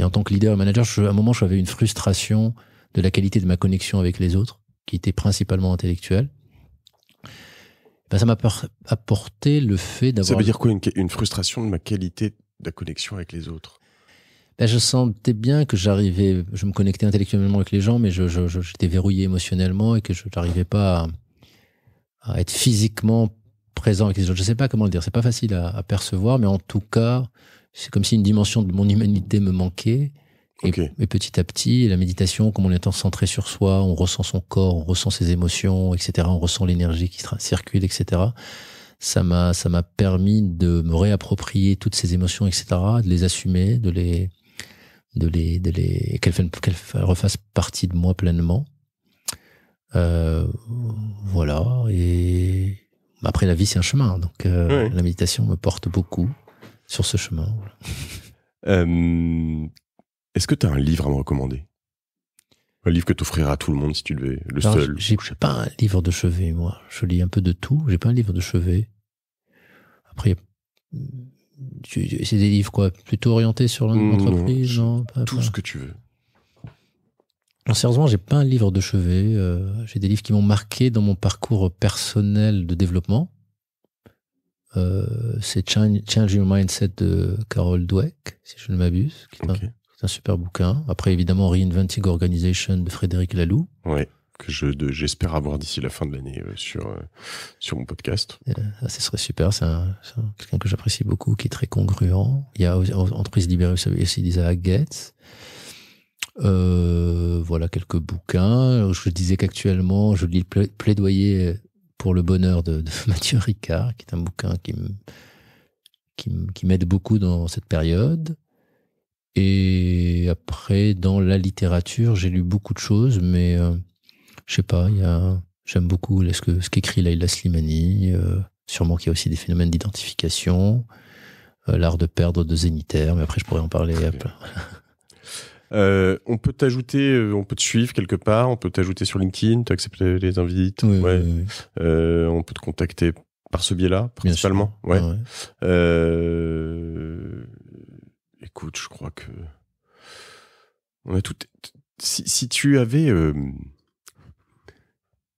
S1: Et en tant que leader et manager, à un moment, j'avais une frustration de la qualité de ma connexion avec les autres, qui était principalement intellectuelle. Ben, ça m'a apporté le fait d'avoir. Ça veut dire
S2: quoi une, frustration de ma qualité de la connexion avec les autres
S1: ben, Je sentais bien que j'arrivais, je me connectais intellectuellement avec les gens, mais j'étais je, verrouillé émotionnellement et que je n'arrivais pas à, être physiquement présent avec les autres. Je ne sais pas comment le dire, c'est pas facile à, à percevoir, mais en tout cas, c'est comme si une dimension de mon humanité me manquait. Et, okay. petit à petit, la méditation, comme on est en centré sur soi, on ressent son corps, on ressent ses émotions, etc. On ressent l'énergie qui circule, etc. Ça m'a, ça m'a permis de me réapproprier toutes ces émotions, etc. De les assumer, de les, de les, de les, qu'elles refassent partie de moi pleinement. Euh, voilà. Et après, la vie, c'est un chemin. Donc, euh, la méditation
S2: me porte beaucoup sur ce chemin. Euh, est-ce que tu as un livre à me recommander Un livre que tu offriras à tout le monde si tu le veux, le seul Je
S1: pas un livre de chevet, moi. Je lis un peu de tout. J'ai pas un livre de chevet. Après, c'est des livres quoi Plutôt orientés sur mmh, l'entreprise non, Tout ce que tu veux. Non, sérieusement, j'ai pas un livre de chevet. Euh, j'ai des livres qui m'ont marqué dans mon parcours personnel de développement. Euh, c'est Change, Your Mindset de Carol Dweck, si je ne m'abuse, qui est, un, super bouquin. Après, évidemment, Reinventing Organization de Frédéric Laloux. Oui, que je, de, j'espère avoir d'ici la fin de l'année euh, sur, euh, sur mon podcast. ça ce serait super. C'est, un, quelqu'un que j'apprécie beaucoup, qui est très congruent. Il y a Entreprise libérée, vous savez, aussi Gates. voilà quelques bouquins. Je disais qu'actuellement, je lis le plaidoyer pour le bonheur de, Mathieu Ricard, qui est un bouquin qui qui, m'aide beaucoup dans cette période. Et après, dans la littérature, j'ai lu beaucoup de choses, mais euh, je sais pas, y a, j'aime beaucoup ce, que, ce qu'écrit Laila Slimani, euh, sûrement qu'il y a aussi des phénomènes d'identification, euh, l'art de perdre de zénithère, mais après je pourrais en parler. À
S2: Euh, on peut t'ajouter, euh, on peut te suivre quelque part, on peut t'ajouter sur LinkedIn, acceptes les invites. Euh, on peut te contacter par ce biais-là, principalement. Ouais. Ah écoute, je crois que on a tout. Si, tu avais,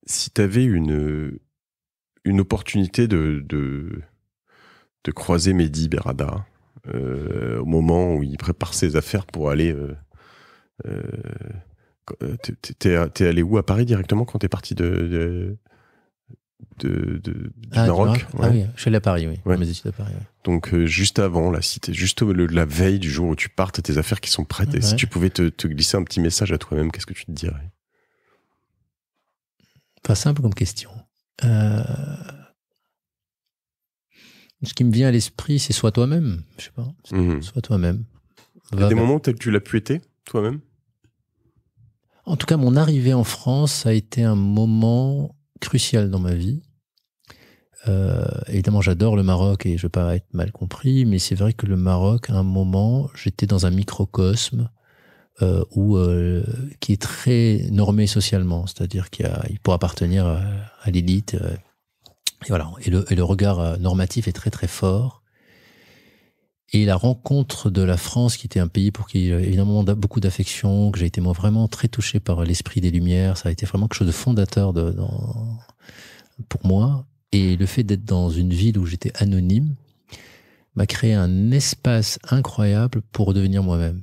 S2: si tu une une opportunité de, de croiser Mehdi Berada. au moment où il prépare ses affaires pour aller euh, euh, t'es, allé où à Paris directement quand t'es parti de, de ah, Maroc. Ah oui, je suis allé à Paris, oui. à Paris. Donc euh, juste avant, là, si juste la veille du jour où tu partes, tes affaires qui sont prêtes. et si tu pouvais te, glisser un petit message à toi-même, qu'est-ce que tu te dirais
S1: Pas simple comme question. Ce qui me vient à l'esprit, c'est soit toi-même. Je sais pas.
S2: Mhm. Soit toi-même. Il y a des moments où tu l'as pu été toi-même
S1: En tout cas, mon arrivée en France a été un moment crucial dans ma vie. Euh, évidemment, j'adore le Maroc et je ne veux pas être mal compris, mais c'est vrai que le Maroc, à un moment, j'étais dans un microcosme euh, où, euh, qui est très normé socialement, c'est-à-dire qu'il pourrait appartenir à, l'élite. et voilà, et le, et le, regard normatif est très très fort. Et la rencontre de la France, qui était un pays pour qui évidemment beaucoup d'affection, que j'ai été moi vraiment très touché par l'esprit des Lumières, ça a été vraiment quelque chose de fondateur de, dans, pour moi. Et le fait d'être dans une ville où j'étais anonyme m'a créé un espace incroyable pour devenir moi-même.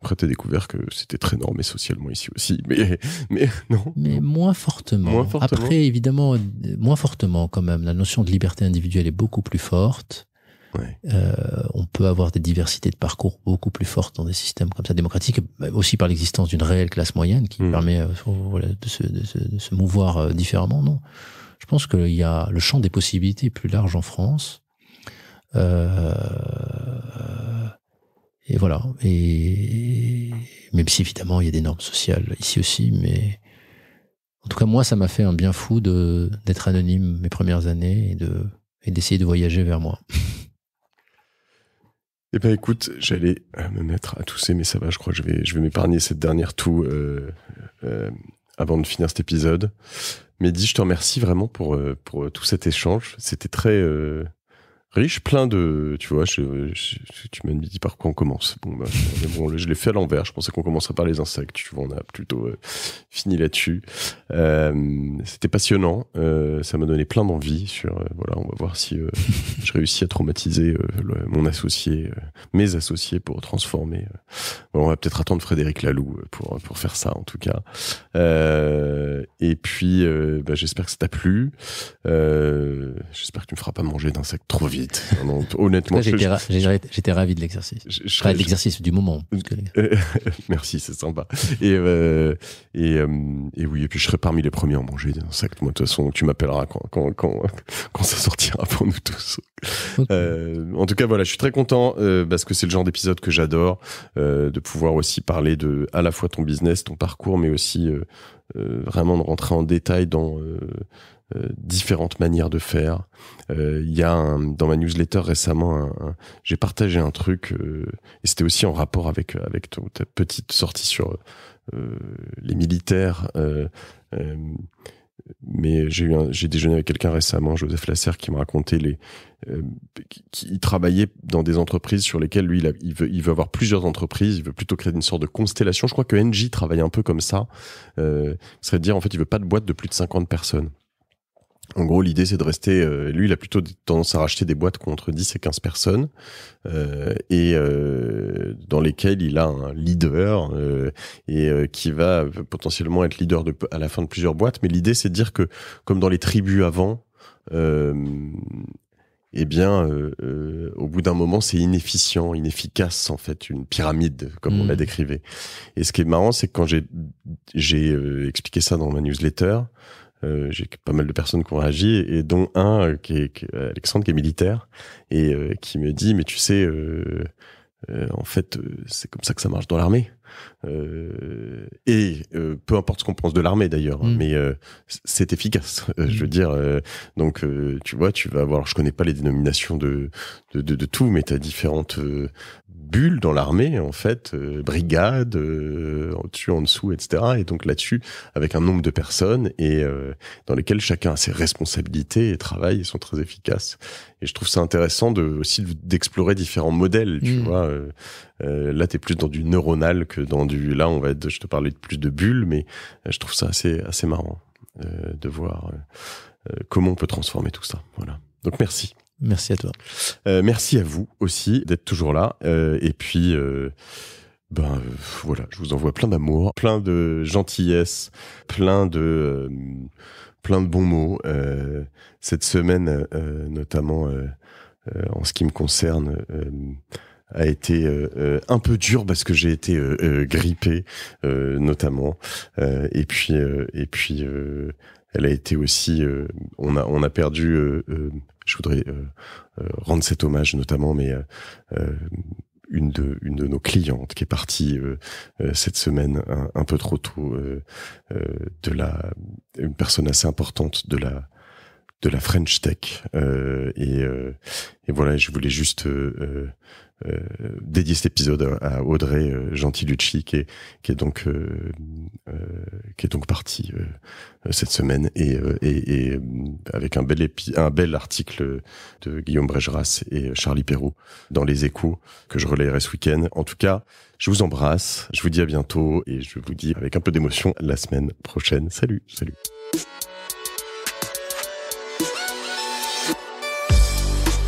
S2: Après, t'as découvert que c'était très normé socialement ici aussi, mais, mais non. Mais
S1: moins fortement. moins fortement. Après, évidemment, moins fortement quand même. La notion de liberté individuelle est beaucoup plus forte. Euh, on peut avoir des diversités de parcours beaucoup plus fortes dans des systèmes comme ça démocratiques, bah, aussi par l'existence d'une réelle classe moyenne qui hmm. permet euh, de, se, mouvoir euh, différemment. Non, je pense qu'il y a le champ des possibilités plus large en France. et voilà. Et même si évidemment il y a des normes sociales ici aussi, mais en tout cas moi ça m'a fait un bien fou d'être anonyme mes premières années et de et d'essayer de voyager vers moi.
S2: Eh ben écoute, j'allais euh, me mettre à tousser, mais ça va, je crois je vais, je vais m'épargner cette dernière toux euh, euh, avant de finir cet épisode. Mehdi, je te remercie vraiment pour, pour tout cet échange. C'était très, riche, plein de. Tu vois, tu m'as dit par quoi on commence. Bah, bon, je l'ai fait à l'envers. Je pensais qu'on commencerait par les insectes. Tu vois, on a plutôt euh, fini là-dessus. Euh, c'était passionnant. Euh, ça m'a donné plein d'envie. Sur voilà, on va voir si je réussis à traumatiser mon associé, mes associés pour transformer. Bon, on va peut-être attendre Frédéric Laloux pour pour faire ça en tout cas. et puis, bah, j'espère que ça t'a plu. j'espère que tu me feras pas manger d'insectes trop vite honnêtement,
S1: j'étais ravi de l'exercice. Je, l'exercice du moment.
S2: Merci, c'est sympa. Et, euh, euh, et, oui, et puis je serai parmi les premiers à manger des Moi, de toute façon, tu m'appelleras quand, quand, quand, ça sortira pour nous tous. Euh, en tout cas, voilà, je suis très content parce que c'est le genre d'épisode que j'adore, de pouvoir aussi parler de à la fois ton business, ton parcours, mais aussi vraiment de rentrer en détail dans euh, différentes manières de faire. Euh, il y a dans ma newsletter récemment, j'ai partagé un truc euh, et c'était aussi en rapport avec avec ta, petite sortie sur les militaires. mais j'ai eu j'ai déjeuné avec quelqu'un récemment, Joseph Lasser, qui me racontait les qui travaillait dans des entreprises sur lesquelles lui il, veut, il veut avoir plusieurs entreprises, il veut plutôt créer une sorte de constellation. Je crois que NJ travaille un peu comme ça. Euh, ce serait de dire en fait il veut pas de boîte de plus de 50 personnes. En gros, l'idée, c'est de rester. Euh, lui, il a plutôt tendance à racheter des boîtes contre 10 et 15 personnes, euh, et euh, dans lesquelles il a un leader et qui va potentiellement être leader de, à la fin de plusieurs boîtes. Mais l'idée, c'est de dire que, comme dans les tribus avant, eh bien, au bout d'un moment, c'est inefficient, inefficace en fait, une pyramide comme on la hmm. décrivé. Et ce qui est marrant, c'est que quand j'ai j'ai expliqué ça dans ma newsletter. Euh, j'ai pas mal de personnes qui ont réagi, et, dont un, euh, qui, est, Alexandre, qui est militaire, et euh, qui me dit, mais tu sais, en fait, c'est comme ça que ça marche dans l'armée. et peu importe ce qu'on pense de l'armée d'ailleurs, hein, mm. mais c'est efficace. Je veux dire, donc tu vois, tu vas avoir. je connais pas les dénominations de de, de tout, mais tu as différentes bulle dans l'armée, en fait, euh, brigade, euh, au-dessus, en dessous, etc. Et donc là-dessus, avec un nombre de personnes et euh, dans lesquelles chacun a ses responsabilités et travaille et sont très efficaces. Et je trouve ça intéressant de, aussi d'explorer différents modèles, tu mm. vois. là, t'es plus dans du neuronal que dans du... Là, on va être, je te parlais plus de bulles, mais je trouve ça assez, assez marrant de voir comment on peut transformer tout ça. Voilà. Donc merci. Merci à toi. Euh, merci à vous aussi d'être toujours là. Euh, et puis, euh, ben voilà, je vous envoie plein d'amour, plein de gentillesse, plein de, plein de bons mots. cette semaine, notamment en ce qui me concerne, a été un peu dure parce que j'ai été grippé notamment et puis et puis elle a été aussi. Euh, on a on a perdu. Euh, euh, je voudrais rendre cet hommage notamment, mais une de une de nos clientes qui est partie cette semaine un, peu trop tôt de la une personne assez importante de la de la French Tech et, et voilà je voulais juste euh, dédié cet épisode à, Audrey euh, Gentilucci qui est, qui est donc euh, euh, qui est donc partie cette semaine et, avec un bel un bel article de Guillaume Brégeras et Charlie Perrault dans les Échos que je relayerai ce week-end. En tout cas, je vous embrasse, je vous dis à bientôt et je vous dis avec un peu d'émotion la semaine prochaine. Salut, salut.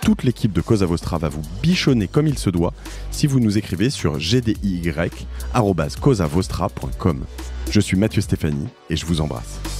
S2: toute l'équipe de Cosa Vostra va vous bichonner comme il se doit si vous nous écrivez sur gdy.causavostra.com. Je suis Mathieu Stéphanie et je vous embrasse.